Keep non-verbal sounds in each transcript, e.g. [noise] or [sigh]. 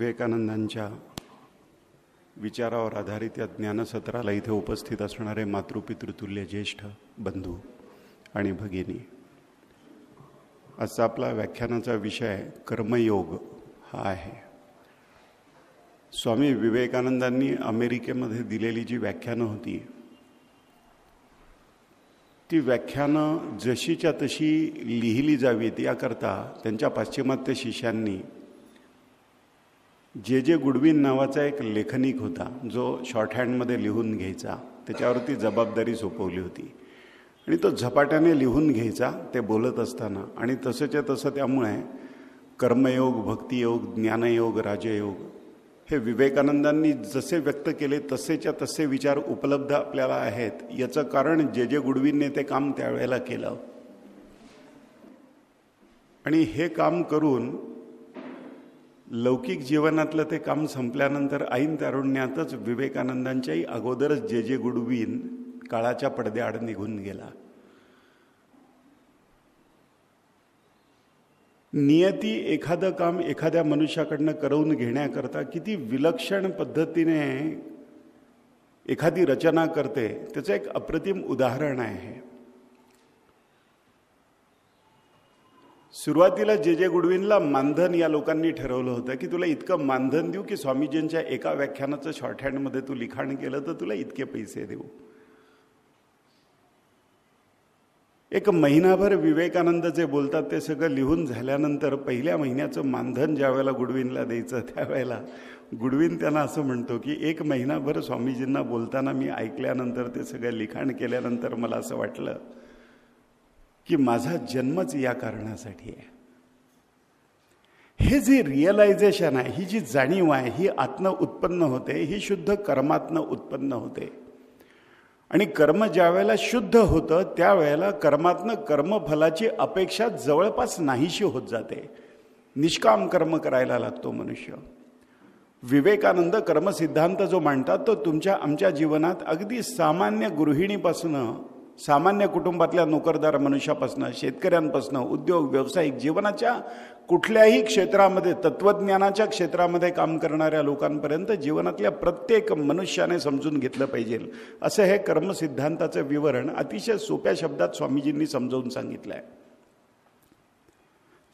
विवेकानंदांच्या विचारावर आधारित या ज्ञानसत्राला इथे उपस्थित असणारे मातृपितृतुल्य ज्येष्ठ बंधू आणि भगिनी असा आपला व्याख्यानाचा विषय कर्मयोग हा आहे स्वामी विवेकानंदांनी अमेरिकेमध्ये दिलेली जी व्याख्यानं होती ती व्याख्यानं जशीच्या तशी लिहिली जावीत याकरता त्यांच्या पाश्चिमात्य शिष्यांनी जे जे गुडविन नावाचा एक लेखनिक होता जो हँडमध्ये लिहून घ्यायचा त्याच्यावरती जबाबदारी सोपवली होती आणि तो झपाट्याने लिहून घ्यायचा ते बोलत असताना आणि तसंच्या तसं त्यामुळे कर्मयोग भक्तियोग ज्ञानयोग राजयोग हे विवेकानंदांनी जसे व्यक्त केले तसेच्या तसे विचार उपलब्ध आपल्याला आहेत याचं कारण जे जे गुडवींनी ते काम त्यावेळेला केलं आणि हे काम करून लौकिक जीवनातलं ते काम संपल्यानंतर ऐन तारुण्यातच विवेकानंदांच्याही अगोदरच जे जे गुडवीन काळाच्या पडद्याआड निघून गेला नियती एखादं काम एखाद्या मनुष्याकडनं करवून घेण्याकरता किती विलक्षण पद्धतीने एखादी रचना करते त्याचं एक अप्रतिम उदाहरण आहे सुरुवातीला जे जे गुडविनला मानधन या लोकांनी ठरवलं होतं की तुला इतकं मानधन देऊ की स्वामीजींच्या एका व्याख्यानाचं हँडमध्ये तू लिखाण केलं तर तुला इतके पैसे देऊ एक महिनाभर विवेकानंद जे बोलतात ते सगळं लिहून झाल्यानंतर पहिल्या महिन्याचं मानधन ज्यावेळेला गुडविनला द्यायचं त्यावेळेला गुडविन त्यांना असं म्हणतो की एक महिनाभर स्वामीजींना बोलताना मी ऐकल्यानंतर ते सगळं लिखाण केल्यानंतर मला असं वाटलं की माझा जन्मच या कारणासाठी आहे हे जे रिअलायझेशन आहे ही जी जाणीव आहे ही आत्म उत्पन्न होते ही शुद्ध कर्मातनं उत्पन्न होते आणि कर्म ज्यावेळेला शुद्ध होतं त्यावेळेला कर्मातनं कर्मफलाची अपेक्षा जवळपास नाहीशी होत जाते निष्काम कर्म करायला लागतो मनुष्य विवेकानंद कर्मसिद्धांत जो मांडतात तो तुमच्या आमच्या जीवनात अगदी सामान्य गृहिणीपासून सामान्य कुटुंबातल्या नोकरदार मनुष्यापासनं शेतकऱ्यांपासनं उद्योग व्यावसायिक जीवनाच्या कुठल्याही क्षेत्रामध्ये तत्त्वज्ञानाच्या क्षेत्रामध्ये काम करणाऱ्या लोकांपर्यंत जीवनातल्या प्रत्येक मनुष्याने समजून घेतलं पाहिजे असं हे कर्मसिद्धांताचं विवरण अतिशय सोप्या शब्दात स्वामीजींनी समजावून सांगितलं आहे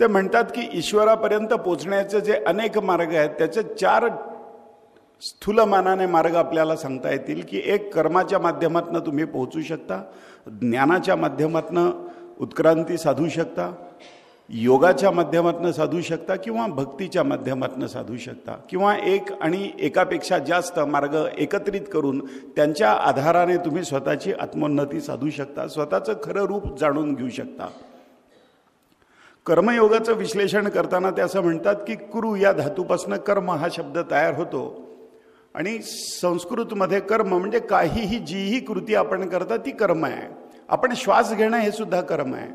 ते म्हणतात की ईश्वरापर्यंत पोचण्याचे जे अनेक मार्ग आहेत त्याचे चार स्थूलमानाने मार्ग आपल्याला सांगता येतील की एक कर्माच्या माध्यमातून तुम्ही पोहोचू शकता ज्ञानाच्या माध्यमातून उत्क्रांती साधू शकता योगाच्या माध्यमातून साधू शकता किंवा भक्तीच्या माध्यमातून साधू शकता किंवा एक आणि एकापेक्षा जास्त मार्ग एकत्रित करून त्यांच्या आधाराने तुम्ही स्वतःची आत्मोन्नती साधू शकता स्वतःचं खरं रूप जाणून घेऊ शकता कर्मयोगाचं विश्लेषण करताना ते असं म्हणतात की कुरु या धातूपासनं कर्म हा शब्द तयार होतो आणि संस्कृतमध्ये कर्म म्हणजे काहीही जीही कृती आपण करता ती कर्म आहे आपण श्वास घेणं हे सुद्धा कर्म आहे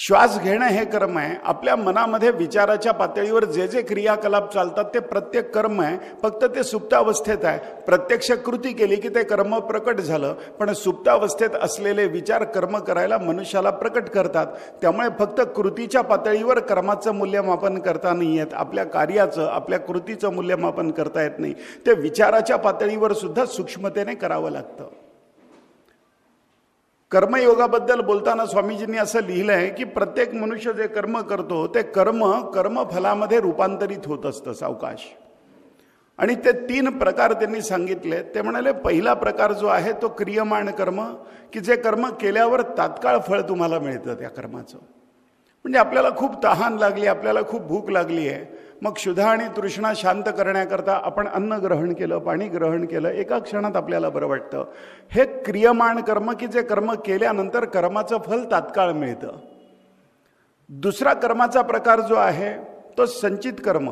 श्वास घेणं हे कर्म आहे आपल्या मनामध्ये विचाराच्या पातळीवर जे जे क्रियाकलाप चालतात ते प्रत्येक कर्म आहे फक्त ते सुप्तावस्थेत आहे प्रत्यक्ष कृती केली की ते कर्म प्रकट झालं पण सुप्तावस्थेत असलेले विचार कर्म करायला मनुष्याला प्रकट करतात त्यामुळे फक्त कृतीच्या पातळीवर कर्माचं मूल्यमापन करता नाही येत आपल्या कार्याचं आपल्या कृतीचं मूल्यमापन करता येत नाही ते विचाराच्या पातळीवर सुद्धा सूक्ष्मतेने करावं लागतं कर्मयोगाबद्दल बोलताना स्वामीजींनी असं लिहिलं आहे की प्रत्येक मनुष्य जे कर्म करतो ते कर्म कर्मफलामध्ये रूपांतरित होत असतं सावकाश आणि ते तीन प्रकार त्यांनी सांगितले ते म्हणाले पहिला प्रकार जो आहे तो क्रियमाण कर्म की जे कर्म केल्यावर तात्काळ फळ तुम्हाला मिळतं त्या कर्माचं म्हणजे आपल्याला खूप तहान लागली आपल्याला खूप भूक लागली आहे मग क्षुधा आणि तृष्णा शांत करण्याकरता आपण अन्न ग्रहण केलं पाणी ग्रहण केलं एका क्षणात आपल्याला बरं वाटतं हे क्रियमाण कर्म की जे कर्म केल्यानंतर कर्माचं फल तात्काळ मिळतं दुसरा कर्माचा प्रकार जो आहे तो संचित कर्म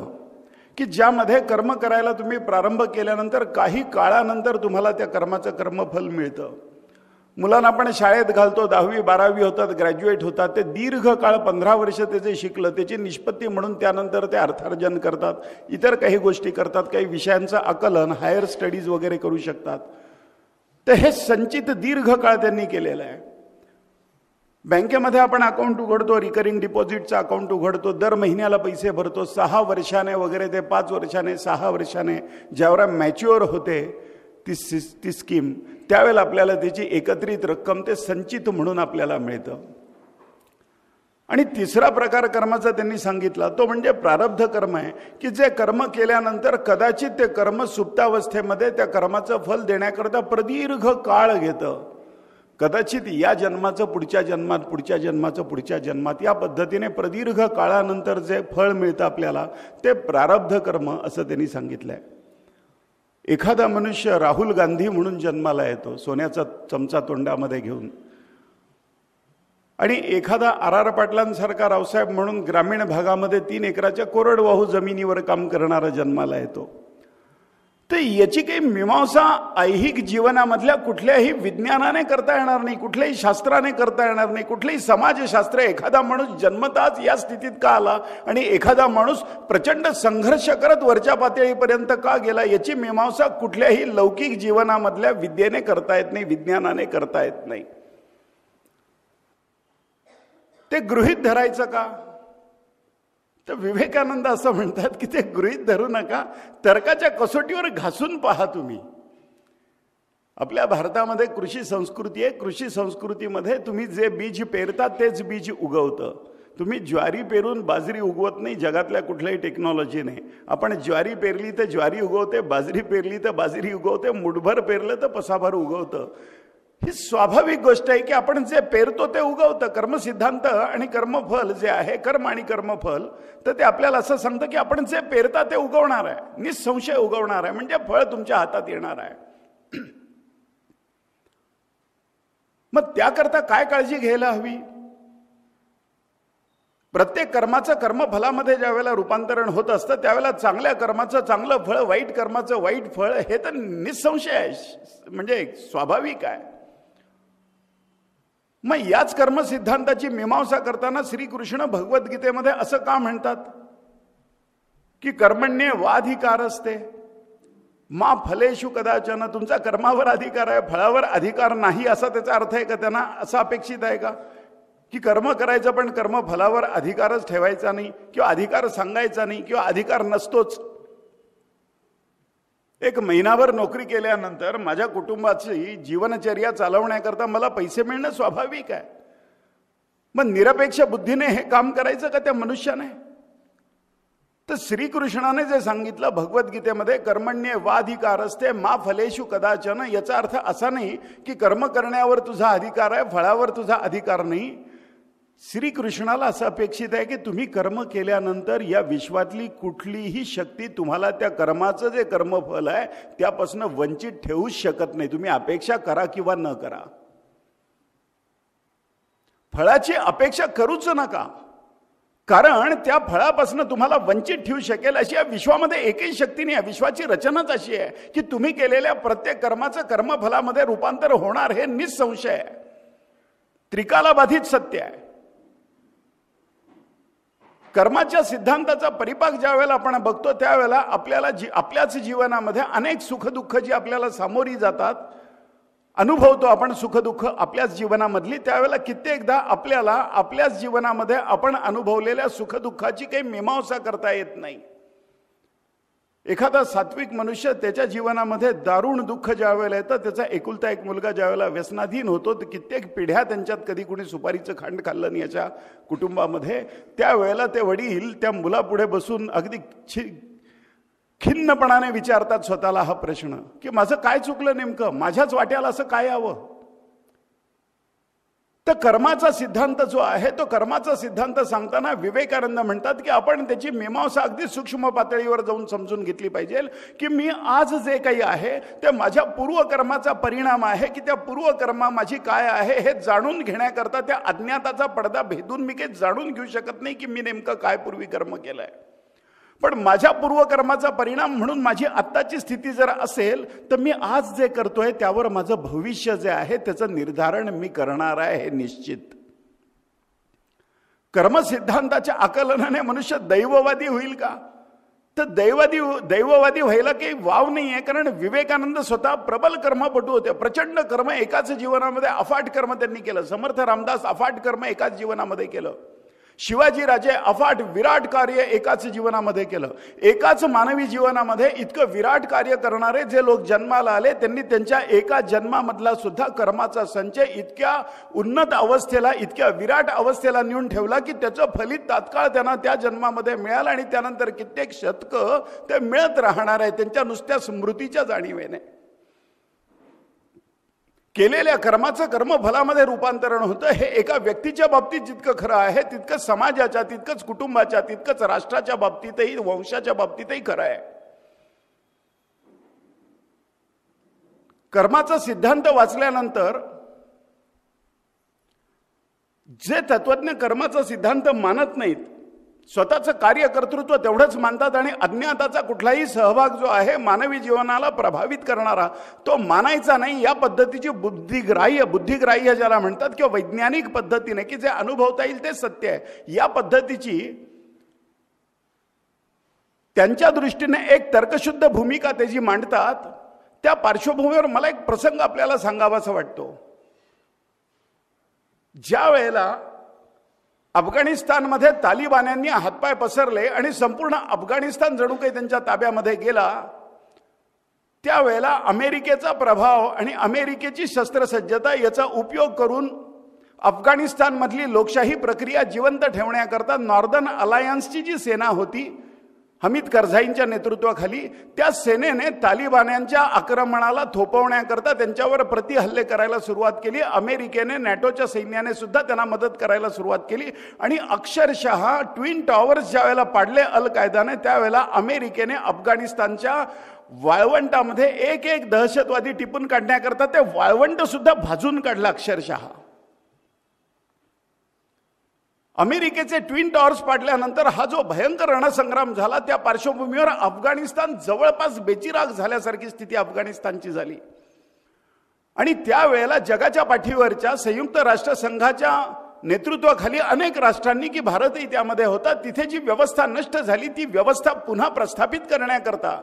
की ज्यामध्ये कर्म करायला तुम्ही प्रारंभ केल्यानंतर काही काळानंतर तुम्हाला त्या कर्माचं कर्मफल मिळतं मुलांना आपण शाळेत घालतो दहावी बारावी होतात ग्रॅज्युएट होतात ते दीर्घकाळ पंधरा वर्ष त्याचे शिकलं त्याची निष्पत्ती म्हणून त्यानंतर ते अर्थार्जन करतात इतर काही गोष्टी करतात काही विषयांचं आकलन हायर स्टडीज वगैरे करू शकतात तर हे संचित दीर्घकाळ त्यांनी केलेलं आहे बँकेमध्ये आपण अकाउंट उघडतो रिकरिंग डिपॉझिटचं अकाउंट उघडतो दर महिन्याला पैसे भरतो सहा वर्षाने वगैरे ते पाच वर्षाने सहा वर्षाने ज्यावर मॅच्युअर होते ती सिस ती स्कीम त्यावेळेला आपल्याला त्याची एकत्रित रक्कम ते संचित म्हणून आपल्याला मिळतं आणि तिसरा प्रकार कर्माचा त्यांनी सांगितला तो म्हणजे प्रारब्ध कर्म आहे की जे कर्म केल्यानंतर कदाचित ते कर्म सुप्तावस्थेमध्ये त्या कर्माचं फल देण्याकरता प्रदीर्घ काळ घेतं कदाचित या जन्माचं पुढच्या जन्मात पुढच्या जन्माचं पुढच्या जन्मात या पद्धतीने प्रदीर्घ काळानंतर जे फळ मिळतं आपल्याला ते प्रारब्ध कर्म असं त्यांनी सांगितलं आहे एखादा मनुष्य राहुल गांधी म्हणून जन्माला येतो सोन्याचा चमचा तोंडामध्ये घेऊन आणि एखादा आर आर पाटलांसारखा रावसाहेब म्हणून ग्रामीण भागामध्ये तीन एकराच्या कोरडवाहू जमिनीवर काम करणारा जन्माला येतो तर याची काही मीमांसा ऐहिक जीवनामधल्या कुठल्याही विज्ञानाने करता येणार नाही कुठल्याही शास्त्राने करता येणार नाही कुठलेही समाजशास्त्र एखादा माणूस जन्मताच या स्थितीत का आला आणि एखादा माणूस प्रचंड संघर्ष करत वरच्या पातळीपर्यंत का गेला याची मीमांसा कुठल्याही लौकिक जीवनामधल्या विद्येने करता येत नाही विज्ञानाने करता येत नाही ते गृहित धरायचं का तर विवेकानंद असं म्हणतात की ते गृहित धरू नका तर्काच्या कसोटीवर घासून पहा तुम्ही आपल्या भारतामध्ये कृषी संस्कृती आहे कृषी संस्कृतीमध्ये तुम्ही जे बीज पेरता तेच बीज उगवतं तुम्ही ज्वारी पेरून बाजरी उगवत नाही जगातल्या कुठल्याही टेक्नॉलॉजीने आपण ज्वारी पेरली तर ज्वारी उगवते बाजरी पेरली तर बाजरी उगवते मुठभर पेरलं तर पसाभर उगवतं ही स्वाभाविक गोष्ट आहे की आपण जे पेरतो ते उगवतं कर्मसिद्धांत आणि कर्मफल जे आहे कर्म आणि कर्मफल तर ते आपल्याला असं सांगतं की आपण जे पेरता ते उगवणार आहे निसंशय उगवणार आहे म्हणजे फळ तुमच्या हातात येणार आहे [clears throat] मग त्याकरता काय काळजी घ्यायला हवी प्रत्येक कर्माचं कर्मफलामध्ये ज्यावेळेला रूपांतरण होत असतं त्यावेळेला चांगल्या कर्माचं चांगलं फळ वाईट कर्माचं वाईट फळ हे तर निसंशय आहे म्हणजे स्वाभाविक आहे मग याच कर्मसिद्धांताची मीमांसा करताना श्रीकृष्ण भगवद्गीतेमध्ये असं का म्हणतात की कर्मण्ये वाधिकार असते मा फलेशू कदाचन तुमचा कर्मावर अधिकार आहे फळावर अधिकार नाही असा त्याचा अर्थ आहे का त्यांना असं अपेक्षित आहे का की कर्म करायचं पण कर्म फलावर अधिकारच ठेवायचा नाही किंवा अधिकार सांगायचा नाही किंवा अधिकार नसतोच एक महिनाभर नोकरी केल्यानंतर माझ्या कुटुंबाची जीवनचर्या चालवण्याकरता मला पैसे मिळणं स्वाभाविक आहे मग निरपेक्ष बुद्धीने हे काम करायचं का त्या मनुष्याने तर श्रीकृष्णाने जे सांगितलं भगवद्गीतेमध्ये वा अधिकार असते मा फलेशु कदाचन याचा अर्थ असा नाही की कर्म करण्यावर तुझा अधिकार आहे फळावर तुझा अधिकार नाही श्रीकृष्णाला असं अपेक्षित आहे की तुम्ही कर्म केल्यानंतर या विश्वातली कुठलीही शक्ती तुम्हाला त्या कर्माचं जे कर्मफल आहे त्यापासून वंचित ठेवूच शकत नाही तुम्ही अपेक्षा करा किंवा न करा फळाची अपेक्षा करूच नका कारण त्या फळापासून तुम्हाला वंचित ठेवू शकेल अशी या विश्वामध्ये एकही शक्ती नाही विश्वाची रचनाच अशी आहे की तुम्ही केलेल्या प्रत्येक कर्माचं कर्मफलामध्ये रूपांतर होणार हे निसंशय आहे त्रिकालाबाधित सत्य आहे कर्माच्या सिद्धांताचा परिपाक ज्यावेळेला आपण बघतो त्यावेळेला आपल्याला जी आपल्याच जीवनामध्ये अनेक सुखदुःख जी आपल्याला सामोरी जातात अनुभवतो आपण सुखदुःख आपल्याच जीवनामधली त्यावेळेला कित्येकदा आपल्याला आपल्याच जीवनामध्ये आपण अनुभवलेल्या सुखदुःखाची काही मीमांसा करता येत नाही एखादा सात्विक मनुष्य त्याच्या जीवनामध्ये दारुण दुःख ज्या वेळेला येतं त्याचा एकुलता एक मुलगा ज्यावेळेला व्यसनाधीन होतो तर कित्येक पिढ्या त्यांच्यात कधी कुणी सुपारीचं खांड खाल्लं नाही याच्या कुटुंबामध्ये त्यावेळेला ते वडील त्या मुलापुढे बसून अगदी छि खिन्नपणाने विचारतात स्वतःला हा प्रश्न की माझं काय चुकलं नेमकं माझ्याच वाट्याला असं काय यावं तर कर्माचा सिद्धांत जो आहे तो कर्माचा सिद्धांत सांगताना विवेकानंद म्हणतात की आपण त्याची मीमांसा अगदी सूक्ष्म पातळीवर जाऊन समजून घेतली पाहिजे की मी आज जे काही आहे ते माझ्या पूर्वकर्माचा परिणाम आहे की त्या पूर्वकर्मा माझी काय आहे हे जाणून घेण्याकरता त्या अज्ञाताचा पडदा भेदून मी काही जाणून घेऊ शकत नाही की मी नेमकं काय पूर्वी कर्म केलं आहे पण माझ्या पूर्वकर्माचा परिणाम म्हणून माझी आत्ताची स्थिती जर असेल तर मी आज जे करतोय त्यावर माझं भविष्य जे आहे त्याचं निर्धारण मी करणार आहे हे निश्चित कर्मसिद्धांताच्या आकलनाने मनुष्य दैववादी होईल का तर दैवादी हो, दैववादी व्हायला काही वाव नाही आहे कारण विवेकानंद स्वतः प्रबल कर्मपटू होते प्रचंड कर्म एकाच जीवनामध्ये अफाट कर्म त्यांनी केलं समर्थ रामदास अफाट कर्म एकाच जीवनामध्ये केलं शिवाजीराजे अफाट विराट कार्य एकाच जीवनामध्ये केलं एकाच मानवी जीवनामध्ये इतकं विराट कार्य करणारे जे लोक जन्माला आले त्यांनी त्यांच्या एका जन्मामधला सुद्धा कर्माचा संचय इतक्या उन्नत अवस्थेला इतक्या विराट अवस्थेला नेऊन ठेवला की त्याचं फलित तात्काळ त्यांना त्या जन्मामध्ये मिळालं आणि त्यानंतर कित्येक शतकं ते मिळत राहणार आहे त्यांच्या नुसत्या स्मृतीच्या जाणीवेने केलेल्या कर्माचं कर्मफलामध्ये रूपांतरण होतं हे एका व्यक्तीच्या बाबतीत जितकं खरं आहे तितकंच समाजाच्या तितकंच कुटुंबाच्या तितकंच राष्ट्राच्या बाबतीतही वंशाच्या बाबतीतही खरं आहे कर्माचा सिद्धांत वाचल्यानंतर जे तत्वज्ञ कर्माचा सिद्धांत मानत नाहीत स्वतःचं कार्यकर्तृत्व तेवढंच मानतात आणि अज्ञाताचा कुठलाही सहभाग जो आहे मानवी जीवनाला प्रभावित करणारा तो मानायचा नाही या पद्धतीची बुद्धिग्राह्य बुद्धिग्राह्य ज्याला म्हणतात किंवा वैज्ञानिक पद्धतीने की जे अनुभवता येईल ते सत्य आहे या पद्धतीची त्यांच्या दृष्टीने एक तर्कशुद्ध भूमिका ते जी मांडतात त्या पार्श्वभूमीवर मला एक प्रसंग आपल्याला सांगावासा वाटतो ज्या वेळेला अफगाणिस्तानमध्ये तालिबान्यांनी हातपाय पसरले आणि संपूर्ण अफगाणिस्तान जणू काही त्यांच्या ताब्यामध्ये गेला त्यावेळेला अमेरिकेचा प्रभाव आणि अमेरिकेची शस्त्रसज्जता याचा उपयोग करून अफगाणिस्तानमधली लोकशाही प्रक्रिया जिवंत ठेवण्याकरता नॉर्दर्न अलायन्सची जी सेना होती हमीद करझाईंच्या नेतृत्वाखाली त्या सेनेने तालिबान्यांच्या आक्रमणाला थोपवण्याकरता त्यांच्यावर प्रतिहल्ले करायला सुरुवात केली अमेरिकेने नॅटोच्या सैन्याने सुद्धा त्यांना मदत करायला सुरुवात केली आणि अक्षरशः ट्विन टॉवर्स ज्या वेळेला पाडले अल कायदाने त्यावेळेला अमेरिकेने अफगाणिस्तानच्या वाळवंटामध्ये एक एक दहशतवादी टिपून काढण्याकरता ते वाळवंट सुद्धा भाजून काढलं अक्षरशः अमेरिकेचे ट्विन टॉवर्स पाडल्यानंतर हा जो भयंकर रणसंग्राम झाला त्या पार्श्वभूमीवर अफगाणिस्तान जवळपास बेचिराग झाल्यासारखी स्थिती अफगाणिस्तानची झाली आणि त्यावेळेला जगाच्या पाठीवरच्या संयुक्त राष्ट्रसंघाच्या नेतृत्वाखाली अनेक राष्ट्रांनी की भारतही त्यामध्ये होता तिथे जी व्यवस्था नष्ट झाली ती व्यवस्था पुन्हा प्रस्थापित करण्याकरता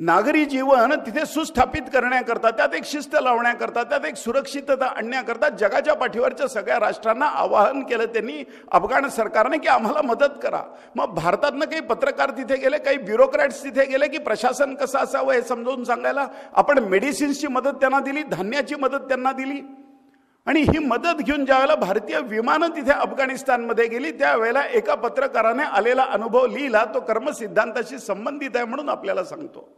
नागरी जीवन तिथे सुस्थापित करण्याकरता त्यात एक शिस्त लावण्याकरता त्यात एक सुरक्षितता आणण्याकरता जगाच्या पाठीवरच्या सगळ्या राष्ट्रांना आवाहन केलं त्यांनी अफगाण सरकारने की आम्हाला मदत करा मग भारतातनं काही पत्रकार तिथे गेले काही ब्युरोक्रॅट्स तिथे गेले की प्रशासन कसं असावं हे समजावून सांगायला आपण मेडिसिन्सची मदत त्यांना दिली धान्याची मदत त्यांना दिली आणि ही मदत घेऊन ज्यावेळेला भारतीय विमानं तिथे अफगाणिस्तानमध्ये गेली त्यावेळेला एका पत्रकाराने आलेला अनुभव लिहिला तो कर्मसिद्धांताशी संबंधित आहे म्हणून आपल्याला सांगतो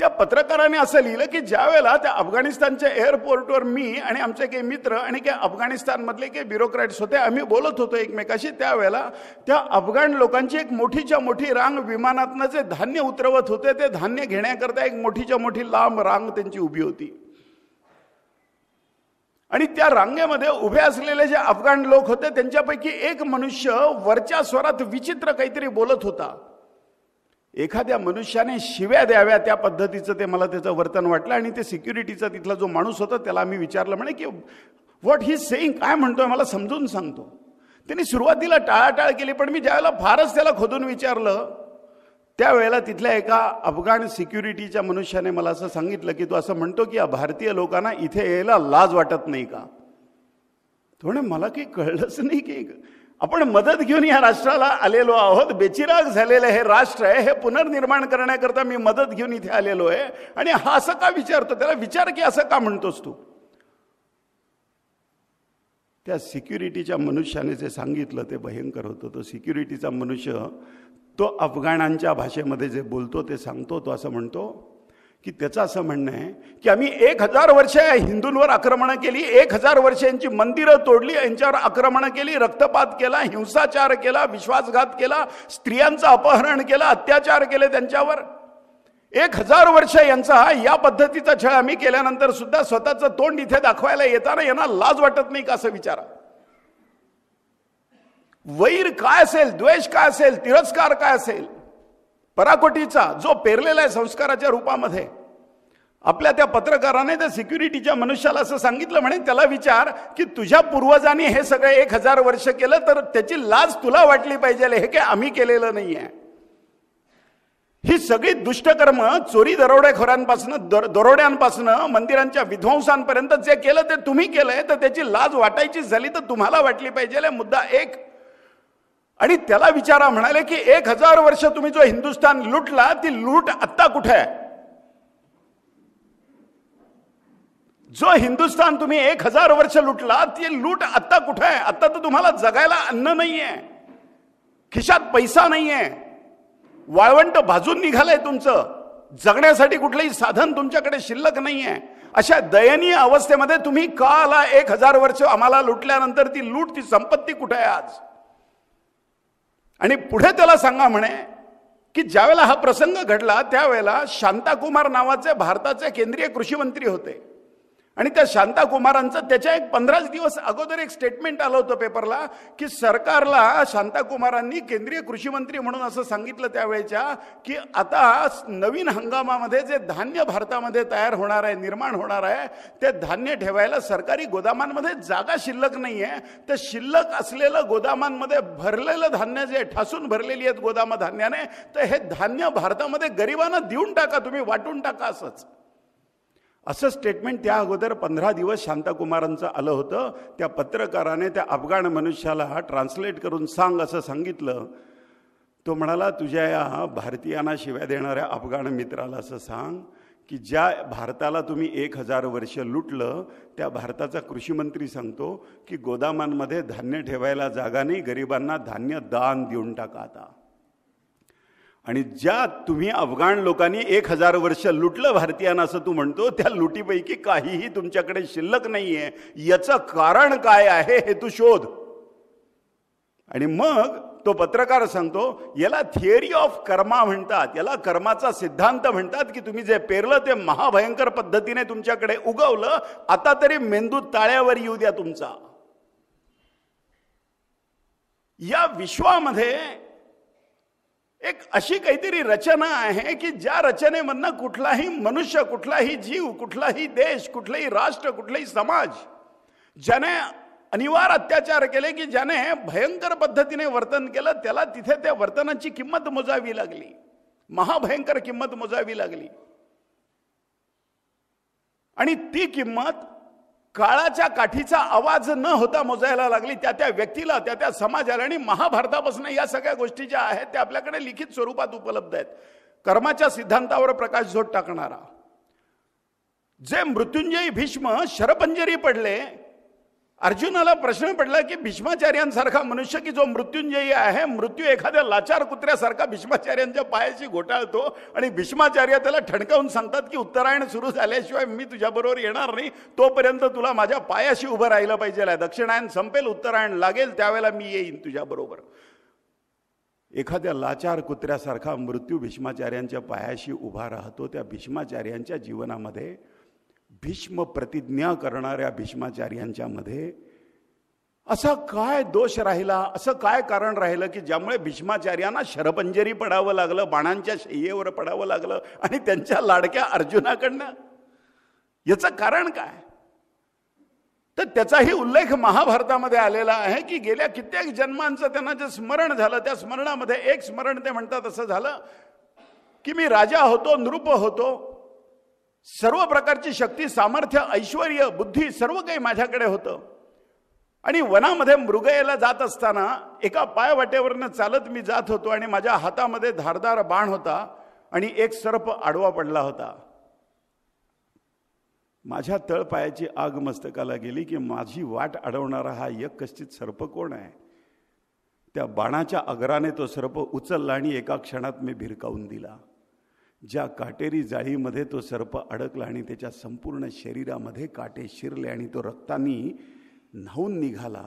त्या पत्रकाराने असं लिहिलं की ज्या वेळेला त्या अफगाणिस्तानच्या एअरपोर्टवर मी आणि आमचे काही मित्र आणि काही अफगाणिस्तानमधले काही ब्युरोक्रॅट्स होते आम्ही बोलत होतो एकमेकाशी त्यावेळेला त्या अफगाण लोकांची एक मोठीच्या मोठी रांग विमानातनं जे धान्य उतरवत होते ते धान्य घेण्याकरता एक मोठीच्या मोठी लांब रांग त्यांची उभी होती आणि त्या रांगेमध्ये उभे असलेले जे अफगाण लोक होते त्यांच्यापैकी एक मनुष्य वरच्या स्वरात विचित्र काहीतरी बोलत होता एखाद्या मनुष्याने शिव्या द्याव्या त्या पद्धतीचं ते मला त्याचं वर्तन वाटलं आणि ते सिक्युरिटीचा तिथला जो माणूस होता त्याला आम्ही विचारलं म्हणे की व्हॉट ही सेईंग काय म्हणतोय मला समजून सांगतो त्यांनी सुरुवातीला टाळाटाळ केली पण मी ज्यावेळेला फारच त्याला खोदून विचारलं त्यावेळेला तिथल्या एका अफगाण सिक्युरिटीच्या मनुष्याने मला असं सांगितलं की तू असं म्हणतो की भारतीय लोकांना इथे यायला लाज वाटत नाही का थोडं मला काही कळलंच नाही की आपण मदत घेऊन या राष्ट्राला आलेलो आहोत बेचिराग झालेलं हे राष्ट्र आहे हे पुनर्निर्माण करण्याकरता मी मदत घेऊन इथे आलेलो आहे आणि हा असं का विचारतो त्याला विचार की असं का म्हणतोस तू त्या सिक्युरिटीच्या मनुष्याने जे सांगितलं ते भयंकर होतं तो सिक्युरिटीचा मनुष्य तो अफगाणांच्या भाषेमध्ये जे बोलतो ते सांगतो तो असं म्हणतो की त्याचं असं म्हणणं आहे की आम्ही एक हजार वर्ष हिंदूंवर आक्रमणं केली एक हजार वर्ष यांची मंदिरं तोडली यांच्यावर आक्रमणं केली रक्तपात केला हिंसाचार केला विश्वासघात केला स्त्रियांचं अपहरण केलं अत्याचार केले त्यांच्यावर एक हजार वर्ष यांचा हा या पद्धतीचा छळ आम्ही केल्यानंतर सुद्धा स्वतःचं तोंड इथे दाखवायला येताना यांना लाज वाटत नाही का असं विचारा वैर काय असेल द्वेष काय असेल तिरस्कार काय असेल पराकोटीचा जो पेरलेला आहे संस्काराच्या रूपामध्ये आपल्या त्या पत्रकाराने त्या सिक्युरिटीच्या मनुष्याला असं सांगितलं म्हणे त्याला विचार की तुझ्या पूर्वजांनी हे सगळं एक हजार वर्ष केलं तर त्याची लाज तुला वाटली पाहिजे हे काय आम्ही केलेलं नाही आहे ही सगळी दुष्टकर्म चोरी दरोडेखोरांपासून दरोड्यांपासून दरोड्यांपासनं मंदिरांच्या विध्वंसांपर्यंत जे केलं ते तुम्ही केलंय तर त्याची लाज वाटायचीच झाली तर तुम्हाला वाटली पाहिजे मुद्दा एक आणि त्याला विचारा म्हणाले की एक हजार वर्ष तुम्ही जो हिंदुस्थान लुटला ती लूट आत्ता कुठे आहे जो हिंदुस्थान तुम्ही एक हजार वर्ष लुटला ती लूट आत्ता कुठे आहे आत्ता तर तुम्हाला जगायला अन्न नाही आहे खिशात पैसा नाही आहे वाळवंट भाजून निघालंय तुमचं जगण्यासाठी कुठलंही साधन तुमच्याकडे शिल्लक नाही आहे अशा दयनीय अवस्थेमध्ये तुम्ही का आला एक हजार वर्ष आम्हाला लुटल्यानंतर ती लूट ती संपत्ती कुठे आहे आज आणि पुढे त्याला सांगा म्हणे की ज्यावेळेला हा प्रसंग घडला त्यावेळेला शांताकुमार नावाचे भारताचे केंद्रीय कृषी मंत्री होते आणि त्या शांता कुमारांचं त्याच्या एक पंधराच दिवस अगोदर एक स्टेटमेंट आलं होतं पेपरला की सरकारला शांता कुमारांनी केंद्रीय कृषी मंत्री म्हणून असं सांगितलं त्यावेळेच्या की आता नवीन हंगामामध्ये जे धान्य भारतामध्ये तयार होणार आहे निर्माण होणार आहे ते धान्य ठेवायला सरकारी गोदामांमध्ये जागा शिल्लक नाही आहे तर शिल्लक असलेलं गोदामांमध्ये भरलेलं धान्य जे ठासून भरलेली आहेत गोदाम धान्याने तर हे धान्य भारतामध्ये गरिबांना देऊन टाका तुम्ही वाटून टाका असंच असं स्टेटमेंट त्या अगोदर पंधरा दिवस शांताकुमारांचं आलं होतं त्या पत्रकाराने त्या अफगाण मनुष्याला ट्रान्सलेट करून सांग असं सांगितलं तो म्हणाला तुझ्या या भारतीयांना शिव्या देणाऱ्या अफगाण मित्राला असं सांग की ज्या भारताला तुम्ही एक हजार वर्ष लुटलं त्या भारताचा कृषीमंत्री सांगतो की गोदामांमध्ये धान्य ठेवायला जागा नाही गरिबांना धान्य दान देऊन टाका आता आणि ज्या तुम्ही अफगाण लोकांनी एक हजार वर्ष लुटलं भारतीयांना असं तू म्हणतो त्या लुटीपैकी काहीही तुमच्याकडे शिल्लक नाही आहे याचं कारण काय आहे हे तू शोध आणि मग तो पत्रकार सांगतो याला थिअरी ऑफ कर्मा म्हणतात याला कर्माचा सिद्धांत म्हणतात की तुम्ही जे पेरलं ते महाभयंकर पद्धतीने तुमच्याकडे उगवलं आता तरी मेंदू ताळ्यावर येऊ द्या तुमचा या विश्वामध्ये एक अशी काहीतरी रचना आहे की ज्या रचनेमधनं कुठलाही मनुष्य कुठलाही जीव कुठलाही देश कुठलाही राष्ट्र कुठलाही समाज ज्याने अनिवार्य अत्याचार केले की ज्याने भयंकर पद्धतीने वर्तन केलं त्याला तिथे त्या वर्तनाची किंमत मोजावी लागली महाभयंकर किंमत मोजावी लागली आणि ती किंमत काळाच्या काठीचा आवाज न होता मोजायला लागली त्या त्या व्यक्तीला त्या त्या समाजाला आणि महाभारतापासून या सगळ्या गोष्टी ज्या आहेत त्या आपल्याकडे लिखित स्वरूपात उपलब्ध आहेत कर्माच्या सिद्धांतावर प्रकाश झोत टाकणारा जे मृत्युंजयी भीष्म शरपंजरी पडले अर्जुनाला प्रश्न पडला की भीष्माचार्यांसारखा मनुष्य की जो मृत्युंजयी आहे मृत्यू एखाद्या लाचार कुत्र्यासारखा भीष्माचार्यांच्या पायाशी घोटाळतो आणि भीष्माचार्य त्याला ठणकावून सांगतात की उत्तरायण सुरू झाल्याशिवाय मी तुझ्याबरोबर येणार नाही तोपर्यंत तुला माझ्या पायाशी उभं राहिलं पाहिजे दक्षिणायन संपेल उत्तरायण लागेल त्यावेळेला मी येईन तुझ्याबरोबर एखाद्या लाचार कुत्र्यासारखा मृत्यू भीष्माचार्यांच्या पायाशी उभा राहतो त्या भीष्माचार्यांच्या जीवनामध्ये भीष्म प्रतिज्ञा करणाऱ्या भीष्माचार्यांच्यामध्ये असा काय दोष राहिला असं काय कारण राहिलं की ज्यामुळे भीष्माचार्यांना शरपंजरी पडावं लागलं बाणांच्या शय्येवर पडावं लागलं आणि त्यांच्या लाडक्या अर्जुनाकडनं याचं कारण काय तर त्याचाही उल्लेख महाभारतामध्ये आलेला आहे की गेल्या कित्येक जन्मांचं त्यांना जे स्मरण झालं त्या स्मरणामध्ये एक स्मरण ते म्हणतात असं झालं की मी राजा होतो नृप होतो सर्व प्रकारची शक्ती सामर्थ्य ऐश्वर बुद्धी सर्व काही माझ्याकडे होतं आणि वनामध्ये मृगयाला जात असताना एका पायवाटेवरनं चालत मी जात होतो आणि माझ्या हातामध्ये धारदार बाण होता आणि एक सर्प आडवा पडला होता माझ्या तळपायाची आग मस्तकाला गेली की माझी वाट अडवणारा हा यकश्चित सर्प कोण आहे त्या बाणाच्या अग्राने तो सर्प उचलला आणि एका क्षणात मी भिरकावून दिला ज्या काटेरी जाळीमध्ये तो सर्प अडकला आणि त्याच्या संपूर्ण शरीरामध्ये काटे शिरले आणि तो रक्तानी न्हावून निघाला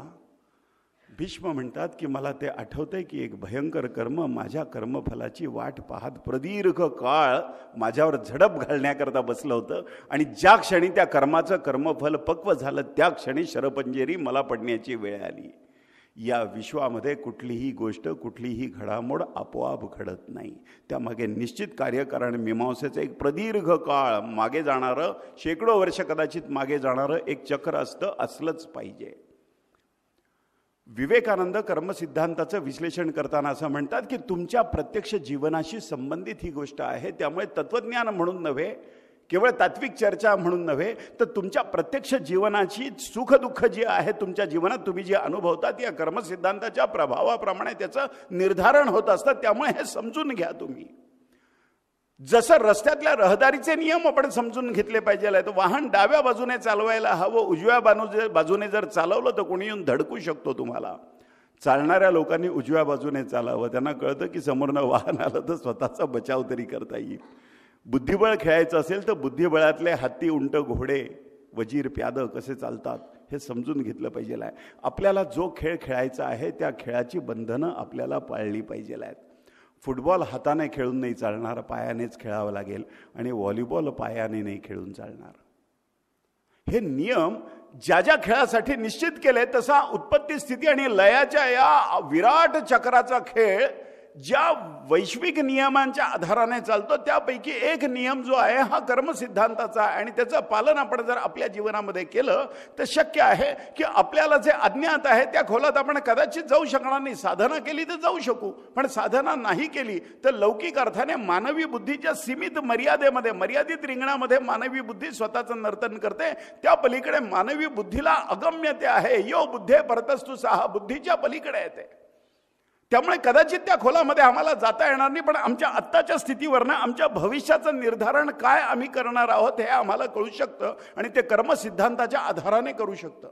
भीष्म म्हणतात की मला ते आठवतंय की एक भयंकर कर्म माझ्या कर्मफलाची वाट पाहत प्रदीर्घ काळ माझ्यावर झडप घालण्याकरता बसलं होतं आणि ज्या क्षणी त्या कर्माचं कर्मफल पक्व झालं त्या क्षणी शरपंजेरी मला पडण्याची वेळ आली या विश्वामध्ये कुठलीही गोष्ट कुठलीही घडामोड आपोआप घडत नाही त्यामागे निश्चित कार्यकारण मीमांसेचं एक प्रदीर्घ काळ मागे जाणारं शेकडो वर्ष कदाचित मागे जाणारं एक चक्र असतं असलंच पाहिजे विवेकानंद कर्मसिद्धांताचं विश्लेषण करताना असं म्हणतात की तुमच्या प्रत्यक्ष जीवनाशी संबंधित ही गोष्ट आहे त्यामुळे तत्त्वज्ञान म्हणून नव्हे केवळ तात्विक चर्चा म्हणून नव्हे तर तुमच्या प्रत्यक्ष जीवनाची सुखदुःख जी आहे तुमच्या जीवनात तुम्ही जी अनुभवता या कर्मसिद्धांताच्या प्रभावाप्रमाणे त्याचं निर्धारण होत असतं त्यामुळे हे समजून घ्या तुम्ही जसं रस्त्यातल्या रहदारीचे नियम आपण समजून घेतले पाहिजे तर वाहन डाव्या बाजूने चालवायला हवं उजव्या बाजू बाजूने जर चालवलं तर कोणी येऊन धडकू शकतो तुम्हाला चालणाऱ्या लोकांनी उजव्या बाजूने चालावं त्यांना कळतं की समोरनं वाहन आलं तर स्वतःचा बचाव तरी करता येईल बुद्धिबळ खेळायचं असेल तर बुद्धिबळातले हत्ती उंट घोडे वजीर प्यादं कसे चालतात हे समजून घेतलं पाहिजे आहे आपल्याला जो खेळ खेळायचा आहे त्या खेळाची बंधनं आपल्याला पाळली पाहिजे आहेत फुटबॉल हाताने खेळून नाही चालणार पायानेच खेळावं लागेल आणि व्हॉलीबॉल पायाने नाही खेळून चालणार हे नियम ज्या ज्या खेळासाठी निश्चित केले तसा उत्पत्ती स्थिती आणि लयाच्या या विराट चक्राचा खेळ ज्या वैश्विक नियमांच्या आधाराने चालतो त्यापैकी एक नियम जो आहे हा कर्मसिद्धांताचा आहे आणि त्याचं पालन आपण जर आपल्या जीवनामध्ये केलं तर शक्य आहे की आपल्याला जे अज्ञात आहे त्या खोलात आपण कदाचित जाऊ शकणार नाही साधना केली तर जाऊ शकू पण साधना नाही केली तर लौकिक अर्थाने मानवी बुद्धीच्या सीमित मर्यादेमध्ये मर्यादित रिंगणामध्ये मानवी बुद्धी स्वतःचं नर्तन करते त्या पलीकडे मानवी बुद्धीला अगम्य आहे यो बुद्धे परतस्तु सहा बुद्धीच्या पलीकडे येते त्यामुळे कदाचित त्या खोलामध्ये आम्हाला जाता येणार नाही पण आमच्या आत्ताच्या स्थितीवरनं आमच्या भविष्याचं निर्धारण काय आम्ही करणार आहोत हे आम्हाला कळू शकतं आणि ते कर्मसिद्धांताच्या आधाराने करू शकतं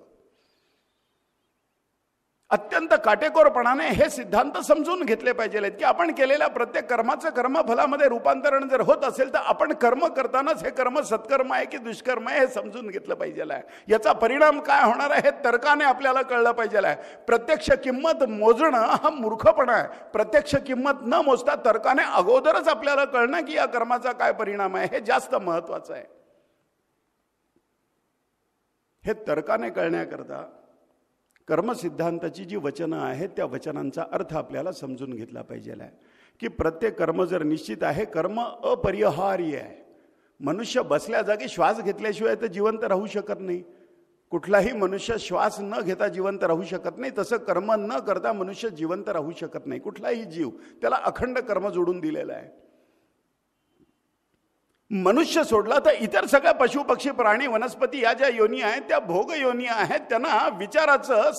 अत्यंत काटेकोरपणाने हे सिद्धांत समजून घेतले पाहिजे की आपण केलेल्या प्रत्येक कर्माचं कर्मफलामध्ये रूपांतरण जर होत असेल तर आपण कर्म करतानाच हे कर्म सत्कर्म आहे की दुष्कर्म आहे हे समजून घेतलं पाहिजे आहे याचा परिणाम काय होणार आहे हे तर्काने आपल्याला कळलं पाहिजे आहे प्रत्यक्ष किंमत मोजणं हा मूर्खपणा आहे प्रत्यक्ष किंमत न मोजता तर्काने अगोदरच आपल्याला कळणं की या कर्माचा काय परिणाम आहे हे जास्त महत्वाचं आहे हे तर्काने कळण्याकरता कर्मसिद्धांताची जी वचनं आहेत त्या वचनांचा अर्थ आपल्याला समजून घेतला पाहिजे आहे की प्रत्येक कर्म जर निश्चित आहे कर्म अपरिहार्य आहे मनुष्य बसल्या जागी श्वास घेतल्याशिवाय तर जिवंत राहू शकत नाही कुठलाही मनुष्य श्वास न घेता जिवंत राहू शकत नाही तसं कर्म न करता मनुष्य जिवंत राहू शकत नाही कुठलाही जीव त्याला अखंड कर्म जोडून दिलेला आहे मनुष्य सोडला तर इतर सगळ्या पशु पक्षी प्राणी वनस्पती या ज्या योनी आहेत त्या भोग योनी आहेत त्यांना विचाराचं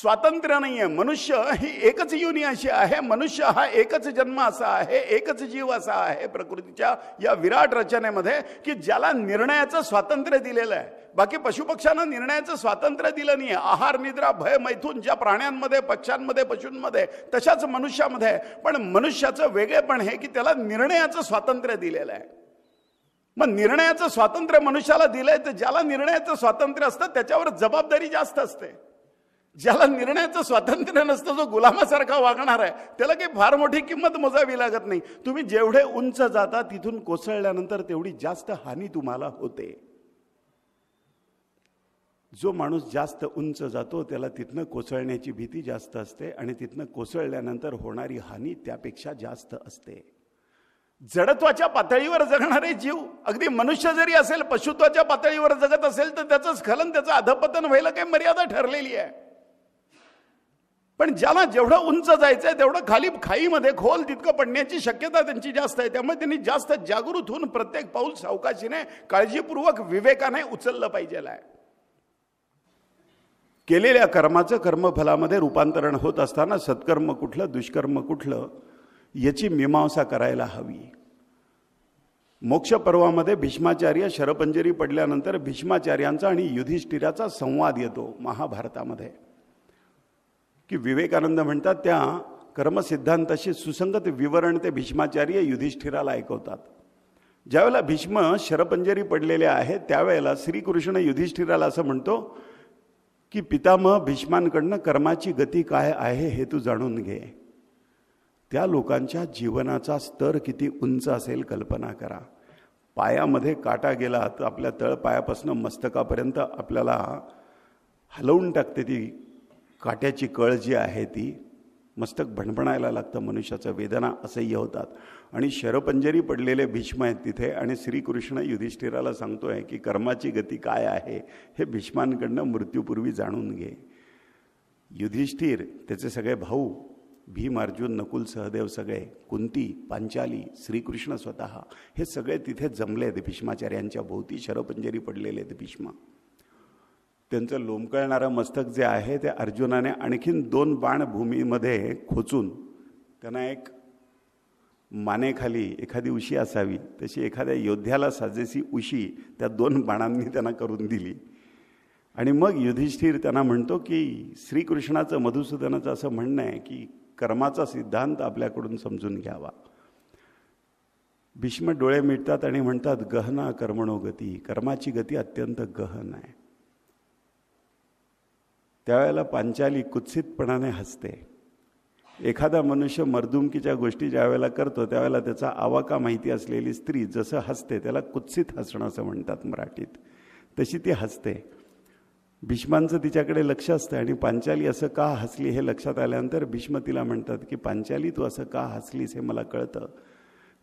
स्वातंत्र्य नाही आहे मनुष्य ही एकच योनी अशी आहे मनुष्य हा एकच जन्म असा आहे एकच जीव असा आहे प्रकृतीच्या या विराट रचनेमध्ये की ज्याला निर्णयाचं स्वातंत्र्य दिलेलं आहे बाकी पशुपक्ष्यांना निर्णयाचं स्वातंत्र्य दिलं नाही आहे आहार निद्रा भय मैथून ज्या प्राण्यांमध्ये पक्ष्यांमध्ये पशूंमध्ये तशाच मनुष्यामध्ये पण मनुष्याचं वेगळेपण हे की त्याला निर्णयाचं स्वातंत्र्य दिलेलं आहे मग निर्णयाचं स्वातंत्र्य मनुष्याला दिलंय तर ज्याला निर्णयाचं स्वातंत्र्य असतं त्याच्यावर जबाबदारी जास्त असते ज्याला निर्णयाचं स्वातंत्र्य नसतं जो गुलामासारखा वागणार आहे त्याला काही फार मोठी किंमत मोजावी लागत नाही तुम्ही जेवढे उंच जाता तिथून कोसळल्यानंतर तेवढी जास्त हानी तुम्हाला होते जो माणूस जास्त उंच जातो त्याला तिथनं कोसळण्याची भीती जास्त असते आणि तिथनं कोसळल्यानंतर होणारी हानी त्यापेक्षा जास्त असते जडत्वाच्या पातळीवर जगणारे जीव अगदी मनुष्य जरी असेल पशुत्वाच्या पातळीवर जगत असेल तर त्याचं स्खलन त्याचं अधपतन व्हायला काही मर्यादा ठरलेली आहे पण ज्याला जेवढं उंच जायचंय तेवढं खाली खाईमध्ये खोल तितकं पडण्याची शक्यता त्यांची जास्त आहे त्यामुळे त्यांनी जास्त जागृत होऊन प्रत्येक पाऊल सावकाशीने काळजीपूर्वक विवेकाने उचललं पाहिजे केलेल्या कर्माचं कर्मफलामध्ये रूपांतरण होत असताना सत्कर्म कुठलं दुष्कर्म कुठलं याची मीमांसा करायला हवी मोक्षपर्वामध्ये भीष्माचार्य शरपंजरी पडल्यानंतर भीष्माचार्यांचा आणि युधिष्ठिराचा संवाद येतो महाभारतामध्ये की विवेकानंद म्हणतात त्या कर्मसिद्धांताशी सुसंगत विवरण ते भीष्माचार्य युधिष्ठिराला ऐकवतात ज्यावेळेला भीष्म शरपंजरी पडलेले आहेत त्यावेळेला श्रीकृष्ण युधिष्ठिराला असं म्हणतो की पितामह भीष्मांकडनं कर्माची गती काय आहे हे तू जाणून घे त्या लोकांच्या जीवनाचा स्तर किती उंच असेल कल्पना करा पायामध्ये काटा गेला तर आपल्या तळपायापासून मस्तकापर्यंत आपल्याला हलवून टाकते ती काट्याची कळ जी आहे ती मस्तक भणभणायला लागतं मनुष्याचं वेदना असह्य होतात आणि शरपंजरी पडलेले भीष्म आहेत तिथे आणि श्रीकृष्ण युधिष्ठिराला सांगतो आहे की कर्माची गती काय आहे हे भीष्मांकडनं मृत्यूपूर्वी जाणून घे युधिष्ठिर त्याचे सगळे भाऊ भीम अर्जुन नकुल सहदेव सगळे कुंती पांचाली श्रीकृष्ण स्वतः हे सगळे तिथे जमले आहेत भीष्माचार्यांच्या भोवती शरपंजरी पडलेले आहेत भीष्मा त्यांचं लोंबकळणारं मस्तक जे आहे ते अर्जुनाने आणखीन दोन बाण भूमीमध्ये खोचून त्यांना एक मानेखाली एखादी उशी असावी तशी एखाद्या योद्ध्याला साजेसी उशी त्या दोन बाणांनी त्यांना करून दिली आणि मग युधिष्ठिर त्यांना म्हणतो की श्रीकृष्णाचं मधुसूदनाचं असं म्हणणं आहे की कर्माचा सिद्धांत आपल्याकडून समजून घ्यावा भीष्म डोळे मिटतात आणि म्हणतात गहना कर्मणोगती कर्माची गती अत्यंत गहन आहे त्यावेळेला पांचाली कुत्सितपणाने हसते एखादा मनुष्य मर्दुमकीच्या गोष्टी ज्यावेळेला करतो त्यावेळेला त्याचा आवाका माहिती असलेली स्त्री जसं हसते त्याला कुत्सित हसणं असं म्हणतात मराठीत तशी ती हसते भीष्मांचं तिच्याकडे लक्ष असतं आणि पांचाली असं का हसली हे लक्षात आल्यानंतर भीष्म तिला म्हणतात की पांचाली तू असं का हसलीस हे मला कळतं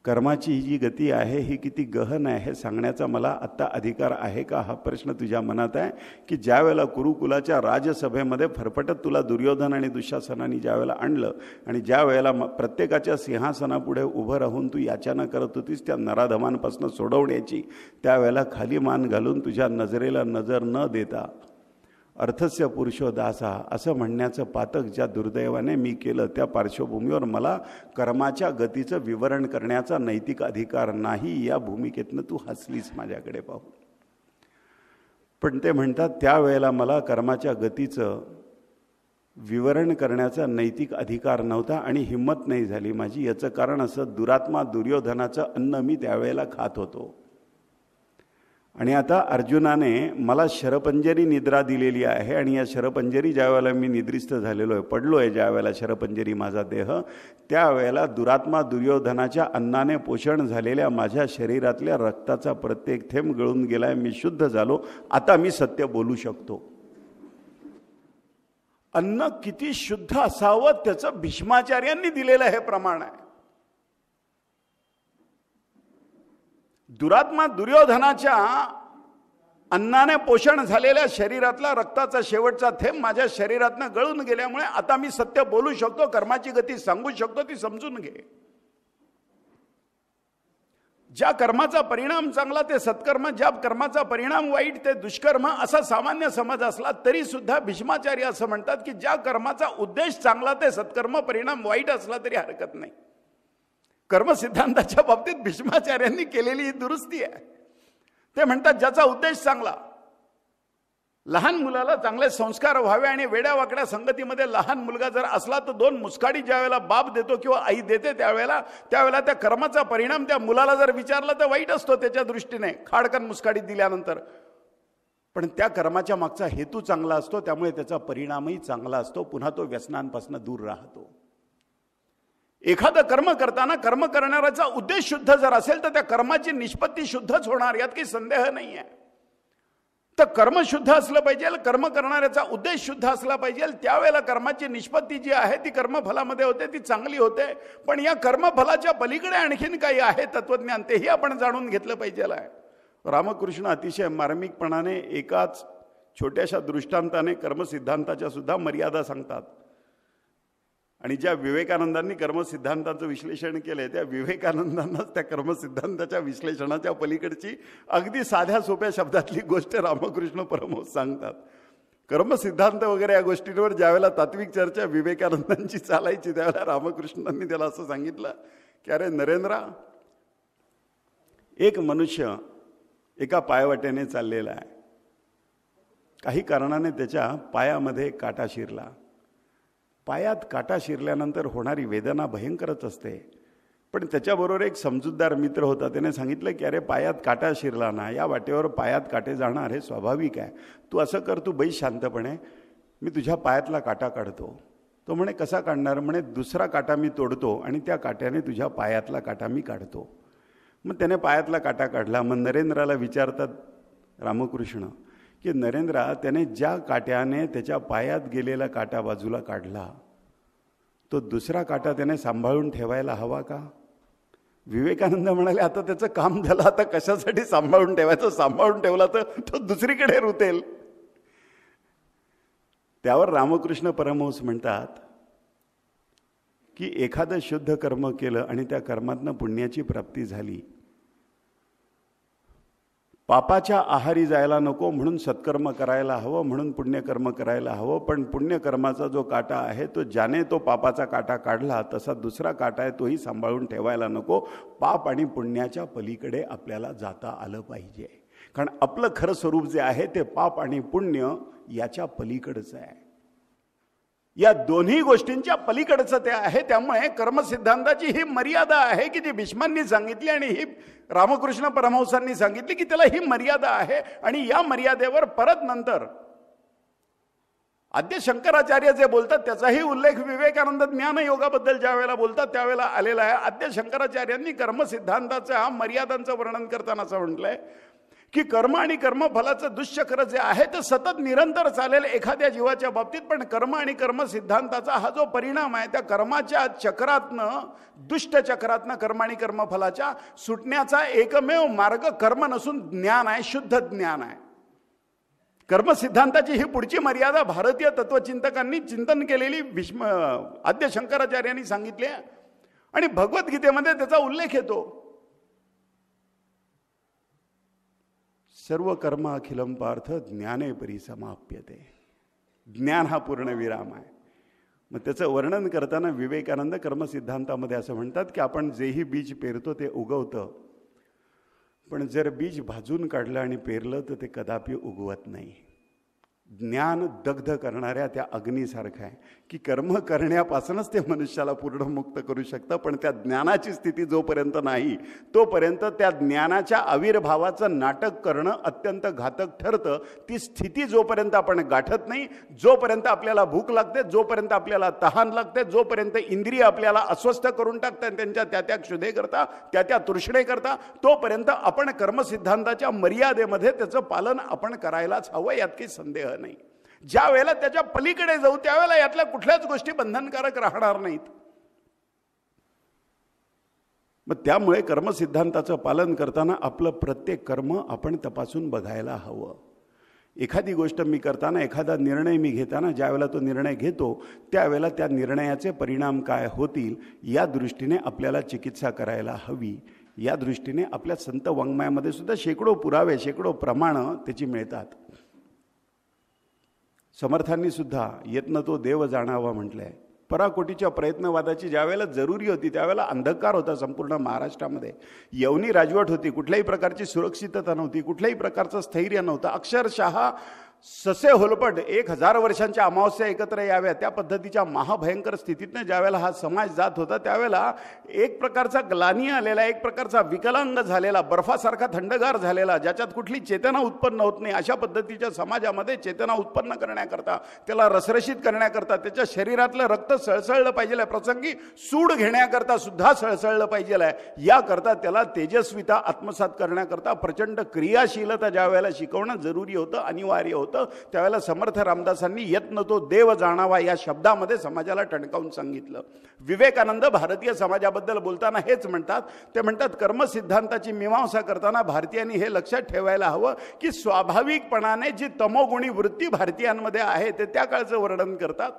कर्माची ही जी गती आहे ही किती गहन आहे हे सांगण्याचा मला आत्ता अधिकार आहे का हा प्रश्न तुझ्या मनात आहे की ज्यावेळेला कुरुकुलाच्या राजसभेमध्ये फरफटत तुला दुर्योधन आणि दुःशासनाने ज्यावेळेला आणलं आणि ज्या वेळेला प्रत्येकाच्या सिंहासनापुढे उभं राहून तू याचना करत होतीस त्या नराधमांपासून सोडवण्याची त्यावेळेला खाली मान घालून तुझ्या नजरेला नजर न देता अर्थस्य पुरुषो दासा असं म्हणण्याचं पातक ज्या दुर्दैवाने मी केलं त्या पार्श्वभूमीवर मला कर्माच्या गतीचं विवरण करण्याचा नैतिक अधिकार नाही या भूमिकेतनं तू हसलीस माझ्याकडे पाहू पण ते म्हणतात त्यावेळेला मला कर्माच्या गतीचं विवरण करण्याचा नैतिक अधिकार नव्हता आणि हिंमत नाही झाली माझी याचं कारण असं दुरात्मा दुर्योधनाचं अन्न मी त्यावेळेला खात होतो आणि आता अर्जुनाने मला शरपंजरी निद्रा दिलेली आहे आणि या शरपंजरी ज्या वेळेला मी निद्रिस्त झालेलो आहे पडलो आहे ज्या वेळेला शरपंजरी माझा देह त्यावेळेला दुरात्मा दुर्योधनाच्या अन्नाने पोषण झालेल्या माझ्या शरीरातल्या रक्ताचा प्रत्येक थेंब गळून गेला मी शुद्ध झालो आता मी सत्य बोलू शकतो अन्न किती शुद्ध असावं त्याचं भीष्माचार्यांनी दिलेलं हे प्रमाण आहे दुरात्मा दुर्योधनाच्या अन्नाने पोषण झालेल्या शरीरातला रक्ताचा शेवटचा थेंब माझ्या शरीरातनं गळून गेल्यामुळे आता मी सत्य बोलू शकतो कर्माची गती सांगू शकतो ती समजून घे ज्या कर्माचा परिणाम चांगला ते सत्कर्म ज्या कर्माचा परिणाम वाईट ते दुष्कर्म असा सामान्य समज असला तरी सुद्धा भीष्माचार्य असं म्हणतात की ज्या कर्माचा उद्देश चांगला ते सत्कर्म परिणाम वाईट असला तरी हरकत नाही कर्मसिद्धांताच्या बाबतीत भीष्माचार्यांनी केलेली ही दुरुस्ती आहे ते म्हणतात ज्याचा उद्देश चांगला लहान मुलाला चांगले संस्कार व्हावे आणि वेड्या वाकड्या संगतीमध्ये लहान मुलगा जर असला तर दोन मुस्काडी वेळेला बाप देतो किंवा आई देते त्यावेळेला त्यावेळेला त्या कर्माचा परिणाम त्या मुलाला जर विचारला तर वाईट असतो त्याच्या दृष्टीने खाडकन मुस्काडी दिल्यानंतर पण त्या कर्माच्या मागचा हेतू चांगला असतो त्यामुळे त्याचा परिणामही चांगला असतो पुन्हा तो व्यसनांपासून दूर राहतो एखादं कर्म करताना कर्म करणाऱ्याचा उद्देश शुद्ध जर असेल तर त्या कर्माची निष्पत्ती शुद्धच होणार यात काही संदेह नाही आहे तर कर्म शुद्ध असलं पाहिजे कर्म करणाऱ्याचा उद्देश शुद्ध असला पाहिजे त्यावेळेला कर्माची निष्पत्ती जी आहे ती कर्मफलामध्ये होते ती चांगली होते पण या कर्मफलाच्या पलीकडे आणखीन काही आहे तत्वज्ञान तेही आपण जाणून घेतलं पाहिजे आहे रामकृष्ण अतिशय मार्मिकपणाने एकाच छोट्याशा दृष्टांताने कर्मसिद्धांताच्या सुद्धा मर्यादा सांगतात आणि ज्या विवेकानंदांनी कर्मसिद्धांताचं विश्लेषण केलं आहे त्या विवेकानंदांनाच त्या कर्मसिद्धांताच्या विश्लेषणाच्या पलीकडची अगदी साध्या सोप्या शब्दातली गोष्ट रामकृष्ण परमहंस सांगतात कर्मसिद्धांत वगैरे या गोष्टींवर ज्यावेळेला तात्विक चर्चा विवेकानंदांची चालायची त्यावेळेला रामकृष्णांनी त्याला असं सांगितलं की अरे नरेंद्र एक मनुष्य एका पायवाट्याने चाललेला आहे काही कारणाने त्याच्या पायामध्ये काटा शिरला पायात काटा शिरल्यानंतर होणारी वेदना भयंकरच असते पण त्याच्याबरोबर एक समजूतदार मित्र होता त्याने सांगितलं की अरे पायात काटा शिरला ना या वाटेवर पायात काटे जाणार हे स्वाभाविक आहे तू असं कर तू बैस शांतपणे मी तुझ्या पायातला काटा काढतो तो म्हणे कसा काढणार म्हणे दुसरा काटा मी तोडतो आणि त्या काट्याने तुझ्या पायातला काटा मी काढतो मग त्याने पायातला काटा काढला मग नरेंद्राला विचारतात रामकृष्ण की नरेंद्र त्याने ज्या काट्याने त्याच्या पायात गेलेला काटा बाजूला काढला तो दुसरा काटा त्याने सांभाळून ठेवायला हवा का विवेकानंद म्हणाले आता त्याचं काम झालं आता कशासाठी सांभाळून ठेवायचं सांभाळून ठेवला तर तो दुसरीकडे रुतेल त्यावर रामकृष्ण परमहंस म्हणतात की एखादं शुद्ध कर्म केलं आणि त्या कर्मातनं पुण्याची प्राप्ती झाली पापाच्या आहारी जायला नको म्हणून सत्कर्म करायला हवं म्हणून पुण्यकर्म करायला हवं पण पुण्यकर्माचा जो काटा आहे तो ज्याने तो पापाचा काटा काढला तसा दुसरा काटा आहे तोही सांभाळून ठेवायला नको पाप आणि पुण्याच्या पलीकडे आपल्याला जाता आलं पाहिजे कारण आपलं खरं स्वरूप जे आहे ते पाप आणि पुण्य याच्या पलीकडचं आहे या दोन्ही गोष्टींच्या पलीकडचं ते आहे त्यामुळे कर्मसिद्धांताची ही मर्यादा आहे की जी भीष्मांनी सांगितली आणि ही रामकृष्ण परमहंसांनी सांगितली की त्याला ही मर्यादा आहे आणि या मर्यादेवर परत नंतर आद्य शंकराचार्य जे बोलतात त्याचाही उल्लेख विवेकानंद ज्ञान योगाबद्दल ज्या वेळेला बोलतात त्यावेळेला आलेला आहे आद्य शंकराचार्यांनी कर्मसिद्धांताचं हा मर्यादांचं वर्णन करताना असं म्हटलंय की कर्म आणि कर्मफलाचं दुष्चक्र जे आहे ते सतत निरंतर चालेल एखाद्या जीवाच्या बाबतीत पण कर्म आणि कर्म सिद्धांताचा हा जो परिणाम आहे त्या कर्माच्या चक्रातनं दुष्ट चक्रातनं कर्म आणि कर्मफलाच्या सुटण्याचा एकमेव मार्ग कर्म नसून ज्ञान आहे शुद्ध ज्ञान आहे कर्मसिद्धांताची ही पुढची मर्यादा भारतीय तत्वचिंतकांनी चिंतन केलेली भीष्म आद्य शंकराचार्यांनी सांगितले आणि भगवद्गीतेमध्ये त्याचा उल्लेख येतो सर्व कर्म अखिलम पार्थ ज्ञाने परिसमाप्यते ज्ञान हा पूर्ण विराम आहे मग त्याचं वर्णन करताना विवेकानंद कर्मसिद्धांतामध्ये असं म्हणतात की आपण जेही बीज पेरतो ते उगवतं पण जर बीज भाजून काढलं आणि पेरलं तर ते कदापि उगवत नाही ज्ञान दग्ध करणाऱ्या त्या अग्नीसारखं आहे की कर्म करण्यापासूनच ते मनुष्याला पूर्ण मुक्त करू शकतं पण त्या ज्ञानाची स्थिती जोपर्यंत नाही तोपर्यंत त्या ज्ञानाच्या आविर्भावाचं नाटक करणं अत्यंत घातक ठरतं ती स्थिती जोपर्यंत आपण गाठत नाही जोपर्यंत आपल्याला भूक लागते जोपर्यंत आपल्याला तहान लागते जोपर्यंत इंद्रिय आपल्याला अस्वस्थ करून टाकतात त्यांच्या त्या त्या क्षुधेकरता त्या त्या करता तोपर्यंत आपण कर्मसिद्धांताच्या मर्यादेमध्ये त्याचं पालन आपण करायलाच हवं यात काही संदेह नाही ज्या वेळेला त्याच्या पलीकडे जाऊ त्यावेळेला यातल्या कुठल्याच गोष्टी बंधनकारक राहणार नाहीत मग त्यामुळे कर्मसिद्धांताचं पालन करताना आपलं प्रत्येक कर्म आपण तपासून बघायला हवं एखादी गोष्ट मी करताना एखादा निर्णय मी घेताना ज्यावेळेला तो निर्णय घेतो त्यावेळेला त्या निर्णयाचे परिणाम काय होतील या दृष्टीने आपल्याला चिकित्सा करायला हवी या दृष्टीने आपल्या संत वाङ्मयामध्ये सुद्धा शेकडो पुरावे शेकडो प्रमाणं त्याची मिळतात समर्थांनी सुद्धा येतनं तो देव जाणावा म्हटलं आहे पराकोटीच्या प्रयत्नवादाची ज्यावेळेला जरुरी होती त्यावेळेला अंधकार होता संपूर्ण महाराष्ट्रामध्ये यवनी राजवट होती कुठल्याही प्रकारची सुरक्षितता नव्हती कुठल्याही प्रकारचं स्थैर्य नव्हतं अक्षरशः ससे होलपट एक हजार वर्षांच्या अमावस्या एकत्र याव्या त्या पद्धतीच्या महाभयंकर स्थितीतनं ज्यावेळेला हा समाज जात होता त्यावेळेला एक प्रकारचा ग्लानी आलेला एक प्रकारचा विकलांग झालेला बर्फासारखा थंडगार झालेला ज्याच्यात कुठली चेतना उत्पन्न होत नाही अशा पद्धतीच्या समाजामध्ये चेतना उत्पन्न करण्याकरता त्याला रसरशीत करण्याकरता त्याच्या शरीरातलं रक्त सळसळलं पाहिजे प्रसंगी सूड घेण्याकरता सुद्धा सळसळलं पाहिजे आहे याकरता त्याला तेजस्विता आत्मसात करण्याकरता प्रचंड क्रियाशीलता ज्या वेळेला शिकवणं जरुरी होतं अनिवार्य होतं होतं त्यावेळेला समर्थ रामदासांनी यत्न तो देव जाणावा या शब्दामध्ये समाजाला टणकावून सांगितलं विवेकानंद भारतीय समाजाबद्दल बोलताना हेच म्हणतात ते म्हणतात कर्मसिद्धांताची मीमांसा करताना भारतीयांनी हे लक्षात ठेवायला हवं की स्वाभाविकपणाने जी तमोगुणी वृत्ती भारतीयांमध्ये आहे ते त्या काळचं वर्णन करतात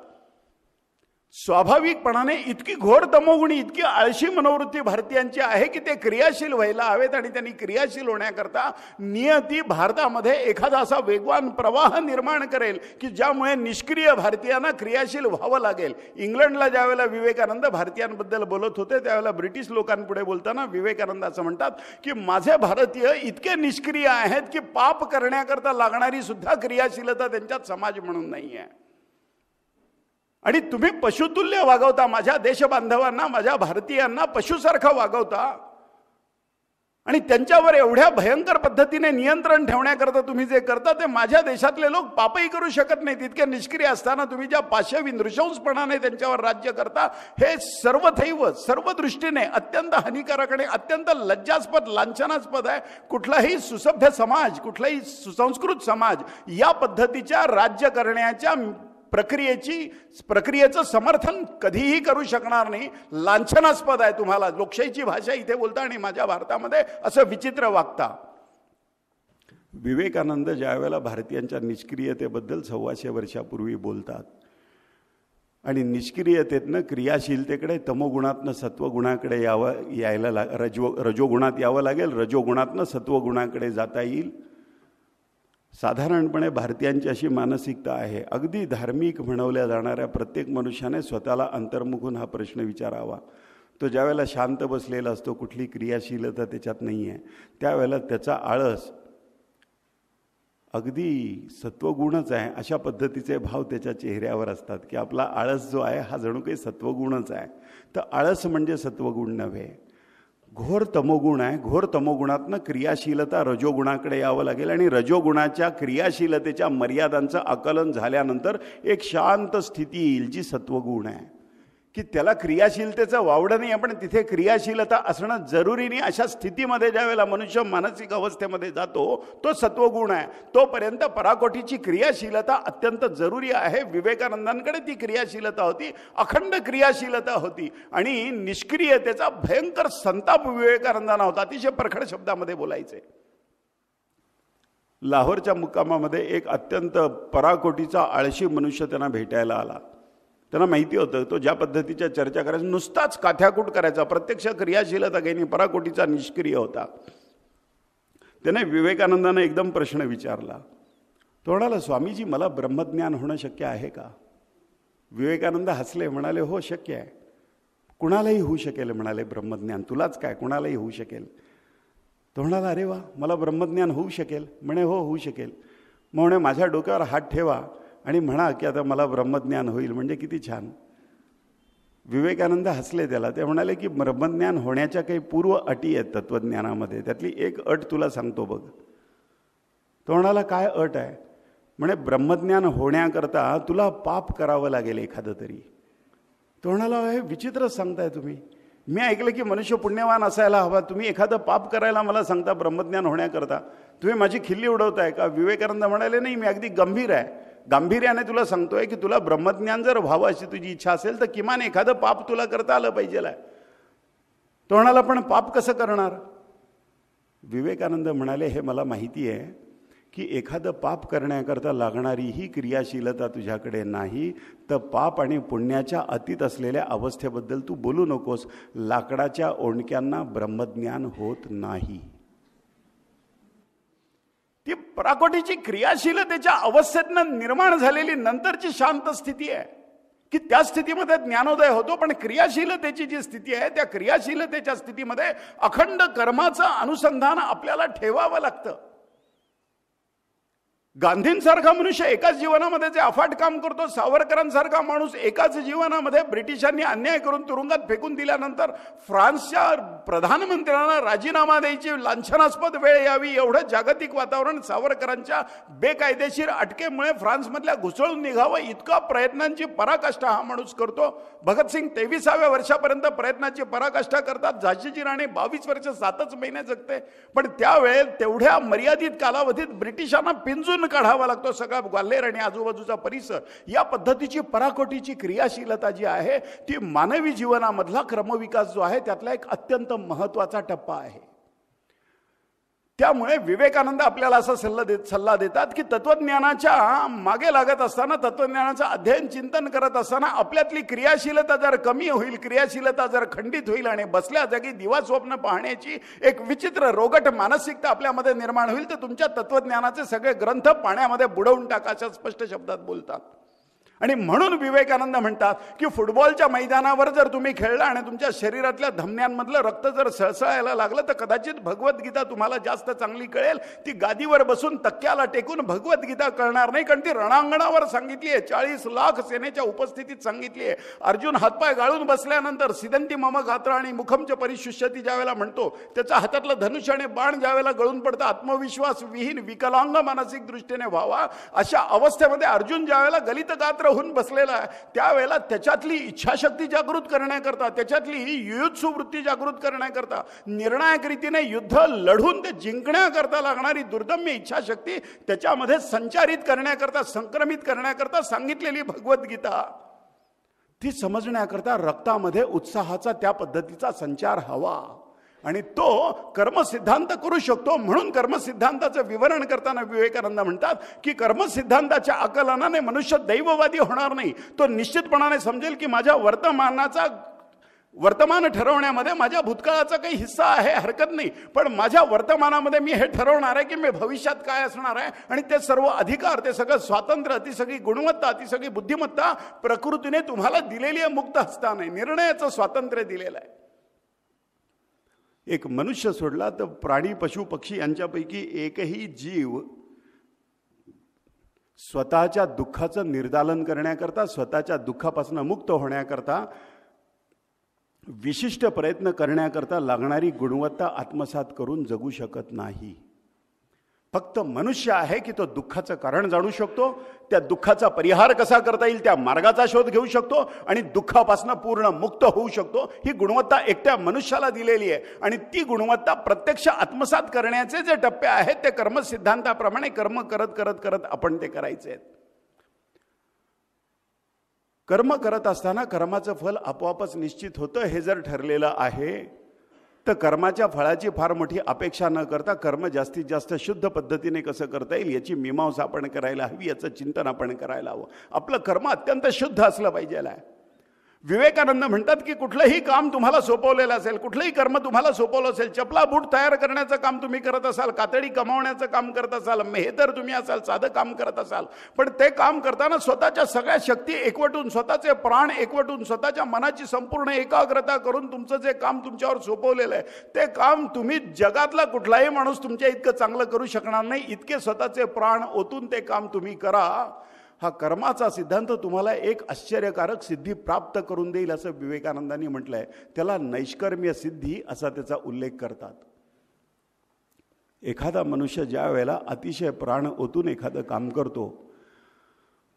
स्वाभाविकपणाने इतकी घोर तमोगुणी इतकी आळशी मनोवृत्ती भारतीयांची आहे की ते क्रियाशील व्हायला हवेत आणि त्यांनी क्रियाशील होण्याकरता नियती भारतामध्ये एखादा असा वेगवान प्रवाह निर्माण करेल की ज्यामुळे निष्क्रिय भारतीयांना क्रियाशील व्हावं लागेल इंग्लंडला ज्यावेळेला विवेकानंद भारतीयांबद्दल बोलत होते त्यावेळेला ब्रिटिश लोकांपुढे बोलताना विवेकानंद असं म्हणतात की माझे भारतीय इतके निष्क्रिय आहेत की पाप करण्याकरता लागणारी सुद्धा क्रियाशीलता त्यांच्यात समाज म्हणून नाही आहे आणि तुम्ही पशुतुल्य वागवता माझ्या देशबांधवांना माझ्या भारतीयांना पशुसारखं वागवता आणि त्यांच्यावर एवढ्या भयंकर पद्धतीने नियंत्रण ठेवण्याकरता तुम्ही जे करता ते माझ्या देशातले लोक पापही करू शकत नाहीत इतके निष्क्रिय असताना तुम्ही ज्या पाशवी नृशंसपणाने त्यांच्यावर राज्य करता हे सर्वथैव सर्व दृष्टीने अत्यंत हानिकारक आणि अत्यंत लज्जास्पद लांछनास्पद आहे कुठलाही सुसभ्य समाज कुठलाही सुसंस्कृत समाज या पद्धतीच्या राज्य करण्याच्या प्रक्रियेची प्रक्रियेचं समर्थन कधीही करू शकणार नाही लांछनास्पद आहे तुम्हाला लोकशाहीची भाषा इथे बोलता आणि माझ्या भारतामध्ये असं विचित्र वागता विवेकानंद ज्यावेळेला भारतीयांच्या निष्क्रियतेबद्दल सव्वाशे वर्षापूर्वी बोलतात आणि निष्क्रियतेतनं क्रियाशीलतेकडे तमोगुणातनं सत्वगुणाकडे यावं यायला लाग रजो रजोगुणात यावं लागेल रजोगुणातनं सत्वगुणाकडे जाता येईल साधारणपणे भारतीयांची अशी मानसिकता आहे अगदी धार्मिक म्हणवल्या जाणाऱ्या प्रत्येक मनुष्याने स्वतःला अंतर्मुखून हा प्रश्न विचारावा तो ज्यावेळेला शांत बसलेला असतो कुठली क्रियाशीलता त्याच्यात नाही आहे त्यावेळेला त्याचा आळस अगदी सत्वगुणच आहे अशा पद्धतीचे भाव त्याच्या चेहऱ्यावर असतात की आपला आळस जो आहे हा जणू काही सत्वगुणच आहे तर आळस म्हणजे सत्वगुण नव्हे घोर तमोगुण आहे घोर तमोगुणातनं क्रियाशीलता रजोगुणाकडे यावं लागेल आणि रजोगुणाच्या क्रियाशीलतेच्या मर्यादांचं आकलन झाल्यानंतर एक शांत स्थिती येईल जी सत्वगुण आहे की त्याला क्रियाशीलतेचं वावडं नाही आहे पण तिथे क्रियाशीलता असणं जरुरी नाही अशा स्थितीमध्ये ज्या वेळेला मनुष्य मानसिक अवस्थेमध्ये जातो तो सत्वगुण आहे तोपर्यंत पराकोटीची क्रियाशीलता अत्यंत जरुरी आहे विवेकानंदांकडे ती क्रियाशीलता होती अखंड क्रियाशीलता होती आणि निष्क्रियतेचा भयंकर संताप विवेकानंदांना होता अतिशय प्रखड शब्दामध्ये बोलायचे लाहोरच्या मुक्कामामध्ये एक अत्यंत पराकोटीचा आळशी मनुष्य त्यांना भेटायला आला त्यांना माहिती होतं तो ज्या पद्धतीच्या चर्चा करायचा नुसताच काथ्याकूट करायचा प्रत्यक्ष क्रियाशीलता काही नाही पराकोटीचा निष्क्रिय होता त्याने विवेकानंदानं एकदम प्रश्न विचारला तो म्हणाला स्वामीजी मला ब्रह्मज्ञान होणं शक्य आहे का विवेकानंद हसले म्हणाले हो शक्य आहे कुणालाही होऊ शकेल म्हणाले ब्रह्मज्ञान तुलाच काय कुणालाही होऊ शकेल तो म्हणाला अरे वा मला ब्रह्मज्ञान होऊ शकेल म्हणे हो होऊ शकेल म्हणे माझ्या डोक्यावर हात ठेवा आणि म्हणा की आता मला ब्रह्मज्ञान होईल म्हणजे किती छान विवेकानंद हसले त्याला ते म्हणाले की ब्रह्मज्ञान होण्याच्या काही पूर्व अटी आहेत तत्त्वज्ञानामध्ये त्यातली एक अट तुला सांगतो बघ तो म्हणाला काय अट आहे म्हणे ब्रह्मज्ञान होण्याकरता तुला पाप करावं लागेल एखादं तरी तो म्हणाला हे विचित्रच सांगताय तुम्ही मी ऐकलं की मनुष्य पुण्यवान असायला हवा तुम्ही एखादं पाप करायला मला सांगता ब्रह्मज्ञान होण्याकरता तुम्ही माझी खिल्ली उडवताय का विवेकानंद म्हणाले नाही मी अगदी गंभीर आहे गांभीर्याने तुला सांगतोय की तुला ब्रह्मज्ञान जर व्हावं अशी तुझी इच्छा असेल तर किमान एखादं पाप तुला करता आलं पाहिजे तो म्हणाला पण पाप कसं करणार विवेकानंद म्हणाले हे मला माहिती आहे की एखादं पाप करण्याकरता लागणारी ही क्रियाशीलता तुझ्याकडे नाही तर पाप आणि पुण्याच्या अतीत असलेल्या अवस्थेबद्दल तू बोलू नकोस लाकडाच्या ओंडक्यांना ब्रह्मज्ञान होत नाही ती पराकोटीची क्रियाशीलतेच्या अवस्थेतनं निर्माण झालेली नंतरची शांत स्थिती आहे की त्या स्थितीमध्ये ज्ञानोदय होतो पण क्रियाशीलतेची जी स्थिती आहे त्या क्रियाशीलतेच्या स्थितीमध्ये अखंड कर्माचं अनुसंधान आपल्याला ठेवावं लागतं गांधींसारखा मनुष्य एकाच जीवनामध्ये जे अफाट काम करतो सावरकरांसारखा माणूस एकाच जीवनामध्ये ब्रिटिशांनी अन्याय करून तुरुंगात फेकून दिल्यानंतर फ्रान्सच्या प्रधानमंत्र्यांना राजीनामा द्यायची लांछनास्पद वेळ यावी एवढं जागतिक वातावरण सावरकरांच्या बेकायदेशीर अटकेमुळे फ्रान्समधल्या घुसळून निघावं इतका प्रयत्नांची पराकाष्ठा हा माणूस करतो भगतसिंग तेविसाव्या वर्षापर्यंत प्रयत्नाची पराकाष्ठा करतात झाशीची राणे बावीस वर्ष सातच महिने जगते पण त्यावेळेत तेवढ्या मर्यादित कालावधीत ब्रिटिशांना पिंजून काढावा लागतो सगळा ग्वाल्हेर आणि आजूबाजूचा परिसर या पद्धतीची पराकोटीची क्रियाशीलता जी आहे ती मानवी जीवनामधला क्रमविकास जो आहे त्यातला एक अत्यंत महत्वाचा टप्पा आहे त्यामुळे विवेकानंद आपल्याला असा सल्ला देत सल्ला देतात की तत्वज्ञानाच्या मागे लागत असताना तत्वज्ञानाचं अध्ययन चिंतन करत असताना आपल्यातली क्रियाशीलता जर कमी होईल क्रियाशीलता जर खंडित होईल आणि बसल्या जागी दिवा स्वप्न पाहण्याची एक विचित्र रोगट मानसिकता आपल्यामध्ये निर्माण होईल तर तुमच्या तत्वज्ञानाचे सगळे ग्रंथ पाण्यामध्ये बुडवून टाका अशा स्पष्ट शब्दात बोलतात आणि म्हणून विवेकानंद म्हणतात की फुटबॉलच्या मैदानावर जर तुम्ही खेळला आणि तुमच्या शरीरातल्या धमन्यांमधलं रक्त जर सळसळायला लागलं तर कदाचित भगवद्गीता तुम्हाला जास्त चांगली कळेल ती गादीवर बसून तक्क्याला टेकून भगवद्गीता कळणार नाही कारण ती रणांगणावर सांगितली आहे चाळीस लाख सेनेच्या उपस्थितीत सांगितली आहे अर्जुन हातपाय गाळून बसल्यानंतर सिदंती मम गात्र आणि मुखमच्या परिशिष्यती ज्यावेळेला म्हणतो त्याचा हातातलं धनुष्य आणि बाण ज्यावेळेला गळून पडतं आत्मविश्वास विहीन विकलांग मानसिक दृष्टीने व्हावा अशा अवस्थेमध्ये अर्जुन ज्यावेळेला गलित गात्र बसलेला आहे त्यावेळेला त्याच्यातली इच्छाशक्ती जागृत करण्याकरता त्याच्यातली युयुत्सुवृत्ती जागृत करण्याकरता निर्णायक रीतीने युद्ध लढून ते जिंकण्याकरता लागणारी दुर्दम्य इच्छाशक्ती त्याच्यामध्ये संचारित करण्याकरता संक्रमित करण्याकरता सांगितलेली भगवद्गीता ती समजण्याकरता रक्तामध्ये उत्साहाचा त्या पद्धतीचा संचार हवा आणि तो कर्मसिद्धांत करू शकतो म्हणून कर्मसिद्धांताचं विवरण करताना विवेकानंद म्हणतात की कर्मसिद्धांताच्या आकलनाने मनुष्य दैववादी होणार नाही तो निश्चितपणाने समजेल की माझ्या वर्तमानाचा वर्तमान ठरवण्यामध्ये माझ्या भूतकाळाचा काही हिस्सा आहे हरकत नाही पण माझ्या वर्तमानामध्ये मी हे ठरवणार आहे की मी भविष्यात काय असणार आहे आणि ते सर्व अधिकार ते सगळं स्वातंत्र्य ती सगळी गुणवत्ता ती सगळी बुद्धिमत्ता प्रकृतीने तुम्हाला दिलेली आहे मुक्त हस्ताने निर्णयाचं स्वातंत्र्य दिलेलं आहे एक मनुष्य सोडला तर प्राणी पशु पक्षी यांच्यापैकी एकही जीव स्वतःच्या दुःखाचं निर्दालन करण्याकरता स्वतःच्या दुःखापासून मुक्त होण्याकरता विशिष्ट प्रयत्न करण्याकरता लागणारी गुणवत्ता आत्मसात करून जगू शकत नाही फक्त मनुष्य आहे की तो दुःखाचं कारण जाणू शकतो त्या दुःखाचा परिहार कसा करता येईल त्या मार्गाचा शोध घेऊ शकतो आणि दुःखापासून पूर्ण मुक्त होऊ शकतो ही गुणवत्ता एकट्या मनुष्याला दिलेली आहे आणि ती गुणवत्ता प्रत्यक्ष आत्मसात करण्याचे जे टप्पे आहेत ते कर्मसिद्धांताप्रमाणे कर्म करत करत करत आपण ते करायचे आहेत कर्म करत असताना कर्माचं फल आपोआपच निश्चित होतं हे जर ठरलेलं आहे तर कर्माच्या फळाची फार मोठी अपेक्षा न करता कर्म जास्तीत जास्त शुद्ध पद्धतीने कसं करता येईल याची मीमांसा आपण करायला हवी याचं चिंतन आपण करायला हवं आपलं कर्म अत्यंत शुद्ध असलं पाहिजेला आहे विवेकानंद म्हणतात की कुठलंही काम तुम्हाला सोपवलेलं असेल कुठलंही कर्म तुम्हाला सोपवलं असेल चपला बूट तयार करण्याचं काम तुम्ही करत असाल कातडी कमावण्याचं काम करत असाल मेहतर तुम्ही असाल साधं काम करत असाल पण ते काम करताना स्वतःच्या सगळ्या शक्ती एकवटून स्वतःचे प्राण एकवटून स्वतःच्या मनाची संपूर्ण एकाग्रता करून तुमचं जे काम तुमच्यावर सोपवलेलं आहे ते काम तुम्ही जगातला कुठलाही माणूस तुमच्या इतकं चांगलं करू शकणार नाही इतके स्वतःचे प्राण ओतून ते काम तुम्ही करा हा कर्माचा सिद्धांत तुम्हाला एक आश्चर्यकारक सिद्धी प्राप्त करून देईल असं विवेकानंदांनी म्हटलं आहे त्याला नैष्कर्म्य सिद्धी असा त्याचा उल्लेख करतात एखादा मनुष्य ज्या वेळेला अतिशय प्राण ओतून एखादं काम करतो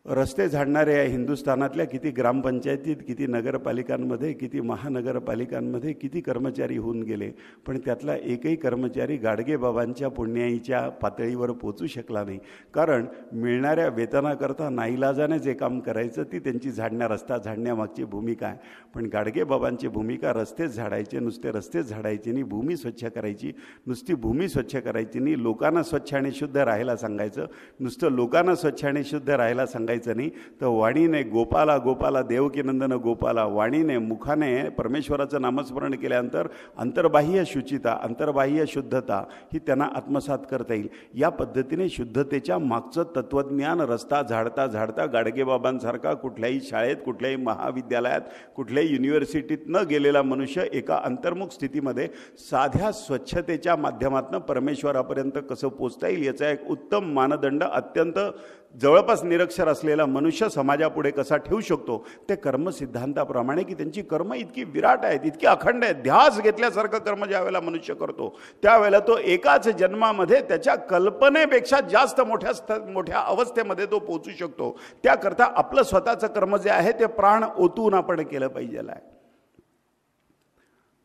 रस्ते झाडणारे या हिंदुस्थानातल्या किती ग्रामपंचायतीत किती नगरपालिकांमध्ये किती महानगरपालिकांमध्ये किती कर्मचारी होऊन गेले पण त्यातला एकही कर्मचारी गाडगेबाबांच्या पुण्याईच्या पातळीवर पोचू शकला नाही कारण मिळणाऱ्या वेतनाकरता नाईलाजाने जे काम करायचं ती त्यांची झाडण्या रस्ता झाडण्यामागची भूमिका आहे पण गाडगेबाबांची भूमिका रस्तेच झाडायचे नुसते रस्तेच झाडायचे नाही भूमी स्वच्छ करायची नुसती भूमी स्वच्छ करायची नाही लोकांना स्वच्छ आणि शुद्ध राहायला सांगायचं नुसतं लोकांना स्वच्छ आणि शुद्ध राहायला सांगायचं सांगायचं नाही तर वाणीने गोपाला गोपाला देवकीनंदन गोपाला वाणीने मुखाने परमेश्वराचं नामस्मरण केल्यानंतर अंतर्बाह्य शुचिता अंतर्बाह्य शुद्धता ही त्यांना आत्मसात करता येईल या पद्धतीने शुद्धतेच्या मागचं तत्त्वज्ञान रस्ता झाडता झाडता गाडगेबाबांसारखा कुठल्याही शाळेत कुठल्याही महाविद्यालयात कुठल्याही युनिव्हर्सिटीत न गेलेला मनुष्य एका अंतर्मुख स्थितीमध्ये साध्या स्वच्छतेच्या माध्यमातून परमेश्वरापर्यंत कसं पोचता येईल याचा एक उत्तम मानदंड अत्यंत जवळपास निरक्षर असलेला मनुष्य समाजापुढे कसा ठेवू शकतो ते कर्मसिद्धांताप्रमाणे की त्यांची कर्म इतकी विराट आहेत इतकी अखंड आहेत ध्यास घेतल्यासारखं कर्म वेळेला मनुष्य करतो त्यावेळेला तो एकाच जन्मामध्ये त्याच्या कल्पनेपेक्षा जास्त मोठ्या स्थ मोठ्या अवस्थेमध्ये तो पोचू शकतो त्याकरता आपलं स्वतःचं कर्म जे आहे ते प्राण ओतून आपण केलं पाहिजे आहे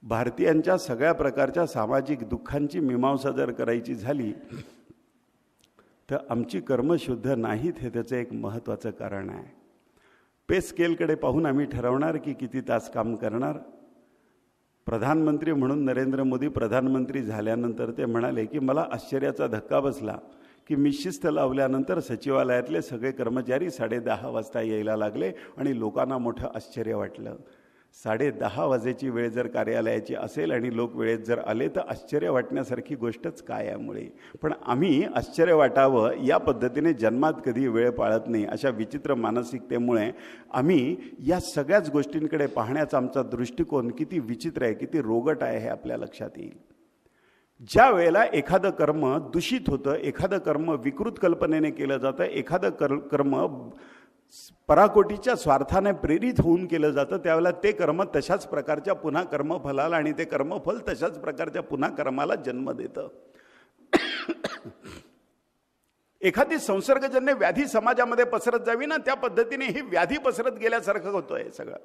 भारतीयांच्या सगळ्या प्रकारच्या सामाजिक दुःखांची मीमांसा जर करायची झाली तर आमची कर्मशुद्ध नाहीत हे त्याचं एक महत्त्वाचं कारण आहे पे स्केलकडे पाहून आम्ही ठरवणार की किती तास काम करणार प्रधानमंत्री म्हणून नरेंद्र मोदी प्रधानमंत्री झाल्यानंतर ते म्हणाले की मला आश्चर्याचा धक्का बसला की मी शिस्त लावल्यानंतर सचिवालयातले सगळे कर्मचारी साडेदहा वाजता यायला लागले आणि लोकांना मोठं आश्चर्य वाटलं दहा वाजेची वेळ जर कार्यालयाची असेल आणि लोक वेळेत जर आले तर आश्चर्य वाटण्यासारखी गोष्टच काय यामुळे पण आम्ही आश्चर्य वाटावं या पद्धतीने जन्मात कधी वेळ पाळत नाही अशा विचित्र मानसिकतेमुळे आम्ही या सगळ्याच गोष्टींकडे पाहण्याचा आमचा दृष्टिकोन किती विचित्र आहे किती रोगट आहे हे आपल्या लक्षात येईल ज्या वेळेला एखादं कर्म दूषित होतं एखादं कर्म विकृत कल्पनेने केलं जातं एखादं कर्म पराकोटीच्या स्वार्थाने प्रेरित होऊन केलं जातं त्यावेळेला ते कर्म तशाच प्रकारच्या पुन्हा कर्मफलाला आणि ते कर्मफल तशाच प्रकारच्या पुन्हा कर्माला जन्म देतं एखादी संसर्गजन्य व्याधी समाजामध्ये पसरत जावी ना त्या पद्धतीने ही व्याधी पसरत गेल्यासारखं होतं आहे सगळं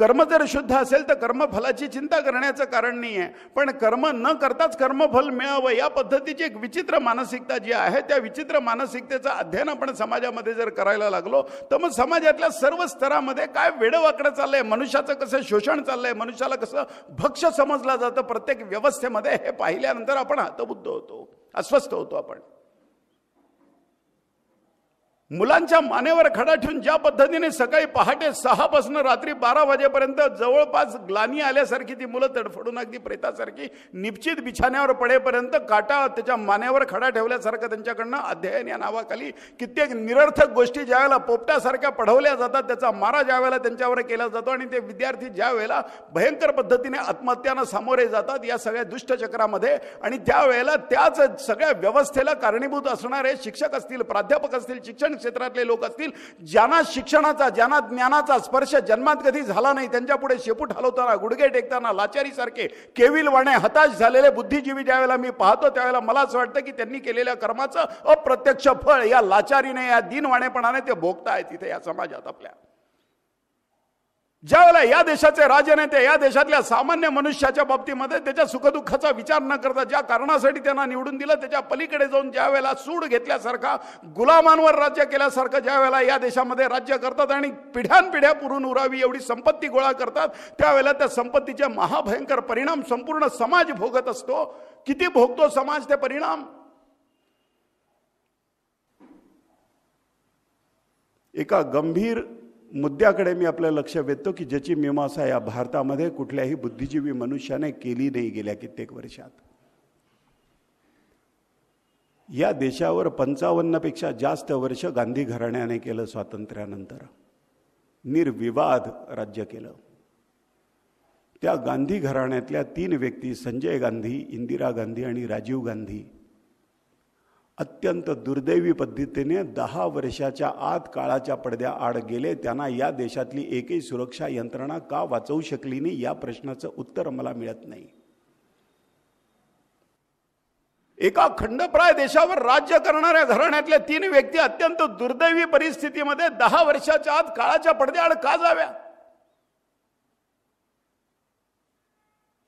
कर्म जर शुद्ध असेल तर कर्मफलाची चिंता करण्याचं कारण नाही आहे पण कर्म न करताच कर्मफल मिळावं या पद्धतीची एक विचित्र मानसिकता जी आहे त्या विचित्र मानसिकतेचं अध्ययन आपण समाजामध्ये जर करायला लागलो तर मग समाजातल्या सर्व स्तरामध्ये काय वेडवाकडं चाललंय मनुष्याचं कसं शोषण चाललंय मनुष्याला कसं भक्ष समजलं जातं प्रत्येक व्यवस्थेमध्ये हे पाहिल्यानंतर आपण हातबुद्ध होतो अस्वस्थ होतो आपण मुलांच्या मानेवर खडा ठेवून ज्या पद्धतीने सकाळी पहाटे सहापासून रात्री बारा वाजेपर्यंत जवळपास ग्लानी आल्यासारखी ती मुलं तडफडून अगदी प्रेतासारखी निश्चित बिछाण्यावर पडेपर्यंत काटा त्याच्या मानेवर खडा ठेवल्यासारखं त्यांच्याकडनं अध्ययन या नावाखाली कित्येक निरर्थक गोष्टी ज्या वेळेला पोपट्यासारख्या पढवल्या जातात त्याचा मारा ज्या वेळेला त्यांच्यावर केला जातो आणि ते विद्यार्थी ज्या वेळेला भयंकर पद्धतीने आत्महत्यानं सामोरे जातात या सगळ्या दुष्टचक्रामध्ये आणि त्यावेळेला त्याच सगळ्या व्यवस्थेला कारणीभूत असणारे शिक्षक असतील प्राध्यापक असतील शिक्षण क्षेत्रातले लोक असतील ज्यांना शिक्षणाचा ज्यांना ज्ञानाचा स्पर्श जन्मात कधी झाला नाही त्यांच्यापुढे शेपूट हलवताना गुडघे टेकताना लाचारीसारखे केविल वाणे हताश झालेले बुद्धिजीवी ज्यावेळेला मी पाहतो त्यावेळेला मला असं वाटतं की त्यांनी केलेल्या कर्माचं अप्रत्यक्ष फळ या लाचारीने या दिनवाणेपणाने ते भोगताय तिथे या समाजात आपल्या ज्यावेळेला या देशाचे राजनेते या देशातल्या सामान्य मनुष्याच्या बाबतीमध्ये त्याच्या सुखदुःखाचा विचार न करता ज्या कारणासाठी त्यांना निवडून दिलं त्याच्या पलीकडे जाऊन ज्या वेळेला सूड घेतल्यासारखा गुलामांवर राज्य केल्यासारखं ज्या वेळेला या देशामध्ये राज्य करतात आणि पिढ्यानपिढ्या पुरून उरावी एवढी संपत्ती गोळा करतात त्यावेळेला त्या संपत्तीचे महाभयंकर परिणाम संपूर्ण समाज भोगत असतो किती भोगतो समाज ते परिणाम एका गंभीर मुद्द्याकडे मी आपलं लक्ष वेधतो की ज्याची मीमांसा या भारतामध्ये कुठल्याही बुद्धिजीवी मनुष्याने केली नाही गेल्या कित्येक वर्षात या देशावर पंचावन्नपेक्षा जास्त वर्ष गांधी घराण्याने केलं स्वातंत्र्यानंतर निर्विवाद राज्य केलं त्या गांधी घराण्यातल्या तीन व्यक्ती संजय गांधी इंदिरा गांधी आणि राजीव गांधी अत्यंत दुर्दैवी पद्धतीने दहा वर्षाच्या आत काळाच्या पडद्या आड गेले त्यांना या देशातली एकही सुरक्षा यंत्रणा का वाचवू शकली नाही या प्रश्नाचं उत्तर मला मिळत नाही एका खंडप्राय देशावर राज्य करणाऱ्या घराण्यातल्या तीन व्यक्ती अत्यंत दुर्दैवी परिस्थितीमध्ये दहा वर्षाच्या आत काळाच्या पडद्याआड का जाव्या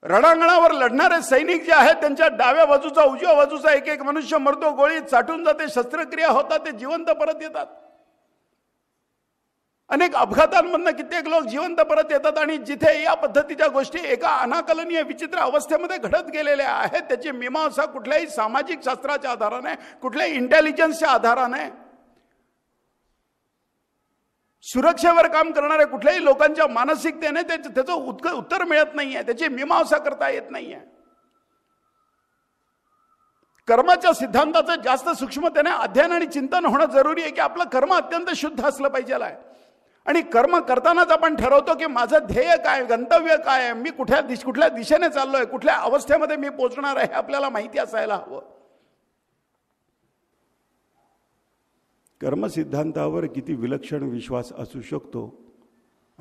रणांगणावर लढणारे सैनिक जे आहेत त्यांच्या डाव्या बाजूचा उजव्या बाजूचा एक एक मनुष्य मरतो गोळी चाटून जाते शस्त्रक्रिया होतात ते जिवंत परत येतात अनेक अपघातांमधनं कित्येक लोक जिवंत परत येतात आणि जिथे या पद्धतीच्या गोष्टी एका अनाकलनीय विचित्र अवस्थेमध्ये घडत गेलेल्या आहेत त्याची मीमांसा कुठल्याही सामाजिक शास्त्राच्या आधाराने कुठल्याही इंटेलिजन्सच्या आधाराने सुरक्षेवर काम करणाऱ्या कुठल्याही लोकांच्या मानसिकतेने त्याचं त्याचं उत्क उत्तर मिळत नाही आहे त्याची मीमांसा करता येत नाही आहे कर्माच्या सिद्धांताचं जास्त सूक्ष्मतेने अध्ययन आणि चिंतन होणं जरुरी आहे की आपलं कर्म अत्यंत शुद्ध असलं पाहिजे आहे आणि कर्म करतानाच आपण ठरवतो की माझं ध्येय काय गंतव्य काय मी कुठल्या दिश कुठल्या दिशेने चाललोय कुठल्या अवस्थेमध्ये मी पोचणार आहे हे आपल्याला माहिती असायला हवं कर्मसिद्धांतावर किती विलक्षण विश्वास असू शकतो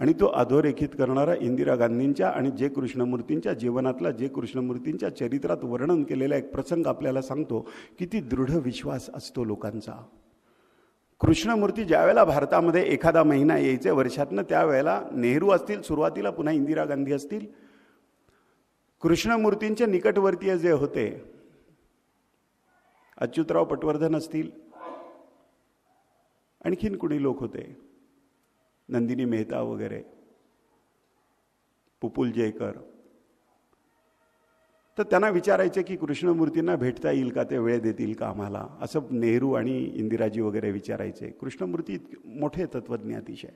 आणि तो अधोरेखित करणारा इंदिरा गांधींच्या आणि जे कृष्णमूर्तींच्या जीवनातला जे कृष्णमूर्तींच्या चरित्रात वर्णन केलेला एक प्रसंग आपल्याला सांगतो किती दृढ विश्वास असतो लोकांचा कृष्णमूर्ती ज्यावेळेला भारतामध्ये एखादा महिना यायचे वर्षातनं त्यावेळेला नेहरू असतील सुरुवातीला पुन्हा इंदिरा गांधी असतील कृष्णमूर्तींचे निकटवर्तीय जे होते अच्युतराव पटवर्धन असतील आणखीन कुणी लोक होते नंदिनी मेहता वगैरे पुपुल जयकर तर त्यांना विचारायचे की कृष्णमूर्तींना भेटता येईल का ते वेळ देतील का आम्हाला असं नेहरू आणि इंदिराजी वगैरे विचारायचे कृष्णमूर्ती मोठे तत्वज्ञ अतिशय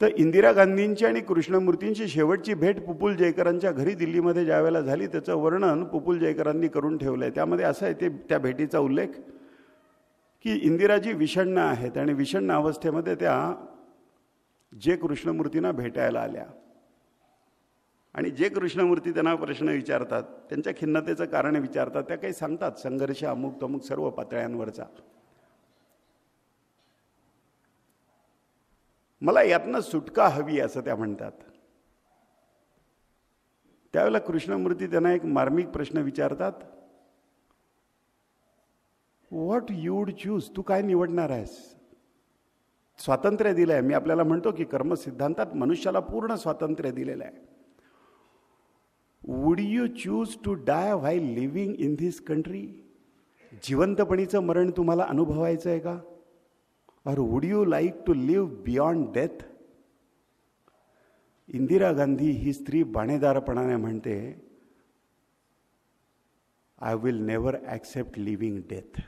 तर इंदिरा गांधींची आणि कृष्णमूर्तींची शेवटची भेट पुपुल जयकरांच्या घरी दिल्लीमध्ये ज्यावेळेला झाली त्याचं वर्णन पुपुल जयकरांनी करून ठेवलं त्यामध्ये असं आहे ते त्या भेटीचा उल्लेख की इंदिराजी विषण्ण आहेत आणि विषण्ण अवस्थेमध्ये त्या जे कृष्णमूर्तींना भेटायला आल्या आणि जे कृष्णमूर्ती त्यांना प्रश्न विचारतात त्यांच्या खिन्नतेचं कारण विचारतात त्या काही सांगतात संघर्ष अमुक तमुक सर्व पातळ्यांवरचा मला यातनं सुटका हवी असं त्या म्हणतात त्यावेळेला कृष्णमूर्ती त्यांना एक मार्मिक प्रश्न विचारतात व्हॉट यू वूड चूज तू काय निवडणार आहेस स्वातंत्र्य दिलं आहे मी आपल्याला म्हणतो की कर्मसिद्धांतात मनुष्याला पूर्ण स्वातंत्र्य दिलेलं आहे would you choose to die why living in this country जिवंतपणीचं मरण तुम्हाला अनुभवायचं आहे का or would you like to live beyond death Indira Gandhi ही स्त्री बाणेदारपणाने म्हणते I will never accept living death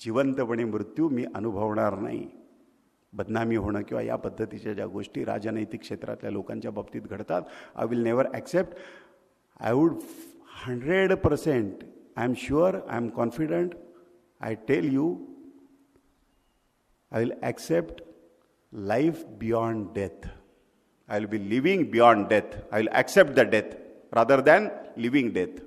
जिवंतपणे मृत्यू मी अनुभवणार नाही बदनामी होणं किंवा या पद्धतीच्या ज्या गोष्टी राजनैतिक क्षेत्रातल्या लोकांच्या बाबतीत घडतात I will never accept I would hundred percent I am sure I am confident I tell you I will accept life beyond death I will be living beyond death I will accept the death rather than living death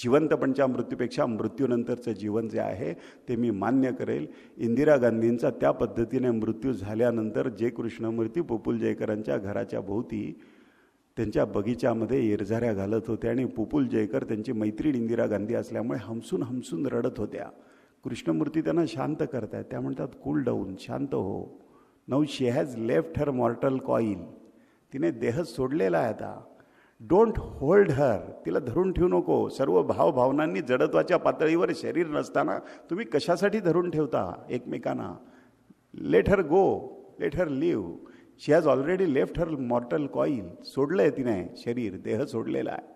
जिवंतपणच्या मृत्यूपेक्षा मृत्यूनंतरचं जीवन जे आहे ते मी मान्य करेल इंदिरा गांधींचा त्या पद्धतीने मृत्यू झाल्यानंतर जे कृष्णमूर्ती पुपुल जयकरांच्या घराच्या भोवती त्यांच्या बगीच्यामध्ये येरझाऱ्या घालत होत्या आणि पुपुल जयकर त्यांची मैत्रीण इंदिरा गांधी असल्यामुळे हमसून हमसून रडत होत्या कृष्णमूर्ती त्यांना शांत करत आहेत त्या म्हणतात कूल डाऊन शांत हो now she has left her mortal coil तिने देह सोडलेला आहे आता डोंट होल्ड हर तिला धरून ठेवू नको सर्व भावभावनांनी जडत्वाच्या पातळीवर शरीर नसताना तुम्ही कशासाठी धरून ठेवता एकमेकांना let her go let her live she has already left her mortal coil सोडलं आहे तिने शरीर देह सोडलेला आहे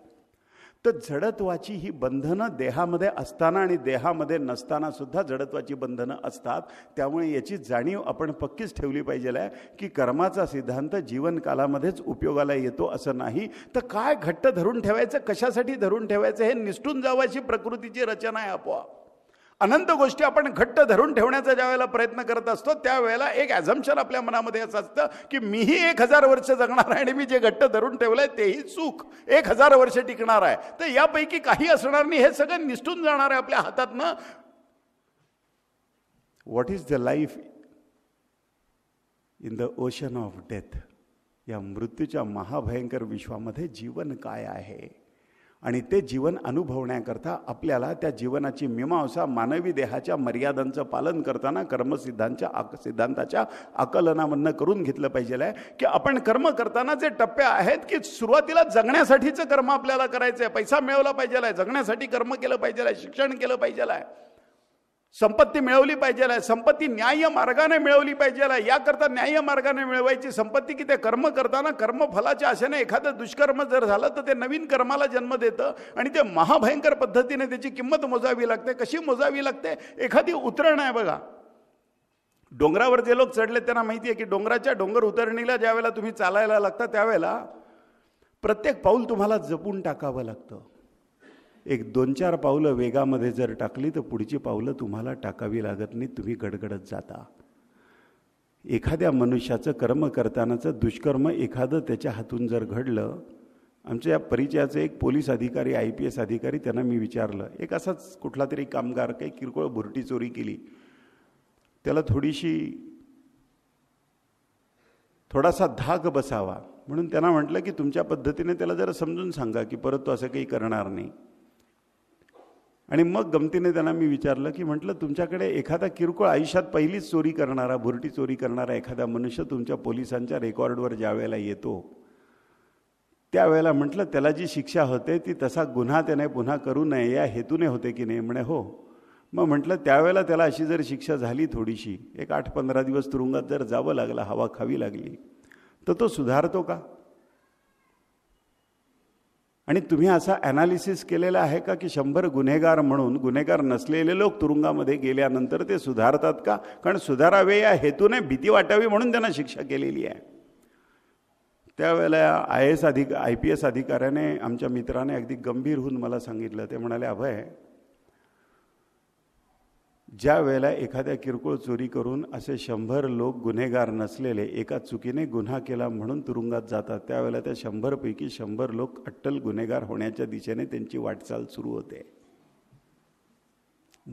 तर जडत्वाची ही बंधनं देहामध्ये असताना आणि देहामध्ये नसताना सुद्धा जडत्वाची बंधनं असतात त्यामुळे याची जाणीव आपण पक्कीच ठेवली पाहिजे आहे की कर्माचा सिद्धांत जीवनकालामध्येच उपयोगाला येतो असं नाही तर काय घट्ट धरून ठेवायचं कशासाठी धरून ठेवायचं हे निष्ठून अशी प्रकृतीची रचना आहे आपोआप अनंत गोष्टी आपण घट्ट धरून ठेवण्याचा ज्या वेळेला प्रयत्न करत असतो त्यावेळेला एक ॲझम्शन आपल्या मनामध्ये असं असतं की मीही एक हजार वर्ष जगणार आहे आणि मी जे घट्ट धरून ठेवलं आहे तेही चूक एक हजार वर्ष टिकणार आहे तर यापैकी काही असणार नाही हे सगळं निसटून जाणार आहे आपल्या हातातनं what is the life in the ocean of death या मृत्यूच्या महाभयंकर विश्वामध्ये जीवन काय आहे आणि ते जीवन अनुभवण्याकरता आपल्याला त्या जीवनाची मीमांसा मानवी देहाच्या मर्यादांचं पालन करताना कर्मसिद्धांच्या आक सिद्धांताच्या आकलनामधनं करून घेतलं पाहिजे आहे की आपण कर्म करताना जे टप्पे आहेत की सुरुवातीला जगण्यासाठीचं कर्म आपल्याला करायचं आहे पैसा मिळवला पाहिजे आहे जगण्यासाठी कर्म केलं पाहिजे आहे शिक्षण केलं पाहिजे आहे संपत्ती मिळवली पाहिजे संपत्ती न्याय्य मार्गाने मिळवली पाहिजे याकरता न्याय मार्गाने मिळवायची संपत्ती की ते कर्म करताना कर्मफलाच्या आशेने एखादं दुष्कर्म जर झालं तर ते नवीन कर्माला जन्म देतं आणि ते महाभयंकर पद्धतीने त्याची किंमत मोजावी लागते कशी मोजावी लागते एखादी उतरण आहे बघा डोंगरावर जे लोक चढले त्यांना माहिती आहे की डोंगराच्या डोंगर उतरणीला ज्यावेळेला तुम्ही चालायला लागता त्यावेळेला प्रत्येक पाऊल तुम्हाला जपून टाकावं लागतं एक दोन चार पावलं वेगामध्ये जर टाकली तर पुढची पावलं तुम्हाला टाकावी लागत नाही तुम्ही गडगडत जाता एखाद्या मनुष्याचं कर्म करतानाचं दुष्कर्म एखादं त्याच्या हातून जर घडलं आमच्या या परिचयाचं एक पोलीस अधिकारी आय पी एस अधिकारी त्यांना मी विचारलं एक असाच कुठला तरी कामगार काही किरकोळ भुरटी चोरी केली त्याला थोडीशी थोडासा धाक बसावा म्हणून त्यांना म्हटलं की तुमच्या पद्धतीने त्याला जरा समजून सांगा की परत तो असं काही करणार नाही आणि मग गमतीने त्यांना मी विचारलं की म्हटलं तुमच्याकडे एखादा किरकोळ आयुष्यात पहिलीच चोरी करणारा भुरटी चोरी करणारा एखादा मनुष्य तुमच्या पोलिसांच्या रेकॉर्डवर ज्या वेळेला येतो त्यावेळेला म्हटलं त्याला जी शिक्षा होते ती तसा गुन्हा त्याने पुन्हा करू नये या हेतूने होते की नाही म्हणे हो मग म्हटलं त्यावेळेला त्याला अशी जर शिक्षा झाली थोडीशी एक आठ पंधरा दिवस तुरुंगात जर जावं लागलं हवा खावी लागली तर तो सुधारतो का आणि तुम्ही असा ॲनालिसिस केलेला आहे का की शंभर गुन्हेगार म्हणून गुन्हेगार नसलेले लोक तुरुंगामध्ये गेल्यानंतर ते सुधारतात का कारण सुधारावे या हेतूने भीती वाटावी म्हणून त्यांना शिक्षा केलेली आहे त्यावेळेला आय एस अधिक आय पी एस अधिकाऱ्याने आमच्या मित्राने अगदी गंभीर होऊन मला सांगितलं ते म्हणाले अभय ज्या वेळेला एखाद्या किरकोळ चोरी करून असे शंभर लोक गुन्हेगार नसलेले एका चुकीने गुन्हा केला म्हणून तुरुंगात जातात त्यावेळेला त्या शंभरपैकी शंभर लोक अट्टल गुन्हेगार होण्याच्या दिशेने त्यांची वाटचाल सुरू होते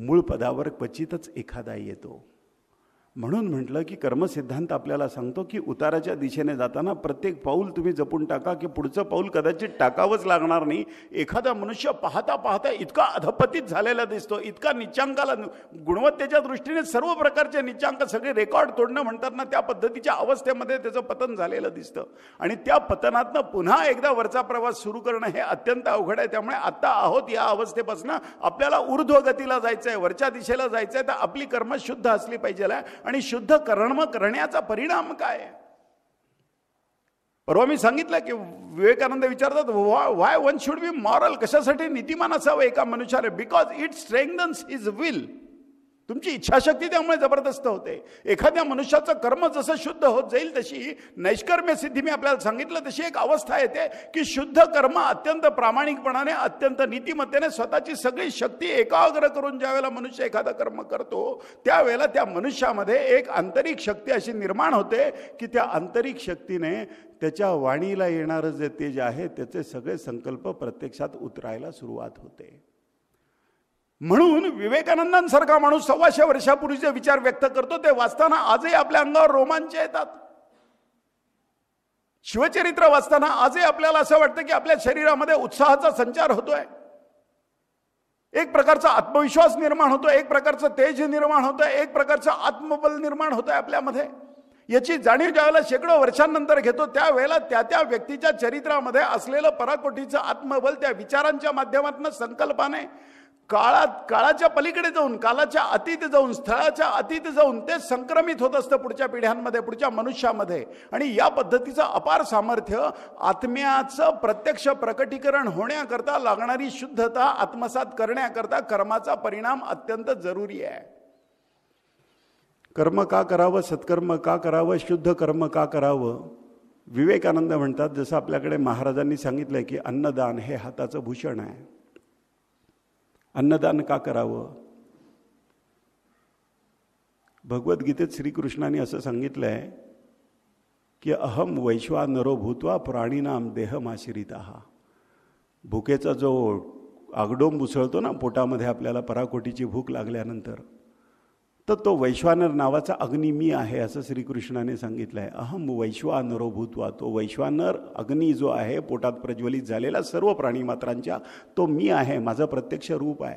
मूळ पदावर क्वचितच एखादा येतो म्हणून म्हटलं की कर्मसिद्धांत आपल्याला सांगतो की उताराच्या दिशेने जाताना प्रत्येक पाऊल तुम्ही जपून टाका की पुढचं पाऊल कदाचित टाकावंच लागणार नाही एखादा मनुष्य पाहता पाहता इतका अधपतीत झालेला दिसतो इतका निच्चांकाला गुणवत्तेच्या दृष्टीने सर्व प्रकारचे निच्चांक सगळे रेकॉर्ड तोडणं म्हणतात ना त्या पद्धतीच्या अवस्थेमध्ये त्याचं पतन झालेलं दिसतं आणि त्या पतनातनं पुन्हा एकदा वरचा प्रवास सुरू करणं हे अत्यंत अवघड आहे त्यामुळे आत्ता आहोत या अवस्थेपासून आपल्याला ऊर्ध्वगतीला जायचं आहे वरच्या दिशेला जायचं आहे तर आपली कर्मशुद्ध असली पाहिजे आणि शुद्ध कर्म करण्याचा परिणाम काय परवा मी सांगितलं की विवेकानंद विचारतात why one should be moral कशासाठी नीतिमान असावं एका मनुष्याने because it strengthens is will तुमची इच्छाशक्ती त्यामुळे जबरदस्त होते एखाद्या मनुष्याचं कर्म जसं शुद्ध होत जाईल तशी नैष्कर्म्य सिद्धी मी आपल्याला सांगितलं तशी एक अवस्था येते की शुद्ध कर्म अत्यंत प्रामाणिकपणाने अत्यंत नीतिमत्तेने स्वतःची सगळी शक्ती एकाग्र करून ज्यावेळेला मनुष्य एखादा कर्म करतो त्यावेळेला त्या मनुष्यामध्ये एक आंतरिक शक्ती अशी निर्माण होते की त्या आंतरिक शक्तीने त्याच्या वाणीला येणारं जे तेज आहे त्याचे सगळे संकल्प प्रत्यक्षात उतरायला सुरुवात होते म्हणून विवेकानंदांसारखा माणूस सव्वाशे वर्षापूर्वीचे विचार व्यक्त करतो ते वाचताना आजही आपल्या अंगावर रोमांच येतात शिवचरित्र वाचताना आजही आपल्याला असं वाटतं की आपल्या शरीरामध्ये उत्साहाचा संचार होतोय एक प्रकारचा आत्मविश्वास निर्माण होतो एक प्रकारचं तेज निर्माण होतं एक प्रकारचं आत्मबल निर्माण होतं आपल्यामध्ये याची जाणीव ज्यावेळेला शेकडो वर्षांनंतर घेतो त्यावेळेला त्या त्या व्यक्तीच्या चरित्रामध्ये असलेलं पराकोटीचं आत्मबल त्या विचारांच्या माध्यमातून संकल्पाने काळात काळाच्या पलीकडे जाऊन कालाच्या अतीत जाऊन स्थळाच्या अतीत जाऊन ते संक्रमित होत असतं पुढच्या पिढ्यांमध्ये पुढच्या मनुष्यामध्ये आणि या पद्धतीचं अपार सामर्थ्य आत्म्याचं प्रत्यक्ष प्रकटीकरण होण्याकरता लागणारी शुद्धता आत्मसात करण्याकरता कर्माचा परिणाम अत्यंत जरुरी आहे कर्म का करावं सत्कर्म का करावं शुद्ध कर्म का करावं विवेकानंद म्हणतात जसं आपल्याकडे महाराजांनी सांगितलं की अन्नदान हे हाताचं भूषण आहे अन्नदान का करावं भगवद्गीतेत श्रीकृष्णाने असं सांगितलं आहे की अहम वैश्वा नरो भूत्वा प्राणीनाम आश्रित हा भुकेचा जो आगडोम उसळतो ना पोटामध्ये आपल्याला पराकोटीची भूक लागल्यानंतर तर तो वैश्वानर नावाचा अग्नी मी आहे असं श्रीकृष्णाने सांगितलं आहे अहम वैश्वानरोभूत्वा तो वैश्वानर अग्नी जो आहे पोटात प्रज्वलित झालेला सर्व प्राणीमात्रांच्या तो मी आहे माझं प्रत्यक्ष रूप आहे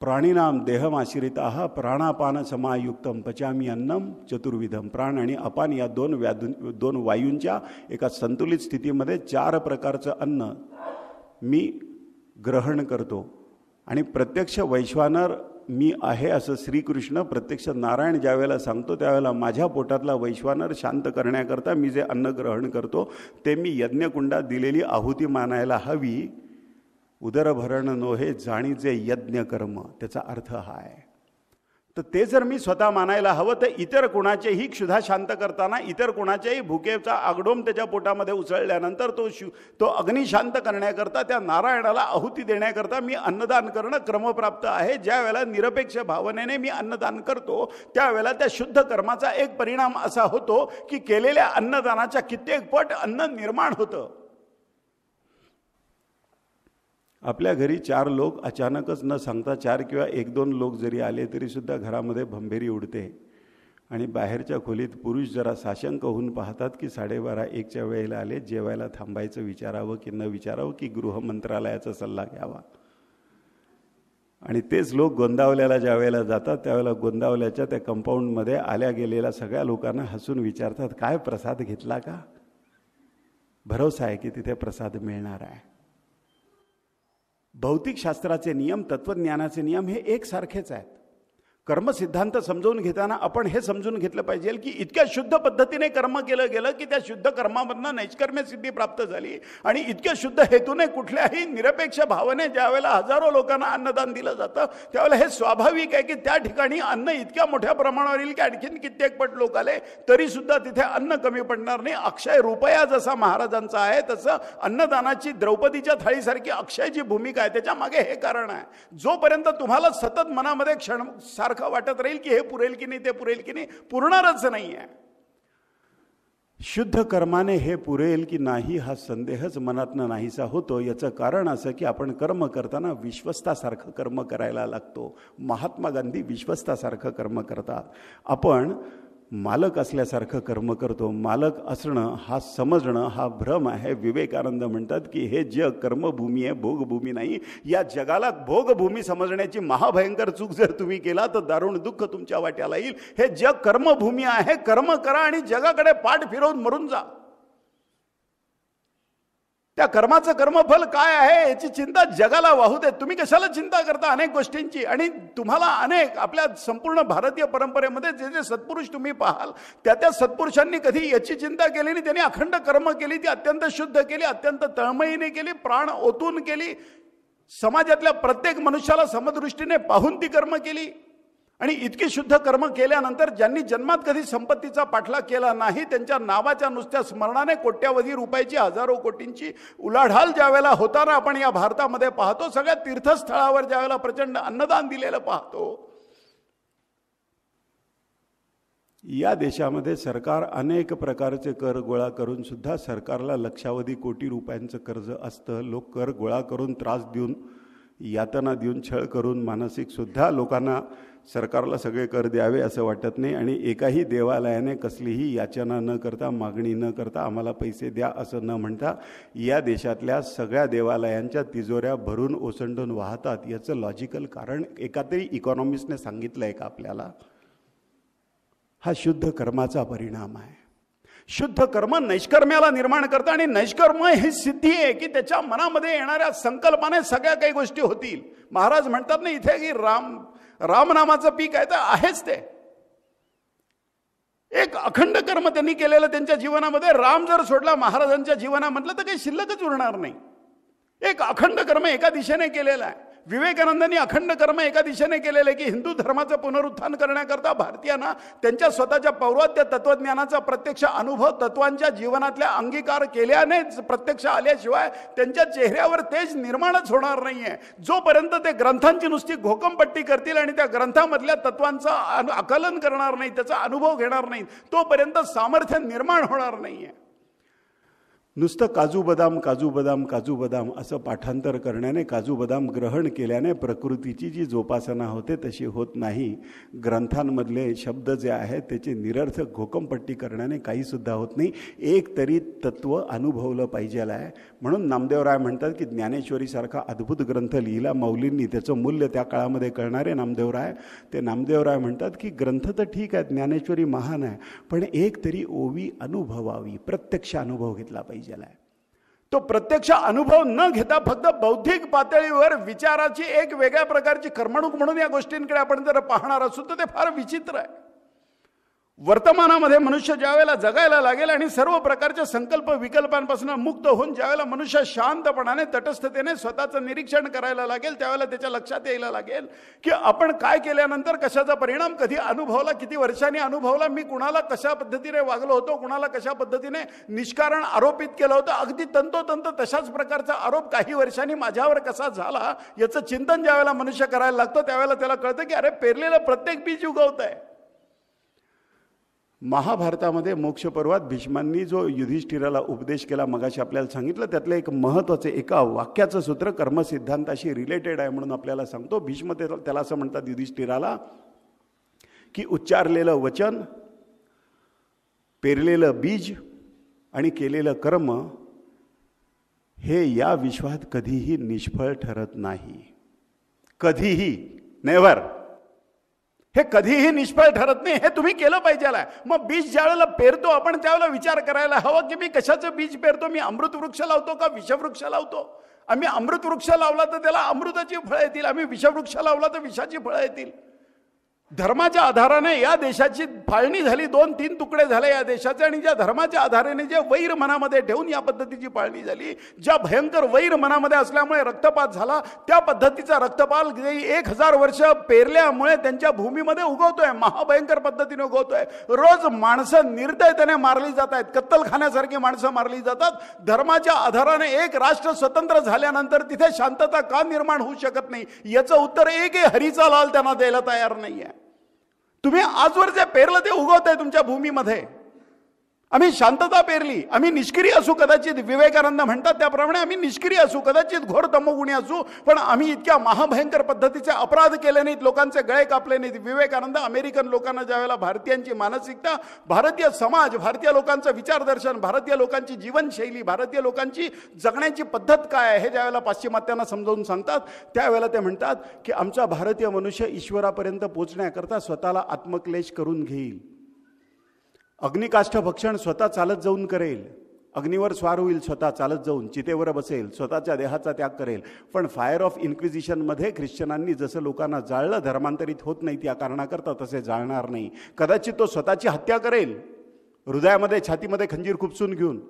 प्राणीनाम देहमाश्रित प्राणापान समायुक्तम पचामी अन्नम चतुर्विधम प्राण आणि अपान या दोन व्याधू दोन वायूंच्या एका संतुलित स्थितीमध्ये चार प्रकारचं अन्न मी ग्रहण करतो आणि प्रत्यक्ष वैश्वानर मी आहे असं श्रीकृष्ण प्रत्यक्ष नारायण ज्यावेळेला सांगतो त्यावेळेला माझ्या पोटातला वैश्वानर शांत करण्याकरता मी जे अन्न ग्रहण करतो ते मी यज्ञकुंडात दिलेली आहुती मानायला हवी उदरभरण नोहे जाणीचे यज्ञकर्म त्याचा अर्थ हा आहे तर ते जर मी स्वतः मानायला हवं तर इतर कोणाचेही क्षुधा शांत करताना इतर कोणाच्याही भुकेचा आगडोम त्याच्या पोटामध्ये उसळल्यानंतर तो शु तो अग्नी शांत करण्याकरता त्या नारायणाला आहुती देण्याकरता मी अन्नदान करणं क्रमप्राप्त आहे ज्या वेळेला निरपेक्ष भावनेने मी अन्नदान करतो त्यावेळेला त्या शुद्ध कर्माचा एक परिणाम असा होतो की केलेल्या अन्नदानाच्या कित्येक पट अन्न निर्माण होतं आपल्या घरी चार लोक अचानकच न सांगता चार किंवा एक दोन लोक जरी आले तरीसुद्धा घरामध्ये भंभेरी उडते आणि बाहेरच्या खोलीत पुरुष जरा साशंक होऊन पाहतात की साडेबारा एकच्या वेळेला आले जेवायला थांबायचं विचारावं की न विचारावं की गृहमंत्रालयाचा सल्ला घ्यावा आणि तेच लोक गोंदावल्याला ज्या वेळेला जातात त्यावेळेला गोंदावल्याच्या त्या कंपाऊंडमध्ये आल्या गेलेल्या सगळ्या लोकांना हसून विचारतात काय प्रसाद घेतला का भरोसा आहे की तिथे प्रसाद मिळणार आहे भौतिकशास्त्राचे नियम तत्त्वज्ञानाचे नियम हे एकसारखेच आहेत कर्मसिद्धांत समजून घेताना आपण हे समजून घेतलं पाहिजे की इतक्या शुद्ध पद्धतीने कर्म केलं गेलं की त्या शुद्ध कर्मामधनं नैष्कर्म्य सिद्धी प्राप्त झाली आणि इतक्या शुद्ध हेतूने कुठल्याही निरपेक्ष भावने ज्यावेळेला हजारो लोकांना अन्नदान दिलं जातं त्यावेळेला हे स्वाभाविक आहे की त्या ठिकाणी अन्न इतक्या मोठ्या प्रमाणावर येईल की आणखीन कित्येक पट लोक आले तरीसुद्धा तिथे अन्न कमी पडणार नाही अक्षय रुपया जसा महाराजांचा आहे तसं अन्नदानाची द्रौपदीच्या थाळीसारखी अक्षयची भूमिका आहे त्याच्या मागे हे कारण आहे जोपर्यंत तुम्हाला सतत मनामध्ये क्षण सारखं सारखं वाटत राहील की हे पुरेल की नाही ते पुरेल की नाही पुरणारच नाही आहे शुद्ध कर्माने हे पुरेल की नाही हा संदेहच मनातनं नाहीसा होतो याचं कारण असं की आपण कर्म करताना विश्वस्तासारखं कर्म करायला लागतो महात्मा गांधी विश्वस्तासारखं कर्म करतात आपण मालक असल्यासारखं कर्म करतो मालक असणं हा समजणं हा भ्रम आहे विवेकानंद म्हणतात की हे जग कर्मभूमी आहे भोगभूमी नाही या जगाला भोगभूमी समजण्याची महाभयंकर चूक जर तुम्ही केला तर दारुण दुःख तुमच्या वाट्याला येईल हे जग कर्मभूमी आहे कर्म करा आणि जगाकडे पाठ फिरवून मरून जा त्या कर्माचं कर्मफल काय आहे याची चिंता जगाला वाहू दे तुम्ही कशाला चिंता करता अनेक गोष्टींची आणि तुम्हाला अनेक आपल्या संपूर्ण भारतीय परंपरेमध्ये जे जे सत्पुरुष तुम्ही पाहाल त्या त्या सत्पुरुषांनी कधी याची चिंता केली नाही त्यांनी अखंड कर्म केली ती अत्यंत शुद्ध केली अत्यंत तळमळीने केली प्राण ओतून केली समाजातल्या प्रत्येक मनुष्याला समदृष्टीने पाहून ती कर्म केली आणि इतकी शुद्ध कर्म केल्यानंतर ज्यांनी जन्मात कधी संपत्तीचा पाठलाग केला नाही त्यांच्या नावाच्या नुसत्या स्मरणाने कोट्यावधी रुपयाची हजारो कोटींची उलाढाल ज्यावेळेला होताना आपण या भारतामध्ये पाहतो सगळ्या तीर्थस्थळावर ज्यावेळेला प्रचंड अन्नदान दिलेलं पाहतो या देशामध्ये सरकार अनेक प्रकारचे कर गोळा करून सुद्धा सरकारला लक्षावधी कोटी रुपयांचं कर्ज असतं लोक कर गोळा करून त्रास देऊन यातना देऊन छळ करून मानसिकसुद्धा लोकांना सरकारला सगळे कर द्यावे असं वाटत नाही आणि एकाही देवालयाने कसलीही याचना न करता मागणी न करता आम्हाला पैसे द्या असं न म्हणता या देशातल्या सगळ्या देवालयांच्या तिजोऱ्या भरून ओसंडून वाहतात याचं लॉजिकल कारण एका तरी इकॉनॉमिस्टने सांगितलं आहे का आपल्याला हा शुद्ध कर्माचा परिणाम आहे शुद्ध कर्म नैष्कर्म्याला निर्माण करतं आणि नैष्कर्म ही सिद्धी आहे की त्याच्या मनामध्ये येणाऱ्या संकल्पाने सगळ्या काही गोष्टी होतील महाराज म्हणतात ना इथे की राम रामनामाचं पीक आहे तर आहेच ते एक अखंड कर्म त्यांनी केलेलं त्यांच्या जीवनामध्ये राम जर सोडला महाराजांच्या जीवनामधलं तर काही शिल्लकच उरणार नाही एक अखंड कर्म एका दिशेने केलेला आहे विवेकानंदांनी अखंड कर्म एका दिशेने केलेलं आहे की हिंदू धर्माचं पुनरुत्थान करण्याकरता भारतीयांना त्यांच्या स्वतःच्या पौर्वात्य तत्वज्ञानाचा प्रत्यक्ष अनुभव तत्वांच्या जीवनातल्या अंगीकार केल्यानेच प्रत्यक्ष आल्याशिवाय त्यांच्या चेहऱ्यावर तेज निर्माणच होणार नाही आहे जोपर्यंत ते ग्रंथांची नुसती घोकमपट्टी करतील आणि त्या ग्रंथामधल्या तत्वांचं आकलन करणार नाही त्याचा अनुभव घेणार नाही तोपर्यंत सामर्थ्य निर्माण होणार नाही आहे नुसतं काजू बदाम काजू बदाम काजू बदाम असं पाठांतर करण्याने काजू बदाम ग्रहण केल्याने प्रकृतीची जी जोपासना होते तशी होत नाही ग्रंथांमधले शब्द जे आहेत त्याचे निरर्थ घोकमपट्टी करण्याने काहीसुद्धा होत नाही एक तरी तत्त्व अनुभवलं पाहिजेला आहे म्हणून नामदेवराय म्हणतात की ज्ञानेश्वरीसारखा अद्भुत ग्रंथ लिहिला मौलींनी त्याचं मूल्य त्या काळामध्ये कळणारे नामदेवराय ते नामदेवराय म्हणतात की ग्रंथ तर ठीक आहे ज्ञानेश्वरी महान आहे पण एक तरी ओवी अनुभवावी प्रत्यक्ष अनुभव घेतला पाहिजे तो प्रत्यक्ष अनुभव न घेता फक्त बौद्धिक पातळीवर विचाराची एक वेगळ्या प्रकारची करमणूक म्हणून या गोष्टींकडे आपण जर पाहणार असू तर ते फार विचित्र आहे वर्तमानामध्ये मनुष्य ज्यावेळेला जगायला लागेल आणि सर्व प्रकारच्या संकल्प विकल्पांपासून मुक्त होऊन ज्यावेळेला मनुष्य शांतपणाने तटस्थतेने स्वतःचं निरीक्षण करायला लागेल त्यावेळेला त्याच्या लक्षात यायला लागेल की आपण काय केल्यानंतर कशाचा परिणाम कधी अनुभवला किती वर्षांनी अनुभवला मी कुणाला कशा पद्धतीने वागलो होतो कुणाला कशा पद्धतीने निष्कारण आरोपित केलं होतं अगदी तंतोतंत तशाच प्रकारचा आरोप काही वर्षांनी माझ्यावर कसा झाला याचं चिंतन ज्यावेळेला मनुष्य करायला लागतो त्यावेळेला त्याला कळतं की अरे पेरलेलं प्रत्येक बीज उगवत आहे महाभारतामध्ये मोक्षपर्वात भीष्मांनी जो युधिष्ठिराला उपदेश केला मगाशी आपल्याला सांगितलं त्यातलं एक महत्त्वाचं एका वाक्याचं सूत्र कर्मसिद्धांताशी रिलेटेड आहे म्हणून आपल्याला सांगतो भीष्म ते त्याला असं म्हणतात युधिष्ठिराला की उच्चारलेलं वचन पेरलेलं बीज आणि केलेलं कर्म हे या विश्वात कधीही निष्फळ ठरत नाही कधीही नेव्हर हे कधीही निष्फळ ठरत नाही हे तुम्ही केलं पाहिजेला मग बीज ज्यावेळेला पेरतो आपण त्यावेळेला विचार करायला हवा की मी कशाचं बीज पेरतो मी अमृत वृक्ष लावतो का विषवृक्ष लावतो आम्ही अमृत वृक्ष लावला तर त्याला अमृताची फळं येतील आम्ही विषवृक्ष लावला तर विषाची फळं येतील धर्माच्या आधाराने या देशाची फाळणी झाली दोन तीन तुकडे झाले या देशाचे आणि ज्या धर्माच्या आधाराने जे वैर मनामध्ये ठेवून या पद्धतीची पाळणी झाली ज्या भयंकर वैर मनामध्ये असल्यामुळे रक्तपात झाला त्या पद्धतीचा रक्तपाल एक हजार वर्ष पेरल्यामुळे त्यांच्या भूमीमध्ये उगवतोय महाभयंकर पद्धतीने उगवतोय रोज माणसं निर्दयतेने मारली जात आहेत कत्तलखान्यासारखी माणसं मारली जातात धर्माच्या आधाराने एक राष्ट्र स्वतंत्र झाल्यानंतर तिथे शांतता का निर्माण होऊ शकत नाही याचं उत्तर एकही हरीचा लाल त्यांना द्यायला तयार नाही आहे तुम्ही आजवर जे पेरलं ते उगवत आहे तुमच्या भूमीमध्ये आम्ही शांतता पेरली आम्ही निष्क्रिय असू कदाचित विवेकानंद म्हणतात त्याप्रमाणे आम्ही निष्क्रिय असू कदाचित घोर तमोगुणी असू पण आम्ही इतक्या महाभयंकर पद्धतीचे अपराध केले नाहीत लोकांचे गळे कापले नाहीत विवेकानंद अमेरिकन लोकांना ज्यावेळेला भारतीयांची मानसिकता भारतीय समाज भारतीय लोकांचं विचारदर्शन भारतीय लोकांची जीवनशैली भारतीय लोकांची जगण्याची पद्धत काय आहे हे ज्यावेळेला पाश्चिमात्यांना समजावून सांगतात त्यावेळेला ते म्हणतात की आमचा भारतीय मनुष्य ईश्वरापर्यंत पोचण्याकरता स्वतःला आत्मक्लेश करून घेईल अग्निकाष्ठ भक्षण स्वतः चालत जाऊन करेल अग्नीवर स्वार होईल स्वतः चालत जाऊन चितेवर बसेल स्वतःच्या देहाचा त्याग करेल पण फायर ऑफ इन्क्विजिशनमध्ये ख्रिश्चनांनी जसं लोकांना जाळलं धर्मांतरित होत नाही त्या कारणाकरता तसे जाळणार नाही कदाचित तो स्वतःची हत्या करेल हृदयामध्ये छातीमध्ये खंजीर खुपसून घेऊन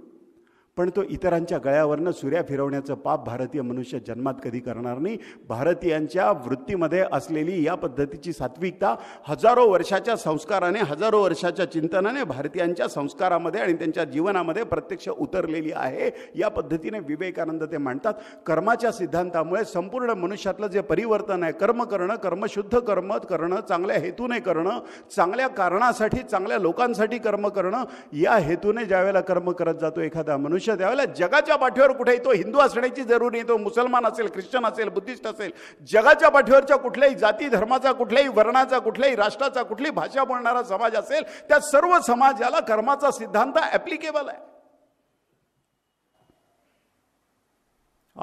पण तो इतरांच्या गळ्यावरनं सूर्या फिरवण्याचं पाप भारतीय मनुष्य जन्मात कधी करणार नाही भारतीयांच्या वृत्तीमध्ये असलेली या पद्धतीची सात्विकता हजारो वर्षाच्या संस्काराने हजारो वर्षाच्या चिंतनाने भारतीयांच्या संस्कारामध्ये आणि त्यांच्या जीवनामध्ये प्रत्यक्ष उतरलेली आहे या पद्धतीने विवेकानंद ते मांडतात कर्माच्या सिद्धांतामुळे संपूर्ण मनुष्यातलं जे परिवर्तन आहे कर्म करणं कर्मशुद्ध कर्म करणं चांगल्या हेतूने करणं चांगल्या कारणासाठी चांगल्या लोकांसाठी कर्म करणं या हेतूने ज्यावेळेला कर्म करत जातो एखादा मनुष्य जगाच्या पाठीवर कुठेही तो हिंदू असण्याची जरुरी नाही तो मुसलमान असेल ख्रिश्चन असेल बुद्धिस्ट असेल जगाच्या पाठीवरच्या कुठल्याही जाती धर्माचा कुठल्याही वर्णाचा कुठल्याही राष्ट्राचा कुठली भाषा बोलणारा समाज असेल त्या सर्व समाजाला कर्माचा सिद्धांत ॲप्लिकेबल आहे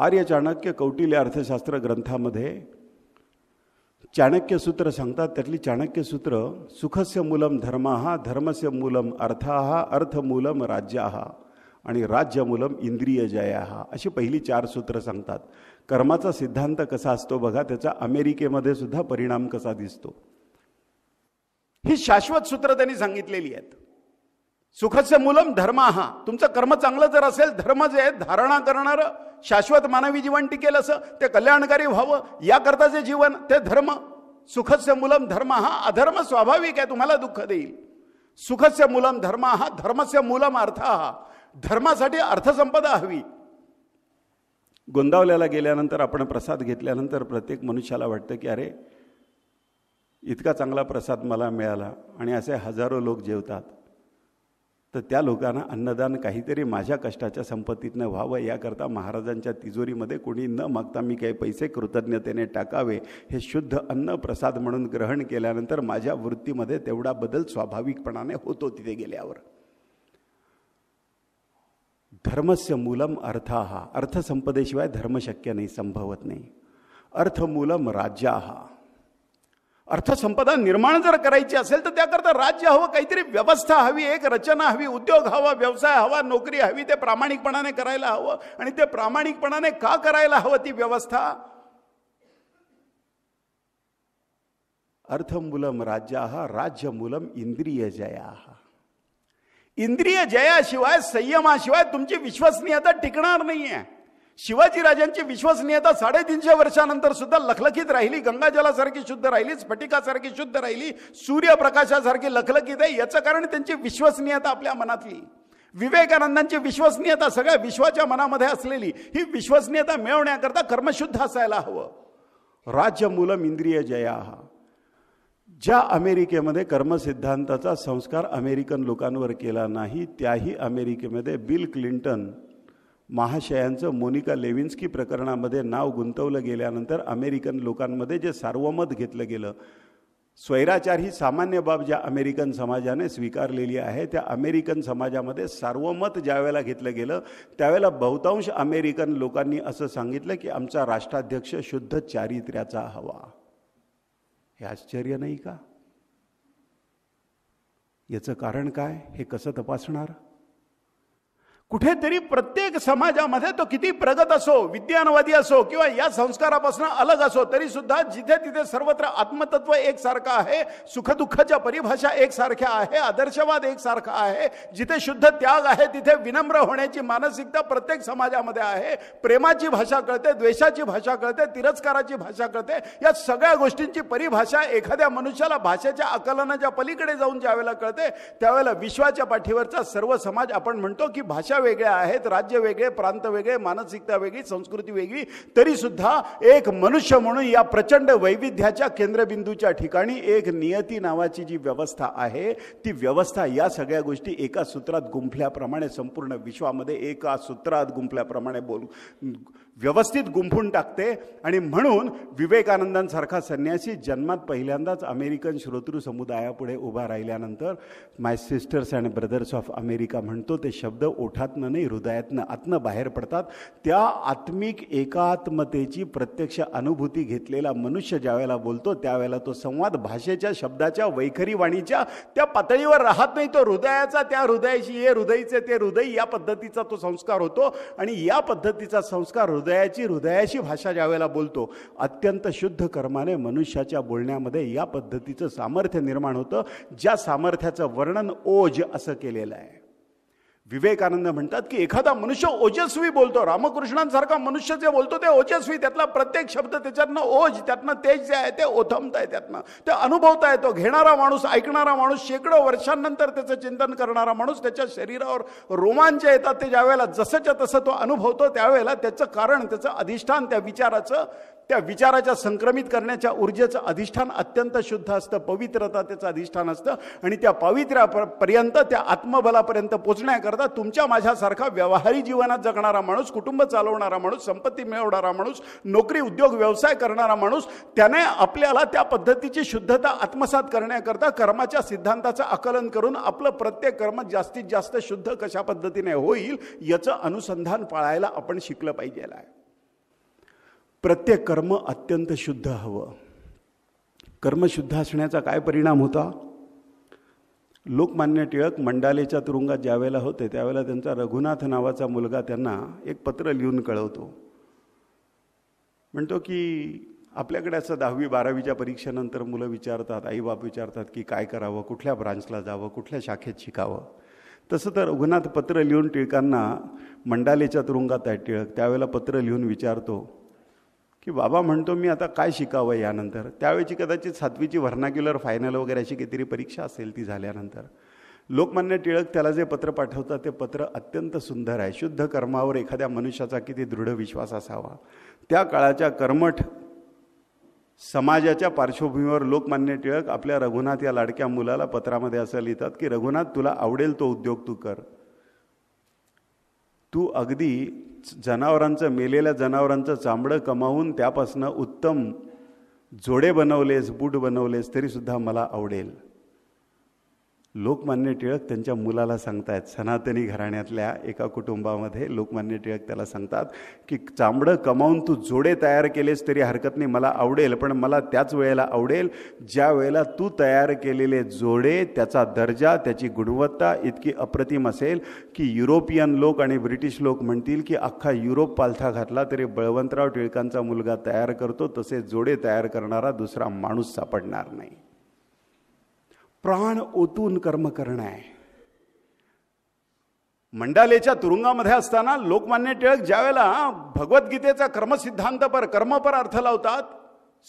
आर्य चाणक्य कौटिल्य अर्थशास्त्र ग्रंथामध्ये चाणक्य सूत्र सांगतात त्यातली चाणक्य सूत्र सुखस्य मूलम धर्म हा धर्मस्य मूलम अर्थ अर्थमूलम राज्य आणि राज्यमूलम इंद्रिय जया हा अशी पहिली चार सूत्र सांगतात कर्माचा सिद्धांत कसा असतो बघा त्याचा अमेरिकेमध्ये सुद्धा परिणाम कसा दिसतो ही शाश्वत सूत्र त्यांनी सांगितलेली आहेत सुखस्य मूलम धर्म हा तुमचं कर्म चांगलं जर असेल धर्म जे आहे धारणा करणारं शाश्वत मानवी जीवन टिकेल असं ते कल्याणकारी व्हावं याकरता जे जीवन ते धर्म सुखस्य मूलम धर्म हा अधर्म स्वाभाविक आहे तुम्हाला दुःख देईल सुखस्य मूलम धर्म हा धर्मस्य मूलम अर्थ हा धर्मासाठी अर्थसंपदा हवी गोंदावल्याला गेल्यानंतर आपण प्रसाद घेतल्यानंतर प्रत्येक मनुष्याला वाटतं की अरे इतका चांगला प्रसाद मला मिळाला आणि असे हजारो लोक जेवतात तर त्या लोकांना अन्नदान काहीतरी माझ्या कष्टाच्या संपत्तीतनं व्हावं याकरता महाराजांच्या तिजोरीमध्ये कोणी न मागता मी काही पैसे कृतज्ञतेने टाकावे हे शुद्ध अन्न प्रसाद म्हणून ग्रहण केल्यानंतर माझ्या वृत्तीमध्ये तेवढा बदल स्वाभाविकपणाने होतो तिथे गेल्यावर धर्मस्य मूलम अर्थ हा अर्थसंपदेशिवाय धर्म शक्य नाही संभवत नाही अर्थमूलम राज्य हा अर्थसंपदा निर्माण जर करायची असेल तर त्याकरता राज्य हवं काहीतरी व्यवस्था हवी एक रचना हवी उद्योग हवा व्यवसाय हवा नोकरी हवी ते प्रामाणिकपणाने करायला हवं आणि ते प्रामाणिकपणाने का करायला हवं ती व्यवस्था अर्थमूलम राज्या हा राज्यमूलम जया हा इंद्रिय जयाशिवाय संयमाशिवाय तुमची विश्वसनीयता टिकणार नाही नाहीये शिवाजीराजांची विश्वसनीयता साडेतीनशे वर्षानंतर सुद्धा लखलखीत राहिली गंगाजलासारखी शुद्ध राहिली स्फटिकासारखी शुद्ध राहिली सूर्यप्रकाशासारखी लखलखीत आहे याचं कारण त्यांची विश्वसनीयता आपल्या मनातली विवेकानंदांची विश्वसनीयता सगळ्या विश्वाच्या मनामध्ये असलेली ही विश्वसनीयता मिळवण्याकरता कर्मशुद्ध असायला हवं राज्य मूलम इंद्रिय जया ज्या अमेरिकेमध्ये कर्मसिद्धांताचा संस्कार अमेरिकन लोकांवर केला नाही त्याही अमेरिकेमध्ये बिल क्लिंटन महाशयांचं मोनिका लेविन्स्की प्रकरणामध्ये नाव गुंतवलं गेल्यानंतर अमेरिकन लोकांमध्ये जे सार्वमत घेतलं गेलं स्वैराचार ही सामान्य बाब ज्या अमेरिकन समाजाने स्वीकारलेली आहे त्या अमेरिकन समाजामध्ये सार्वमत ज्यावेळेला घेतलं गेलं त्यावेळेला बहुतांश अमेरिकन लोकांनी असं सांगितलं की आमचा राष्ट्राध्यक्ष शुद्ध चारित्र्याचा हवा हे आश्चर्य नाही का याचं कारण काय हे कसं तपासणार कुठेतरी प्रत्येक समाजामध्ये तो किती प्रगत असो विज्ञानवादी असो किंवा या संस्कारापासून अलग असो तरी सुद्धा जिथे तिथे सर्वत्र आत्मतत्व एकसारखं आहे सुखदुःखाच्या परिभाषा एकसारख्या आहे आदर्शवाद एकसारखा आहे जिथे शुद्ध त्याग आहे तिथे विनम्र होण्याची मानसिकता प्रत्येक समाजामध्ये आहे प्रेमाची भाषा कळते द्वेषाची भाषा कळते तिरस्काराची भाषा कळते या सगळ्या गोष्टींची परिभाषा एखाद्या मनुष्याला भाषेच्या आकलनाच्या पलीकडे जाऊन ज्यावेळेला कळते त्यावेळेला विश्वाच्या पाठीवरचा सर्व समाज आपण म्हणतो की भाषा वेगळ्या आहेत राज्य वेगळे प्रांत वेगळे मानसिकता वेगळी संस्कृती वेगळी तरीसुद्धा एक मनुष्य म्हणून या प्रचंड वैविध्याच्या केंद्रबिंदूच्या ठिकाणी एक नियती नावाची जी व्यवस्था आहे ती व्यवस्था या सगळ्या गोष्टी एका सूत्रात गुंफल्याप्रमाणे संपूर्ण विश्वामध्ये एका सूत्रात गुंफल्याप्रमाणे बोल व्यवस्थित गुंफून टाकते आणि म्हणून विवेकानंदांसारखा संन्यासी जन्मात पहिल्यांदाच अमेरिकन श्रोतृ समुदायापुढे उभा राहिल्यानंतर my sisters and brothers of America म्हणतो ते शब्द ओठातनं नाही हृदयातनं आतनं बाहेर पडतात त्या आत्मिक एकात्मतेची प्रत्यक्ष अनुभूती घेतलेला मनुष्य ज्यावेळेला बोलतो त्यावेळेला तो संवाद भाषेच्या शब्दाच्या वैखरी वाणीच्या त्या पातळीवर राहत नाही तो हृदयाचा त्या हृदयाशी हे हृदयचे ते हृदय या पद्धतीचा तो संस्कार होतो आणि या पद्धतीचा संस्कार हृदयाची हृदयाची भाषा ज्यावेळेला बोलतो अत्यंत शुद्ध कर्माने मनुष्याच्या बोलण्यामध्ये या पद्धतीचं सामर्थ्य निर्माण होतं ज्या सामर्थ्याचं वर्णन ओज असं केलेलं आहे विवेकानंद म्हणतात की एखादा मनुष्य ओजस्वी बोलतो रामकृष्णांसारखा मनुष्य जे बोलतो ते ओजस्वी त्यातला प्रत्येक शब्द त्याच्यातनं ओज त्यातनं तेज जे आहे ते ओथमत आहे त्यातनं ते अनुभवता येतो घेणारा माणूस ऐकणारा माणूस शेकडो वर्षांनंतर त्याचं चिंतन करणारा माणूस त्याच्या शरीरावर रोमांच येतात ते ज्यावेळेला जसंच्या तसं तो अनुभवतो त्यावेळेला त्याचं कारण त्याचं अधिष्ठान त्या विचाराचं त्या विचाराच्या संक्रमित करण्याच्या ऊर्जेचं अधिष्ठान अत्यंत शुद्ध असतं पवित्रता त्याचं अधिष्ठान असतं आणि त्या पवित्र्यापर्यंत त्या आत्मबलापर्यंत पोचण्याकरता तुमच्या माझ्यासारखा व्यवहारी जीवनात जगणारा माणूस कुटुंब चालवणारा माणूस संपत्ती मिळवणारा माणूस नोकरी उद्योग व्यवसाय करणारा माणूस त्याने आपल्याला त्या पद्धतीची शुद्धता आत्मसात करण्याकरता कर्माच्या सिद्धांताचं आकलन करून आपलं प्रत्येक कर्म जास्तीत जास्त शुद्ध कशा पद्धतीने होईल याचं अनुसंधान पाळायला आपण शिकलं पाहिजे आहे प्रत्येक कर्म अत्यंत शुद्ध हवं शुद्ध असण्याचा काय परिणाम होता लोकमान्य टिळक मंडालेच्या तुरुंगात ज्यावेळेला होते त्यावेळेला त्यांचा रघुनाथ नावाचा मुलगा त्यांना एक पत्र लिहून कळवतो म्हणतो की आपल्याकडे असं दहावी बारावीच्या परीक्षेनंतर मुलं विचारतात आईबाप विचारतात की काय करावं कुठल्या ब्रांचला जावं कुठल्या शाखेत शिकावं तसं तर रघुनाथ पत्र लिहून टिळकांना मंडालेच्या तुरुंगात आहे टिळक त्यावेळेला पत्र लिहून विचारतो की बाबा म्हणतो मी आता काय शिकावं यानंतर त्यावेळेची कदाचित सातवीची व्हर्नाक्युलर फायनल वगैरे अशी काहीतरी परीक्षा असेल ती झाल्यानंतर लोकमान्य टिळक त्याला जे पत्र पाठवतात ते पत्र अत्यंत सुंदर आहे शुद्ध कर्मावर एखाद्या मनुष्याचा किती दृढ विश्वास असावा त्या काळाच्या कर्मठ समाजाच्या पार्श्वभूमीवर लोकमान्य टिळक आपल्या रघुनाथ या लाडक्या मुलाला पत्रामध्ये असं लिहितात की रघुनाथ तुला आवडेल तो उद्योग तू कर तू अगदी जनावरांचं मेलेल्या जनावरांचं चामडं कमावून त्यापासनं उत्तम जोडे बनवलेस बूट बनवलेस तरीसुद्धा मला आवडेल लोकमान्य टिळक त्यांच्या मुलाला सांगतायत सनातनी घराण्यातल्या एका कुटुंबामध्ये लोकमान्य टिळक त्याला सांगतात की चांबडं कमावून तू जोडे तयार केलेस तरी हरकत नाही मला आवडेल पण मला त्याच वेळेला आवडेल ज्या वेळेला तू तयार केलेले जोडे त्याचा दर्जा त्याची गुणवत्ता इतकी अप्रतिम असेल की युरोपियन लोक आणि ब्रिटिश लोक म्हणतील की अख्खा युरोप पालथा घातला तरी बळवंतराव टिळकांचा मुलगा तयार करतो तसे जोडे तयार करणारा दुसरा माणूस सापडणार नाही प्राण ओतून कर्म करणं आहे मंडालेच्या तुरुंगामध्ये असताना लोकमान्य टिळक ज्यावेळेला भगवद्गीतेचा कर्मसिद्धांतपर कर्मपर अर्थ लावतात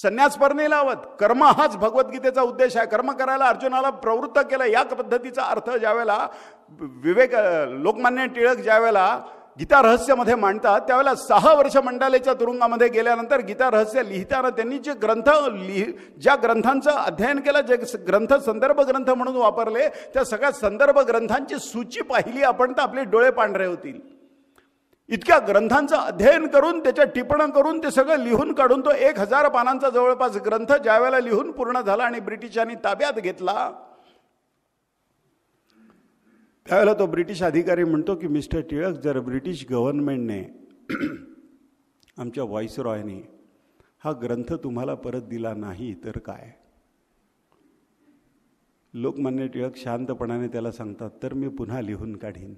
संन्यासपर नाही लावत कर्म हाच भगवद्गीतेचा उद्देश आहे कर्म करायला अर्जुनाला प्रवृत्त केलं या पद्धतीचा अर्थ ज्यावेळेला विवेक लोकमान्य टिळक ज्यावेळेला गीता रहस्यामध्ये मांडतात त्यावेळेला सहा वर्ष मंडालेच्या तुरुंगामध्ये गेल्यानंतर गीता रहस्य लिहिताना त्यांनी जे ग्रंथ लिहि ज्या ग्रंथांचं अध्ययन केलं जे ग्रंथ संदर्भ ग्रंथ म्हणून वापरले त्या सगळ्या संदर्भ ग्रंथांची सूची पाहिली आपण तर आपले डोळे पांढरे होतील इतक्या ग्रंथांचं अध्ययन करून त्याच्या टिपणं करून ते सगळं लिहून काढून तो एक हजार पानांचा जवळपास ग्रंथ ज्यावेळेला लिहून पूर्ण झाला आणि ब्रिटिशांनी ताब्यात घेतला त्यावेळेला तो ब्रिटिश अधिकारी म्हणतो की मिस्टर टिळक जर ब्रिटिश गव्हर्नमेंटने [clears throat] आमच्या व्हॉईसरॉयने हा ग्रंथ तुम्हाला परत दिला नाही तर काय लोकमान्य टिळक शांतपणाने त्याला सांगतात तर मी पुन्हा लिहून काढीन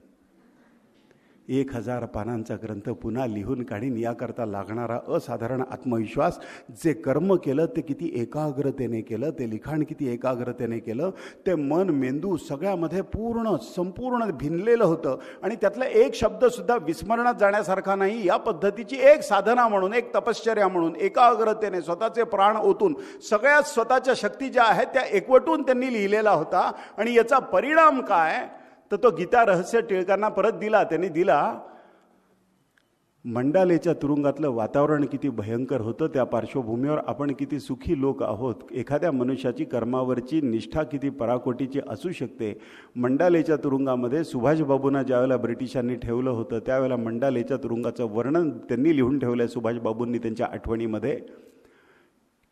एक हजार पानांचा ग्रंथ पुन्हा लिहून काढीन याकरता लागणारा असाधारण आत्मविश्वास जे कर्म केलं ते किती एकाग्रतेने केलं ते लिखाण किती एकाग्रतेने केलं ते मन मेंदू सगळ्यामध्ये पूर्ण संपूर्ण भिनलेलं होतं आणि त्यातला एक शब्दसुद्धा विस्मरणात जाण्यासारखा नाही या पद्धतीची एक साधना म्हणून एक तपश्चर्या म्हणून एकाग्रतेने स्वतःचे प्राण ओतून सगळ्या स्वतःच्या शक्ती ज्या आहेत त्या एकवटून त्यांनी लिहिलेला होता आणि याचा परिणाम काय तर तो गीता रहस्य टिळकांना परत दिला त्यांनी दिला मंडालेच्या तुरुंगातलं वातावरण किती भयंकर होतं त्या पार्श्वभूमीवर आपण किती सुखी लोक आहोत एखाद्या मनुष्याची कर्मावरची निष्ठा किती पराकोटीची असू शकते मंडालेच्या तुरुंगामध्ये सुभाषबाबूंना ज्यावेळेला ब्रिटिशांनी ठेवलं होतं त्यावेळेला मंडालेच्या तुरुंगाचं वर्णन त्यांनी लिहून ठेवलं आहे सुभाषबाबूंनी त्यांच्या आठवणीमध्ये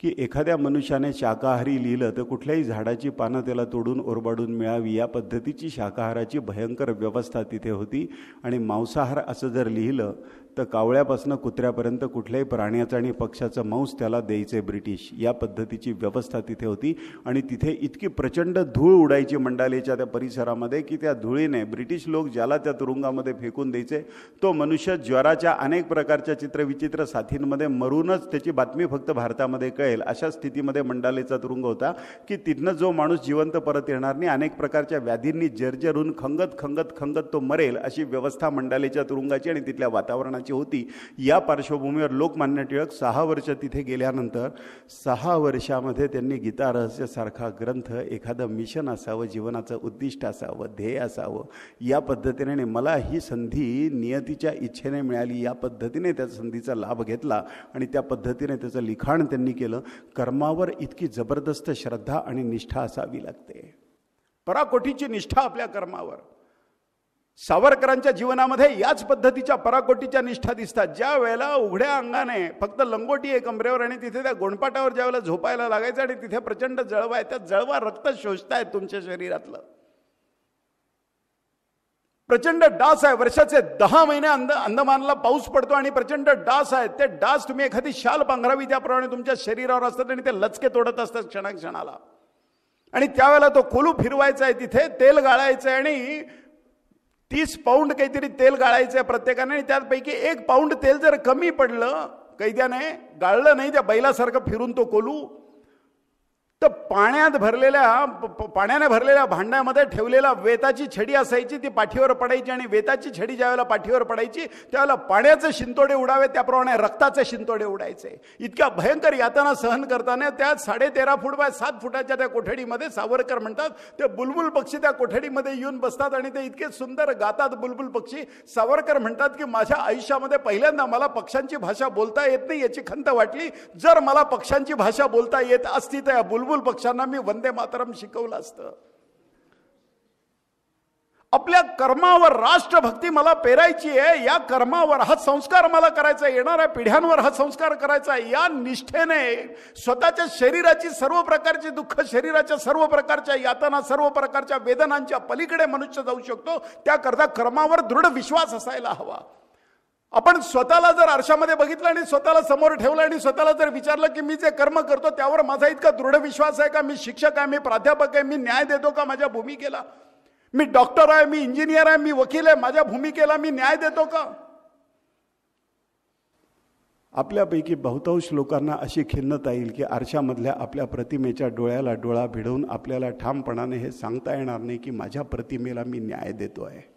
की एखाद्या मनुष्याने शाकाहारी लिहिलं तर कुठल्याही झाडाची पानं त्याला तोडून ओरबाडून मिळावी या पद्धतीची शाकाहाराची भयंकर व्यवस्था तिथे होती आणि मांसाहार असं जर लिहिलं तर कावळ्यापासून कुत्र्यापर्यंत कुठल्याही प्राण्याचं आणि पक्षाचं मांस त्याला द्यायचे ब्रिटिश या पद्धतीची व्यवस्था तिथे होती आणि तिथे इतकी प्रचंड धूळ उडायची मंडालीच्या त्या परिसरामध्ये की त्या धुळीने ब्रिटिश लोक ज्याला त्या तुरुंगामध्ये फेकून द्यायचे तो मनुष्य ज्वराच्या अनेक प्रकारच्या चित्रविचित्र साथींमध्ये मरूनच त्याची बातमी फक्त भारतामध्ये कळेल अशा स्थितीमध्ये मंडालेचा तुरुंग होता की तिथनं जो माणूस जिवंत परत येणार नाही अनेक प्रकारच्या व्याधींनी जर्जरून खंगत खंगत खंगत तो मरेल अशी व्यवस्था मंडालेच्या तुरुंगाची आणि तिथल्या वातावरणाची कामाची होती या पार्श्वभूमीवर लोकमान्य टिळक सहा वर्ष तिथे गेल्यानंतर सहा वर्षामध्ये त्यांनी गीता सारखा ग्रंथ एखादं मिशन असावं जीवनाचं उद्दिष्ट असावं ध्येय असावं या पद्धतीने मला ही संधी नियतीच्या इच्छेने मिळाली या पद्धतीने त्या संधीचा लाभ घेतला आणि त्या पद्धतीने त्याचं लिखाण त्यांनी केलं कर्मावर इतकी जबरदस्त श्रद्धा आणि निष्ठा असावी लागते पराकोटीची निष्ठा आपल्या कर्मावर सावरकरांच्या जीवनामध्ये याच पद्धतीच्या पराकोटीच्या निष्ठा दिसतात ज्या वेळेला उघड्या अंगाने फक्त लंगोटी आहे कमरेवर आणि तिथे त्या गोंडपाटावर ज्या वेळेला झोपायला लागायचं आणि तिथे प्रचंड जळवा आहे त्या जळवा रक्त शोषताय तुमच्या शरीरातलं प्रचंड डास आहे वर्षाचे दहा महिने अंद अंदमानला पाऊस पडतो आणि प्रचंड डास आहेत ते डास तुम्ही एखादी शाल पांघरावी त्याप्रमाणे तुमच्या शरीरावर असतात आणि ते लचके तोडत असतात क्षणाक्षणाला आणि त्यावेळेला तो खोलू फिरवायचा आहे तिथे तेल गाळायचं आणि तीस पाऊंड काहीतरी तेल गाळायचं आहे प्रत्येकाने आणि त्यापैकी एक पाऊंड तेल जर कमी पडलं कैद्याने गाळलं नाही त्या बैलासारखं फिरून तो कोलू तर पाण्यात भरलेल्या पाण्याने भरलेल्या भांड्यामध्ये ठेवलेला वेताची छडी असायची ती पाठीवर पडायची आणि वेताची छडी ज्यावेळेला पाठीवर पडायची त्यावेळेला पाण्याचे शिंतोडे उडावे त्याप्रमाणे रक्ताचे शिंतोडे उडायचे इतक्या भयंकर यातना सहन करताना त्या तेरा फूट बाय सात फुटाच्या त्या कोठडीमध्ये सावरकर म्हणतात ते बुलबुल पक्षी त्या कोठडीमध्ये येऊन बसतात आणि ते इतके सुंदर गातात बुलबुल पक्षी सावरकर म्हणतात की माझ्या आयुष्यामध्ये पहिल्यांदा मला पक्ष्यांची भाषा बोलता येत नाही याची खंत वाटली जर मला पक्ष्यांची भाषा बोलता येत असती तर या बुलबुल मायबोल पक्षांना मी वंदे मातरम शिकवलं असतं आपल्या कर्मावर राष्ट्रभक्ती मला पेरायची आहे या कर्मावर हा संस्कार मला करायचा येणाऱ्या पिढ्यांवर हा संस्कार करायचा आहे या निष्ठेने स्वतःच्या शरीराची सर्व प्रकारची दुःख शरीराच्या सर्व प्रकारच्या यातना सर्व प्रकारच्या वेदनांच्या पलीकडे मनुष्य जाऊ शकतो त्याकरता कर्मावर दृढ विश्वास असायला हवा आपण स्वतःला जर आरशामध्ये बघितलं आणि स्वतःला समोर ठेवलं आणि स्वतःला जर विचारलं की मी जे कर्म करतो त्यावर माझा इतका दृढ विश्वास आहे का मी शिक्षक आहे मी प्राध्यापक आहे मी न्याय देतो का माझ्या भूमिकेला मी डॉक्टर आहे मी इंजिनियर आहे मी वकील आहे माझ्या भूमिकेला मी न्याय देतो का आपल्यापैकी बहुतांश लोकांना अशी खिन्नता येईल की आरशामधल्या आपल्या प्रतिमेच्या डोळ्याला डोळा भिडवून आपल्याला ठामपणाने हे सांगता येणार नाही की माझ्या प्रतिमेला मी न्याय देतो आहे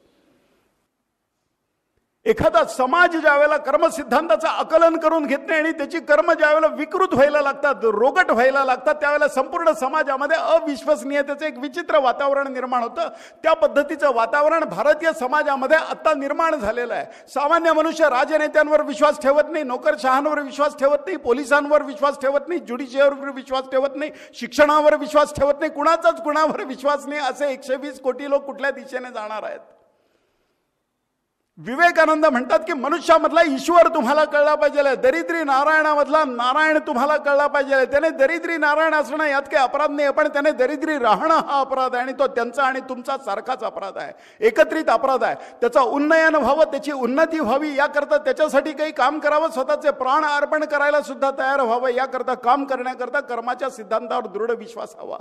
एखादा समाज ज्यावेळेला कर्मसिद्धांताचं आकलन करून घेत नाही आणि त्याची कर्म ज्यावेळेला विकृत व्हायला लागतात रोगट व्हायला लागतात त्यावेळेला संपूर्ण समाजामध्ये अविश्वसनीयतेचं एक विचित्र वातावरण निर्माण होतं त्या पद्धतीचं वातावरण भारतीय समाजामध्ये आत्ता निर्माण झालेलं आहे सामान्य मनुष्य राजनेत्यांवर विश्वास ठेवत नाही नोकरशहांवर विश्वास ठेवत नाही पोलिसांवर विश्वास ठेवत नाही ज्युडिशियरवर विश्वास ठेवत नाही शिक्षणावर विश्वास ठेवत नाही कुणाचाच कुणावर विश्वास नाही असे एकशे वीस कोटी लोक कुठल्या दिशेने जाणार आहेत विवेकानंद म्हणतात की मनुष्यामधला ईश्वर तुम्हाला कळला पाहिजे दरिद्री नारायणामधला नारायण तुम्हाला कळला पाहिजे त्याने दरिद्री नारायण असणं यात काही अपराध नाही पण त्याने दरिद्री राहणं हा अपराध आहे आणि तो त्यांचा आणि तुमचा सारखाच अपराध आहे एकत्रित अपराध आहे त्याचा उन्नयन व्हावं त्याची उन्नती व्हावी याकरता त्याच्यासाठी काही काम करावं स्वतःचे प्राण अर्पण करायला सुद्धा तयार व्हावं याकरता काम करण्याकरता कर्माच्या सिद्धांतावर दृढ विश्वास हवा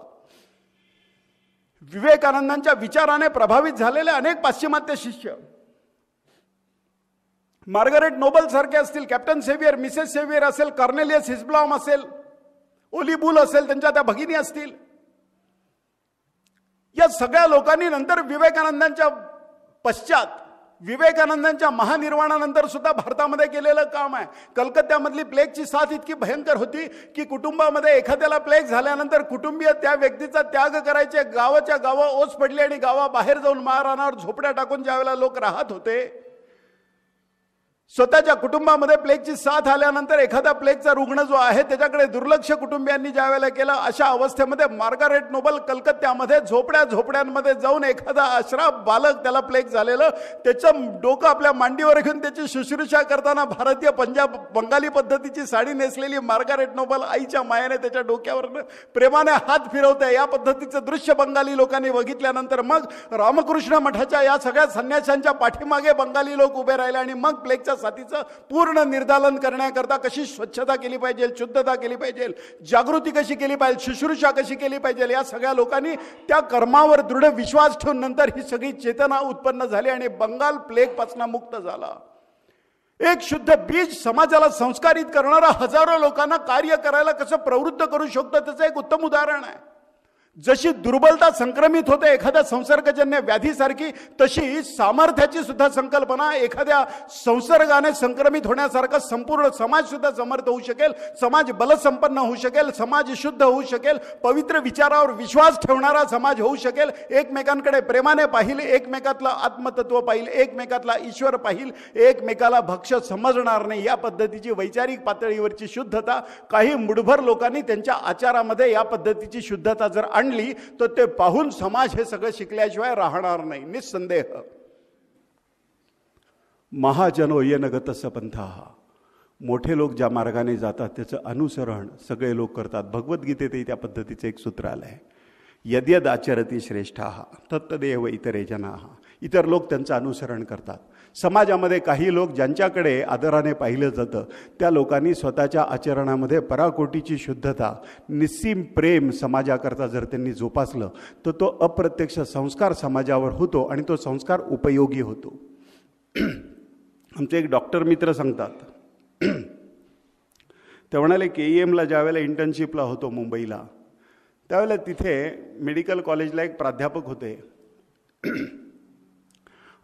विवेकानंदांच्या विचाराने प्रभावित झालेले अनेक पाश्चिमात्य शिष्य मार्गरेट नोबल सारखे असतील कॅप्टन सेव्हिअर मिसेस सेव्हिअर असेल कर्नेलियस हिस्ब्लॉम असेल ओली बुल असेल त्यांच्या त्या भगिनी असतील या सगळ्या लोकांनी नंतर विवेकानंदांच्या पश्चात विवेकानंदांच्या महानिर्वाणानंतर सुद्धा भारतामध्ये केलेलं काम आहे कलकत्त्यामधली प्लेगची साथ इतकी भयंकर होती की कुटुंबामध्ये एखाद्याला प्लेग झाल्यानंतर कुटुंबीय त्या व्यक्तीचा त्याग करायचे गावाच्या गावा ओस पडली आणि गावाबाहेर जाऊन महाराणावर झोपड्या टाकून ज्यावेळेला लोक राहत होते स्वतःच्या कुटुंबामध्ये प्लेगची साथ आल्यानंतर एखादा प्लेगचा रुग्ण जो आहे त्याच्याकडे दुर्लक्ष कुटुंबियांनी ज्या वेळेला केलं अशा अवस्थेमध्ये मार्गारेट नोबल कलकत्त्यामध्ये झोपड्या झोपड्यांमध्ये जाऊन एखादा अश्राप बालक त्याला प्लेग झालेलं त्याचं डोकं आपल्या मांडीवर घेऊन त्याची शुश्रूषा करताना भारतीय पंजाब बंगाली पद्धतीची साडी नेसलेली मार्गारेट नोबल आईच्या मायाने त्याच्या डोक्यावर प्रेमाने हात फिरवते या पद्धतीचं दृश्य बंगाली लोकांनी बघितल्यानंतर मग रामकृष्ण मठाच्या या सगळ्या संन्याशांच्या पाठीमागे बंगाली लोक उभे राहिले आणि मग प्लेगचा साथीचं पूर्ण निर्धालन करण्याकरता कशी स्वच्छता केली पाहिजे शुद्धता केली पाहिजे जागृती कशी केली पाहिजे शुश्रूषा कशी केली पाहिजे या सगळ्या लोकांनी त्या कर्मावर दृढ विश्वास ठेवून नंतर ही सगळी चेतना उत्पन्न झाली आणि बंगाल प्लेगपासून मुक्त झाला एक शुद्ध बीज समाजाला संस्कारित करणारा हजारो लोकांना कार्य करायला कसं प्रवृत्त करू शकतो त्याचं एक उत्तम उदाहरण आहे जशी दुर्बलता संक्रमित होते एखाद्या संसर्गजन्य व्याधीसारखी तशी सामर्थ्याची सुद्धा संकल्पना एखाद्या संसर्गाने संक्रमित होण्यासारखा संपूर्ण समाज सुद्धा समर्थ होऊ शकेल समाज बलसंपन्न होऊ शकेल समाज शुद्ध होऊ शकेल पवित्र विचारावर विश्वास ठेवणारा समाज होऊ शकेल एकमेकांकडे प्रेमाने पाहिल एकमेकातलं आत्मतत्व पाहिल एकमेकातला ईश्वर पाहिल एकमेकाला भक्ष समजणार नाही या पद्धतीची वैचारिक पातळीवरची शुद्धता काही मुडभर लोकांनी त्यांच्या आचारामध्ये या पद्धतीची शुद्धता जर आण मांडली तर ते पाहून समाज हे सगळं शिकल्याशिवाय राहणार नाही निसंदेह महाजनो येन हा मोठे लोक ज्या मार्गाने जातात त्याचं अनुसरण सगळे लोक करतात भगवद्गीतेतही त्या पद्धतीचं एक सूत्र आलं आहे यद्यद आचरती श्रेष्ठ हा तत्तदेव इतरे जना इतर लोक त्यांचं अनुसरण करतात समाजामध्ये काही लोक ज्यांच्याकडे आदराने पाहिलं जातं त्या लोकांनी स्वतःच्या आचरणामध्ये पराकोटीची शुद्धता निस्सीम प्रेम समाजाकरता जर त्यांनी जोपासलं तर तो, अप्रत्यक्ष संस्कार समाजावर होतो आणि तो संस्कार उपयोगी होतो [clears throat] आमचे एक डॉक्टर मित्र सांगतात [clears throat] ते म्हणाले के ई एमला ज्यावेळेला इंटर्नशिपला होतो मुंबईला त्यावेळेला तिथे मेडिकल कॉलेजला एक प्राध्यापक होते [clears throat]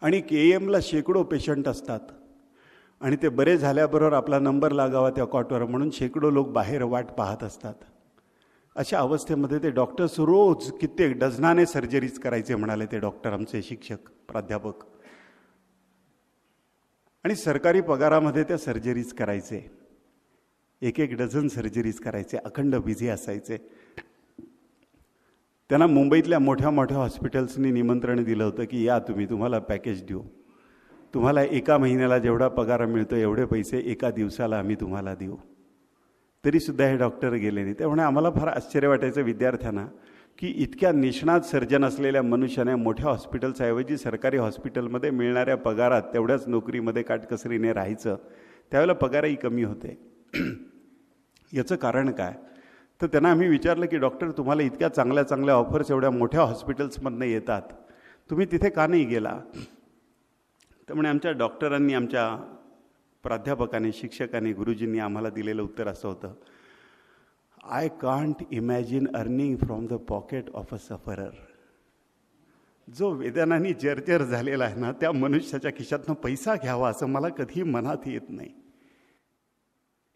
आणि के एमला शेकडो पेशंट असतात आणि ते बरे झाल्याबरोबर आपला नंबर लागावा त्या कॉटवर म्हणून शेकडो लोक बाहेर वाट पाहत असतात अशा अवस्थेमध्ये ते डॉक्टर्स रोज कित्येक डझनाने सर्जरीज करायचे म्हणाले ते डॉक्टर आमचे शिक्षक प्राध्यापक आणि सरकारी पगारामध्ये त्या सर्जरीज करायचे एक एक डझन सर्जरीज करायचे अखंड बिझी असायचे त्यांना मुंबईतल्या मोठ्या मोठ्या हॉस्पिटल्सनी निमंत्रण दिलं होतं की या तुम्ही तुम्हाला पॅकेज देऊ तुम्हाला एका महिन्याला जेवढा पगार मिळतो एवढे पैसे एका दिवसाला आम्ही तुम्हाला देऊ तरीसुद्धा हे डॉक्टर गेले नाही त्यामुळे आम्हाला फार आश्चर्य वाटायचं विद्यार्थ्यांना की इतक्या निष्णात सर्जन असलेल्या मनुष्याने मोठ्या हॉस्पिटल्सऐवजी सरकारी हॉस्पिटलमध्ये मिळणाऱ्या पगारात तेवढ्याच नोकरीमध्ये काटकसरीने राहायचं त्यावेळेला पगारही कमी होते [clears throat] याचं कारण काय तर त्यांना आम्ही विचारलं की डॉक्टर तुम्हाला इतक्या चांगल्या चांगल्या ऑफर्स एवढ्या मोठ्या हॉस्पिटल्समधनं येतात तुम्ही तिथे का नाही गेला तर आमच्या डॉक्टरांनी आमच्या प्राध्यापकाने शिक्षकाने गुरुजींनी आम्हाला दिलेलं उत्तर असं होतं I can't imagine earning from the pocket of a sufferer जो वेदनाने जर्जर झालेला आहे ना त्या मनुष्याच्या खिशातनं पैसा घ्यावा असं मला कधीही मनात येत नाही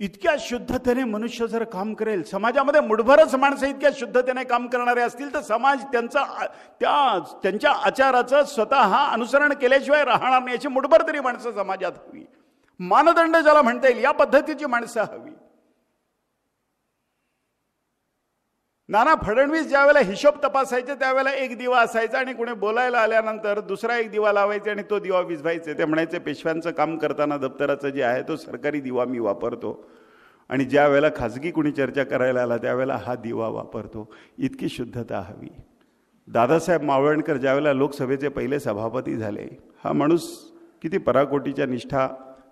इतक्या शुद्धतेने मनुष्य जर काम करेल समाजामध्ये मुठभरच माणसं इतक्या शुद्धतेने काम करणारे असतील तर समाज त्यांचा त्या त्यांच्या आचाराचं स्वतः अनुसरण केल्याशिवाय राहणार नाही याची मुठभर तरी माणसं समाजात हवी मानदंड ज्याला म्हणता येईल या पद्धतीची माणसं हवी नाना फडणवीस ज्यावेळेला हिशोब तपासायचे त्यावेळेला एक दिवा असायचा आणि कुणी बोलायला आल्यानंतर दुसरा एक दिवा लावायचा आणि तो दिवा विजवायचे ते म्हणायचे पेशव्यांचं काम करताना दप्तराचं जे आहे तो सरकारी दिवा मी वापरतो आणि ज्यावेळेला खाजगी कुणी चर्चा करायला आला त्यावेळेला हा दिवा वापरतो इतकी शुद्धता हवी दादासाहेब मावळणकर ज्यावेळेला लोकसभेचे पहिले सभापती झाले हा माणूस किती पराकोटीच्या निष्ठा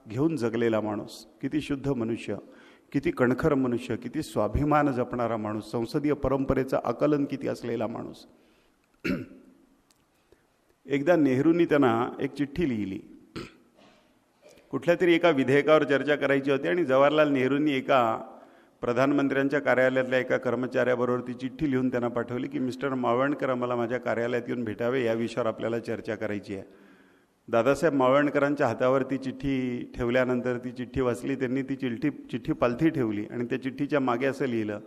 घेऊन जगलेला माणूस किती शुद्ध मनुष्य किती कणखर मनुष्य किती स्वाभिमान जपणारा माणूस संसदीय परंपरेचं आकलन किती असलेला माणूस एकदा नेहरूंनी त्यांना एक चिठ्ठी लिहिली कुठल्या तरी एका विधेयकावर चर्चा करायची होती आणि जवाहरलाल नेहरूंनी एका प्रधानमंत्र्यांच्या कार्यालयातल्या एका कर्मचाऱ्याबरोबर ती चिठ्ठी लिहून त्यांना पाठवली की मिस्टर मावणकर आम्हाला माझ्या कार्यालयात येऊन भेटावे या विषयावर आपल्याला चर्चा करायची आहे दादासाहेब मावळणकरांच्या हातावर ती चिठ्ठी ठेवल्यानंतर ती चिठ्ठी वाचली त्यांनी ती चिठ्ठी चिठ्ठी पालथी ठेवली आणि त्या चिठ्ठीच्या मागे असं लिहिलं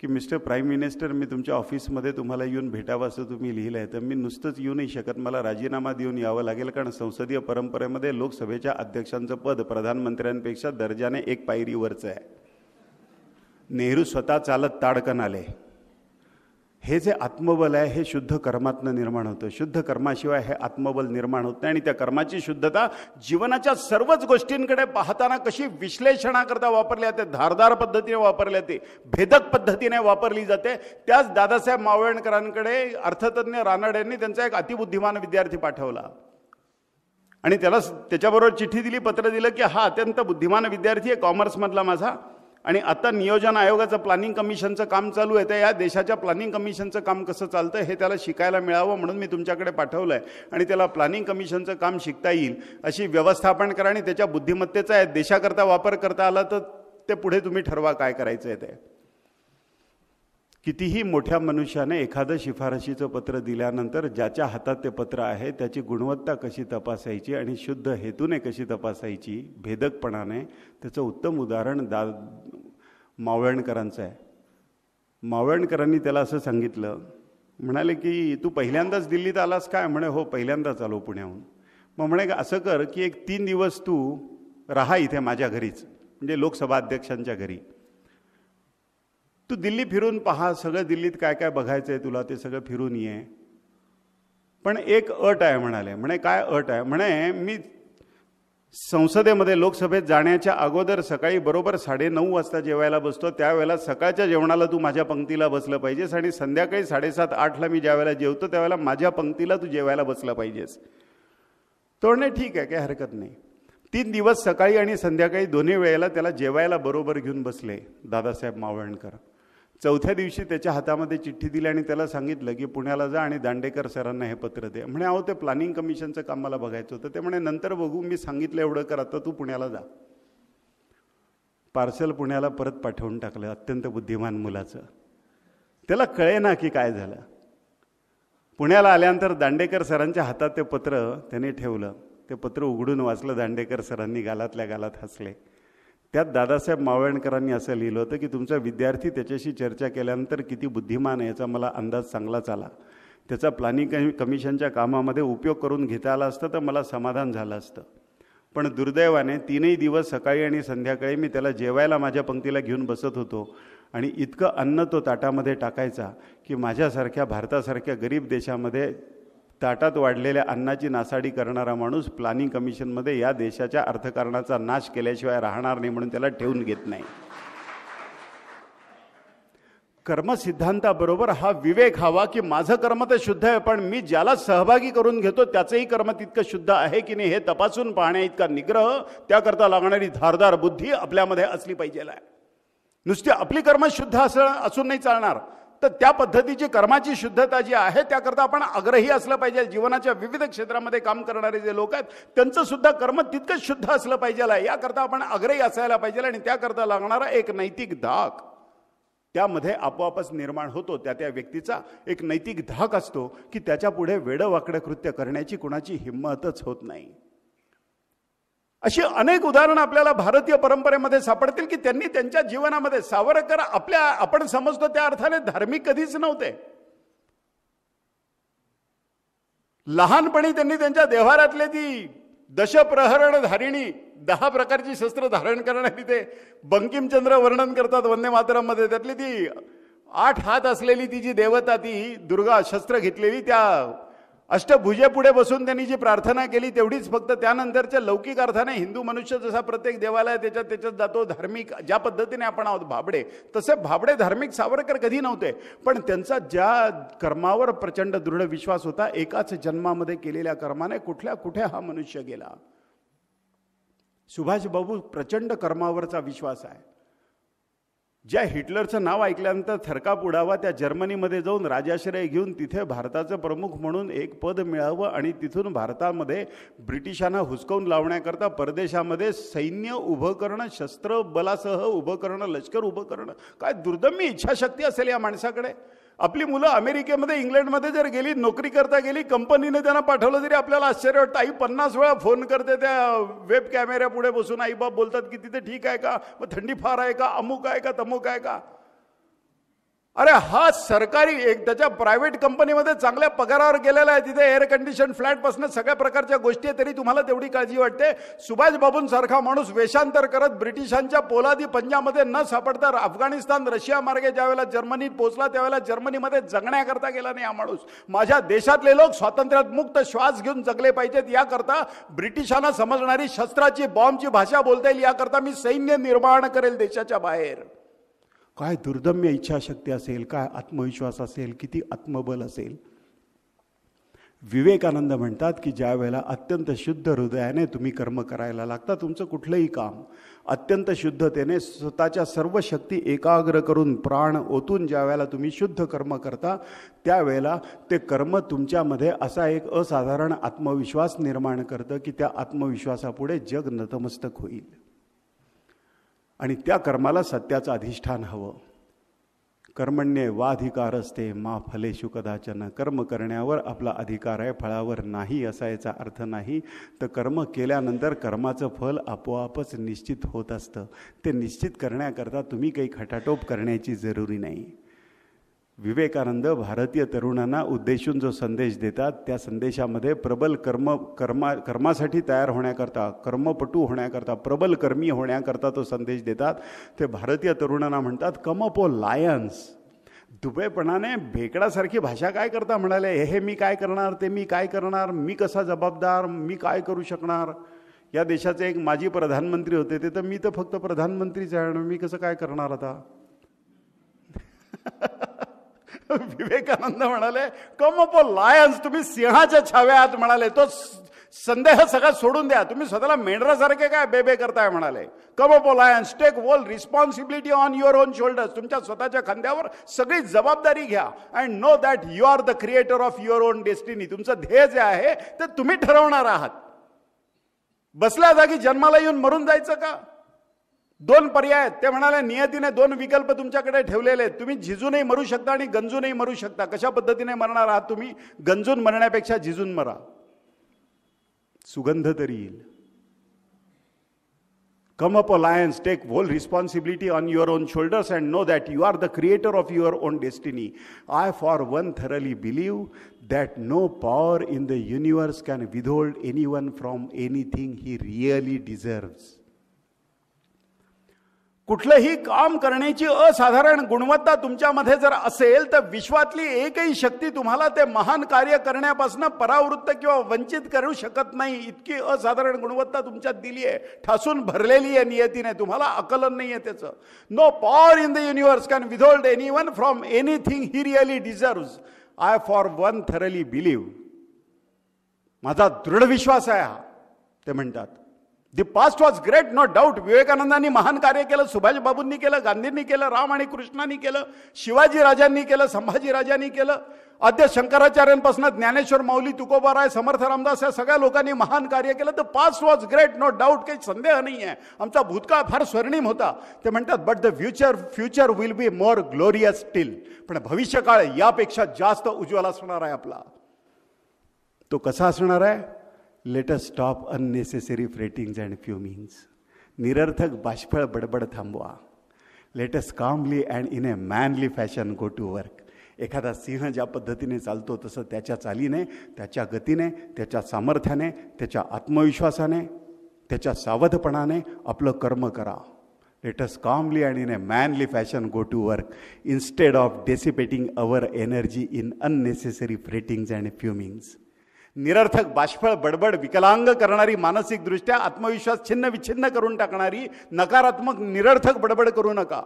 की मिस्टर प्राईम मिनिस्टर मी तुमच्या ऑफिसमध्ये तुम्हाला येऊन भेटावं असं तुम्ही लिहिलं आहे तर मी नुसतंच येऊ नाही शकत मला राजीनामा देऊन यावं लागेल कारण संसदीय परंपरेमध्ये लोकसभेच्या अध्यक्षांचं पद प्रधानमंत्र्यांपेक्षा दर्जाने एक पायरीवरचं आहे नेहरू स्वतः चालत ताडकन आले हे जे आत्मबल आहे हे शुद्ध कर्मातनं निर्माण होतं शुद्ध कर्माशिवाय हे आत्मबल निर्माण होत नाही आणि त्या कर्माची शुद्धता जीवनाच्या सर्वच गोष्टींकडे पाहताना कशी विश्लेषणाकरता वापरली जाते धारदार पद्धतीने वापरली जाते भेदक पद्धतीने वापरली जाते त्याच दादासाहेब मावळणकरांकडे अर्थतज्ञ रानड यांनी त्यांचा एक अतिबुद्धिमान विद्यार्थी पाठवला आणि त्याला त्याच्याबरोबर चिठ्ठी दिली पत्र दिलं की हा अत्यंत बुद्धिमान विद्यार्थी आहे कॉमर्समधला माझा आणि आता नियोजन आयोगाचं प्लॅनिंग कमिशनचं काम चालू आहे तर या देशाच्या प्लॅनिंग कमिशनचं काम कसं चालतं हे त्याला शिकायला मिळावं म्हणून मी तुमच्याकडे पाठवलं आहे आणि त्याला प्लॅनिंग कमिशनचं काम शिकता येईल अशी व्यवस्थापन करा आणि त्याच्या बुद्धिमत्तेचा आहे देशाकरता वापर करता आला तर ते पुढे तुम्ही ठरवा काय करायचं आहे ते कितीही मोठ्या मनुष्याने एखादं शिफारशीचं पत्र दिल्यानंतर ज्याच्या हातात ते पत्र आहे त्याची गुणवत्ता कशी तपासायची आणि शुद्ध हेतूने कशी तपासायची भेदकपणाने त्याचं उत्तम उदाहरण दा मावळणकरांचं आहे मावळणकरांनी त्याला असं सांगितलं म्हणाले की तू पहिल्यांदाच दिल्लीत आलास काय म्हणे हो पहिल्यांदाच आलो पुण्याहून मग म्हणे असं कर की एक तीन दिवस तू राहा इथे माझ्या घरीच म्हणजे लोकसभा अध्यक्षांच्या घरी तू दिल्ली फिरून पहा सगळं दिल्लीत काय काय बघायचं आहे तुला ते सगळं फिरून ये पण एक अट आहे म्हणाले म्हणे काय अट आहे म्हणे मी संसदेमध्ये लोकसभेत जाण्याच्या अगोदर सकाळी बरोबर साडे नऊ वाजता जेवायला बसतो त्यावेळेला सकाळच्या जेवणाला तू माझ्या पंक्तीला बसलं पाहिजेस आणि संध्याकाळी साडेसात आठला मी ज्यावेळेला जेवतो त्यावेळेला माझ्या पंक्तीला तू जेवायला बसलं पाहिजेस तोडणे नाही ठीक आहे काही हरकत नाही तीन दिवस सकाळी आणि संध्याकाळी दोन्ही वेळेला त्याला जेवायला बरोबर घेऊन बसले दादासाहेब मावळणकर चौथ्या दिवशी त्याच्या हातामध्ये चिठ्ठी दिली आणि त्याला सांगितलं की पुण्याला जा आणि दांडेकर सरांना हे पत्र दे म्हणे अहो ते प्लॅनिंग कमिशनचं काम मला बघायचं होतं ते म्हणे नंतर बघू मी सांगितलं एवढं कर आता तू पुण्याला जा पार्सल पुण्याला परत पाठवून टाकलं अत्यंत बुद्धिमान मुलाचं त्याला कळे ना की काय झालं पुण्याला आल्यानंतर दांडेकर सरांच्या हातात ते पत्र त्याने ठेवलं ते पत्र उघडून वाचलं दांडेकर सरांनी गालातल्या गालात हसले त्यात दादासाहेब मावळणकरांनी असं लिहिलं होतं की तुमचा विद्यार्थी त्याच्याशी चर्चा केल्यानंतर किती बुद्धिमान आहे याचा मला अंदाज चांगलाच आला त्याचा प्लॅनिंग कमिशनच्या कामामध्ये उपयोग करून घेता आला असतं तर मला समाधान झालं असतं पण दुर्दैवाने तीनही दिवस सकाळी आणि संध्याकाळी मी त्याला जेवायला माझ्या पंक्तीला घेऊन बसत होतो आणि इतकं अन्न तो ताटामध्ये टाकायचा की माझ्यासारख्या भारतासारख्या गरीब देशामध्ये ताटात वाढलेल्या अन्नाची नासाडी करणारा माणूस प्लॅनिंग कमिशनमध्ये या देशाच्या अर्थकारणाचा नाश केल्याशिवाय राहणार नाही म्हणून त्याला ठेवून घेत नाही कर्मसिद्धांताबरोबर हा विवेक हवा की माझं कर्म तर शुद्ध आहे पण मी ज्याला सहभागी करून घेतो त्याचंही कर्म तितकं शुद्ध आहे की नाही हे तपासून पाहण्या इतका निग्रह त्याकरता लागणारी धारदार बुद्धी आपल्यामध्ये असली पाहिजे नुसती आपली कर्म शुद्ध असं असून नाही चालणार तर त्या पद्धतीची कर्माची शुद्धता जी आहे त्याकरता आपण आग्रही असलं पाहिजे जीवनाच्या विविध क्षेत्रामध्ये काम करणारे जे लोक आहेत त्यांचं सुद्धा कर्म तितकंच शुद्ध असलं पाहिजे याकरता आपण आग्रही असायला पाहिजे आणि त्याकरता लागणारा एक नैतिक धाक त्यामध्ये आपोआपच निर्माण होतो त्या त्या व्यक्तीचा एक नैतिक धाक असतो की त्याच्यापुढे वेडवाकडं कृत्य करण्याची कुणाची हिंमतच होत नाही अशी अनेक उदाहरणं आपल्याला भारतीय परंपरेमध्ये सापडतील की त्यांनी त्यांच्या जीवनामध्ये सावरकर आपल्या आपण समजतो त्या अर्थाने धार्मिक कधीच नव्हते लहानपणी त्यांनी त्यांच्या देव्हारातले ती दशप्रहरण धारिणी दहा प्रकारची शस्त्र धारण करणारी ते बंकिमचंद्र वर्णन करतात वंदे मातरममध्ये त्यातली ती आठ हात असलेली ती जी देवता ती दुर्गा शस्त्र घेतलेली त्या अष्टभुजेपुढे बसून त्यांनी जी प्रार्थना केली तेवढीच फक्त त्यानंतरच्या लौकिक अर्थाने हिंदू मनुष्य जसा प्रत्येक देवालय त्याच्यात त्याच्यात जातो धार्मिक ज्या पद्धतीने आपण आहोत भाबडे तसे भाबडे धार्मिक सावरकर कधी नव्हते पण त्यांचा ज्या कर्मावर प्रचंड दृढ विश्वास होता एकाच जन्मामध्ये केलेल्या कर्माने कुठल्या कुठे हा मनुष्य गेला सुभाषबाबू प्रचंड कर्मावरचा विश्वास आहे ज्या हिटलरचं नाव ऐकल्यानंतर थरकाप उडावा त्या जर्मनीमध्ये जाऊन राजाश्रय घेऊन तिथे भारताचं प्रमुख म्हणून एक पद मिळावं आणि तिथून भारतामध्ये ब्रिटिशांना हुसकवून लावण्याकरता परदेशामध्ये सैन्य उभं करणं शस्त्र बलासह उभं करणं लष्कर उभं करणं काय दुर्दम्य इच्छाशक्ती असेल या माणसाकडे आपली मुलं अमेरिकेमध्ये इंग्लंडमध्ये जर गेली नोकरी करता गेली कंपनीने त्यांना पाठवलं तरी आपल्याला आश्चर्य वाटतं आई पन्नास वेळा फोन करते त्या वेब कॅमेऱ्यापुढे बसून बाप बोलतात की तिथे ठीक आहे का मग थंडी फार आहे का अमुक आहे का तमुक आहे का अरे हा सरकारी एक त्याच्या प्रायव्हेट कंपनीमध्ये चांगल्या पगारावर गेलेला आहे तिथे एअर कंडिशन फ्लॅटपासून सगळ्या प्रकारच्या गोष्टी आहेत तरी तुम्हाला तेवढी काळजी वाटते सुभाष बाबूंसारखा माणूस वेशांतर करत ब्रिटिशांच्या पोलादी पंजामध्ये न सापडता अफगाणिस्तान रशिया मार्गे ज्यावेळेला जर्मनीत पोहोचला त्यावेळेला जर्मनीमध्ये जगण्याकरता गेला नाही हा माणूस माझ्या देशातले लोक स्वातंत्र्यात मुक्त श्वास घेऊन जगले पाहिजेत याकरता ब्रिटिशांना समजणारी शस्त्राची बॉम्बची भाषा बोलता येईल याकरता मी सैन्य निर्माण करेल देशाच्या बाहेर काय दुर्दम्य इच्छाशक्ती असेल काय आत्मविश्वास असेल किती आत्मबल असेल विवेकानंद म्हणतात की ज्या वेळेला अत्यंत शुद्ध हृदयाने तुम्ही कर्म करायला लागता तुमचं कुठलंही काम अत्यंत शुद्धतेने स्वतःच्या सर्व शक्ती एकाग्र करून प्राण ओतून ज्या वेळेला तुम्ही शुद्ध कर्म करता त्यावेळेला ते कर्म तुमच्यामध्ये असा एक असाधारण आत्मविश्वास निर्माण करतं की त्या आत्मविश्वासापुढे जग नतमस्तक होईल आणि त्या कर्माला सत्याचं अधिष्ठान हवं कर्मण्य वाधिकार असते मा फलेशु कदाचन कर्म करण्यावर आपला अधिकार आहे फळावर नाही असा याचा अर्थ नाही तर कर्म केल्यानंतर कर्माचं फल आपोआपच निश्चित होत असतं ते निश्चित करण्याकरता तुम्ही काही खटाटोप करण्याची जरुरी नाही विवेकानंद भारतीय तरुणांना उद्देशून जो संदेश देतात त्या संदेशामध्ये प्रबल कर्म कर्मा कर्मासाठी तयार होण्याकरता कर्मपटू होण्याकरता प्रबल कर्मी होण्याकरता तो संदेश देतात ते भारतीय तरुणांना म्हणतात कमपो लायन्स दुबेपणाने भेकडासारखी भाषा काय करता म्हणाले हे मी काय करणार ते मी काय करणार मी कसा जबाबदार मी काय करू शकणार या देशाचे एक माजी प्रधानमंत्री होते ते तर मी तर फक्त प्रधानमंत्रीच आहे मी कसं काय करणार आता [laughs] [laughs] विवेकानंद म्हणाले कम अप लायन्स तुम्ही सिंहाच्या छाव्यात म्हणाले तो संदेह सगळा सोडून द्या तुम्ही स्वतःला मेंढरासारखे काय बेबे करताय म्हणाले come up lions take whole responsibility on your own shoulders तुमच्या स्वतःच्या खांद्यावर सगळी जबाबदारी घ्या and know that you are the creator of your own destiny तुमचं ध्येय जे आहे ते तुम्ही ठरवणार आहात बसल्या जागी जन्माला येऊन मरून जायचं का दोन पर्याय आहेत ते म्हणाले नियतीने दोन विकल्प तुमच्याकडे ठेवलेले आहेत तुम्ही झिजूनही मरू शकता आणि गंजूनही मरू शकता कशा पद्धतीने मरणार आहात तुम्ही गंजून मरण्यापेक्षा झिजून मरा सुगंध तरी येईल come up alliance take whole responsibility on your own shoulders and know that you are the creator of your own destiny I for one thoroughly believe that no power in the universe can withhold any one from anything he really deserves कुठलंही काम करण्याची असाधारण गुणवत्ता तुमच्यामध्ये जर असेल तर विश्वातली एकही शक्ती तुम्हाला ते महान कार्य करण्यापासून परावृत्त किंवा वंचित करू शकत नाही इतकी असाधारण गुणवत्ता तुमच्यात दिली आहे ठासून भरलेली आहे नियतीने तुम्हाला आकलन नाही आहे त्याचं no power in the universe can withhold any one from anything he really deserves I for one thoroughly believe माझा दृढ विश्वास आहे हा ते म्हणतात the past was great no doubt विवेकानंदांनी महान कार्य केलं सुभाषबाबूंनी केलं गांधींनी केलं राम आणि कृष्णांनी केलं शिवाजी राजांनी केलं संभाजीराजांनी केलं आद्य शंकराचार्यांपासून ज्ञानेश्वर माऊली तुकोबाराय समर्थ रामदास या सगळ्या लोकांनी महान कार्य केलं तर past was great no doubt काही संदेह नाही आहे आमचा भूतकाळ फार स्वर्णिम होता ते म्हणतात but the future future will be more glorious still पण भविष्यकाळ यापेक्षा जास्त उज्ज्वल असणार आहे आपला तो कसा असणार आहे let us stop unnecessary frettings and fumings निरर्थक बाष्फळ बडबड थांबवा us calmly and in a manly fashion go to work एखादा सिंह ज्या पद्धतीने चालतो तसं त्याच्या चालीने त्याच्या गतीने त्याच्या सामर्थ्याने त्याच्या आत्मविश्वासाने त्याच्या सावधपणाने आपलं कर्म करा us calmly and in a manly fashion go to work instead of dissipating our energy in unnecessary frettings and fumings निरर्थक बाष्पळ बडबड विकलांग करणारी मानसिकदृष्ट्या आत्मविश्वास छिन्नविच्छिन्न करून टाकणारी नकारात्मक निरर्थक बडबड करू नका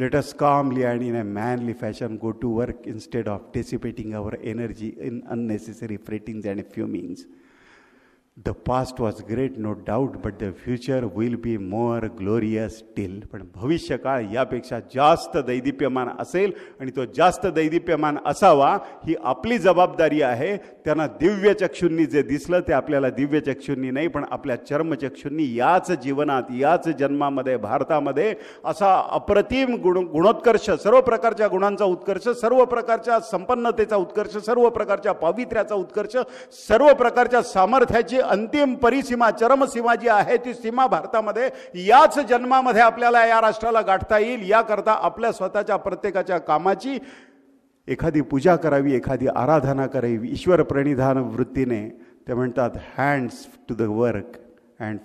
let us calmly and in a manly fashion go to work instead of dissipating our energy in unnecessary frettings and fumings. The past was great no doubt but the future will be more glorious still पण भविष्यकाळ यापेक्षा जास्त दैदिप्यमान असेल आणि तो जास्त दैदिप्यमान असावा ही आपली जबाबदारी आहे त्यांना दिव्यचक्षुंनी जे दिसलं ते आपल्याला दिव्यचक्षूंनी नाही पण आपल्या चर्मचक्षुंनी याच जीवनात याच जन्मामध्ये भारतामध्ये असा अप्रतिम गुण गुणोत्कर्ष सर्व प्रकारच्या गुणांचा उत्कर्ष सर्व प्रकारच्या संपन्नतेचा उत्कर्ष सर्व प्रकारच्या पावित्र्याचा उत्कर्ष सर्व प्रकारच्या सामर्थ्याची अंतिम परिसीमा चरमसीमा जी आहे ती सीमा भारतामध्ये याच जन्मामध्ये आपल्याला या राष्ट्राला गाठता येईल याकरता आपल्या स्वतःच्या प्रत्येकाच्या कामाची एखादी पूजा करावी एखादी आराधना करावी ईश्वर प्रणिधान वृत्तीने ते म्हणतात hands to the work and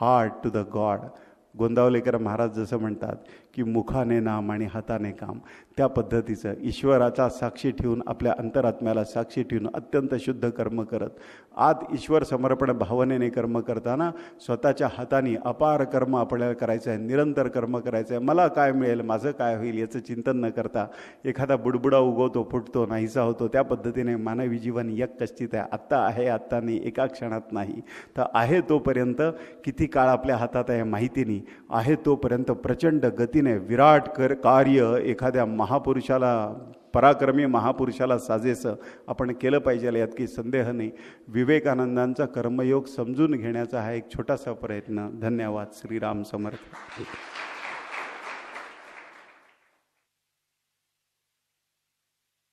heart to the God Gondavalekar Maharaj जसं म्हणतात की मुखाने नाम आणि हाताने काम त्या पद्धतीचं ईश्वराचा साक्षी ठेवून आपल्या अंतरात्म्याला साक्षी ठेवून अत्यंत शुद्ध कर्म करत आत ईश्वर समर्पण भावनेने कर्म करताना स्वतःच्या हाताने अपार कर्म आपल्याला करायचं आहे निरंतर कर्म करायचं आहे मला काय मिळेल माझं काय होईल याचं चिंतन न करता एखादा बुडबुडा उगवतो फुटतो नाहीसा होतो त्या पद्धतीने मानवी जीवन एक कश्चित आहे आत्ता आहे आत्ता नाही एका क्षणात नाही तर आहे तोपर्यंत किती काळ आपल्या हातात आहे माहिती नाही आहे तोपर्यंत प्रचंड गतीने विराट कर कार्य एखाद्या महा महापुरुषाला पराक्रमी महापुरुषाला साजेसं आपण केलं पाहिजे यात की संदेह नाही विवेकानंदांचा कर्मयोग समजून घेण्याचा हा एक छोटासा प्रयत्न धन्यवाद श्रीराम समर्थ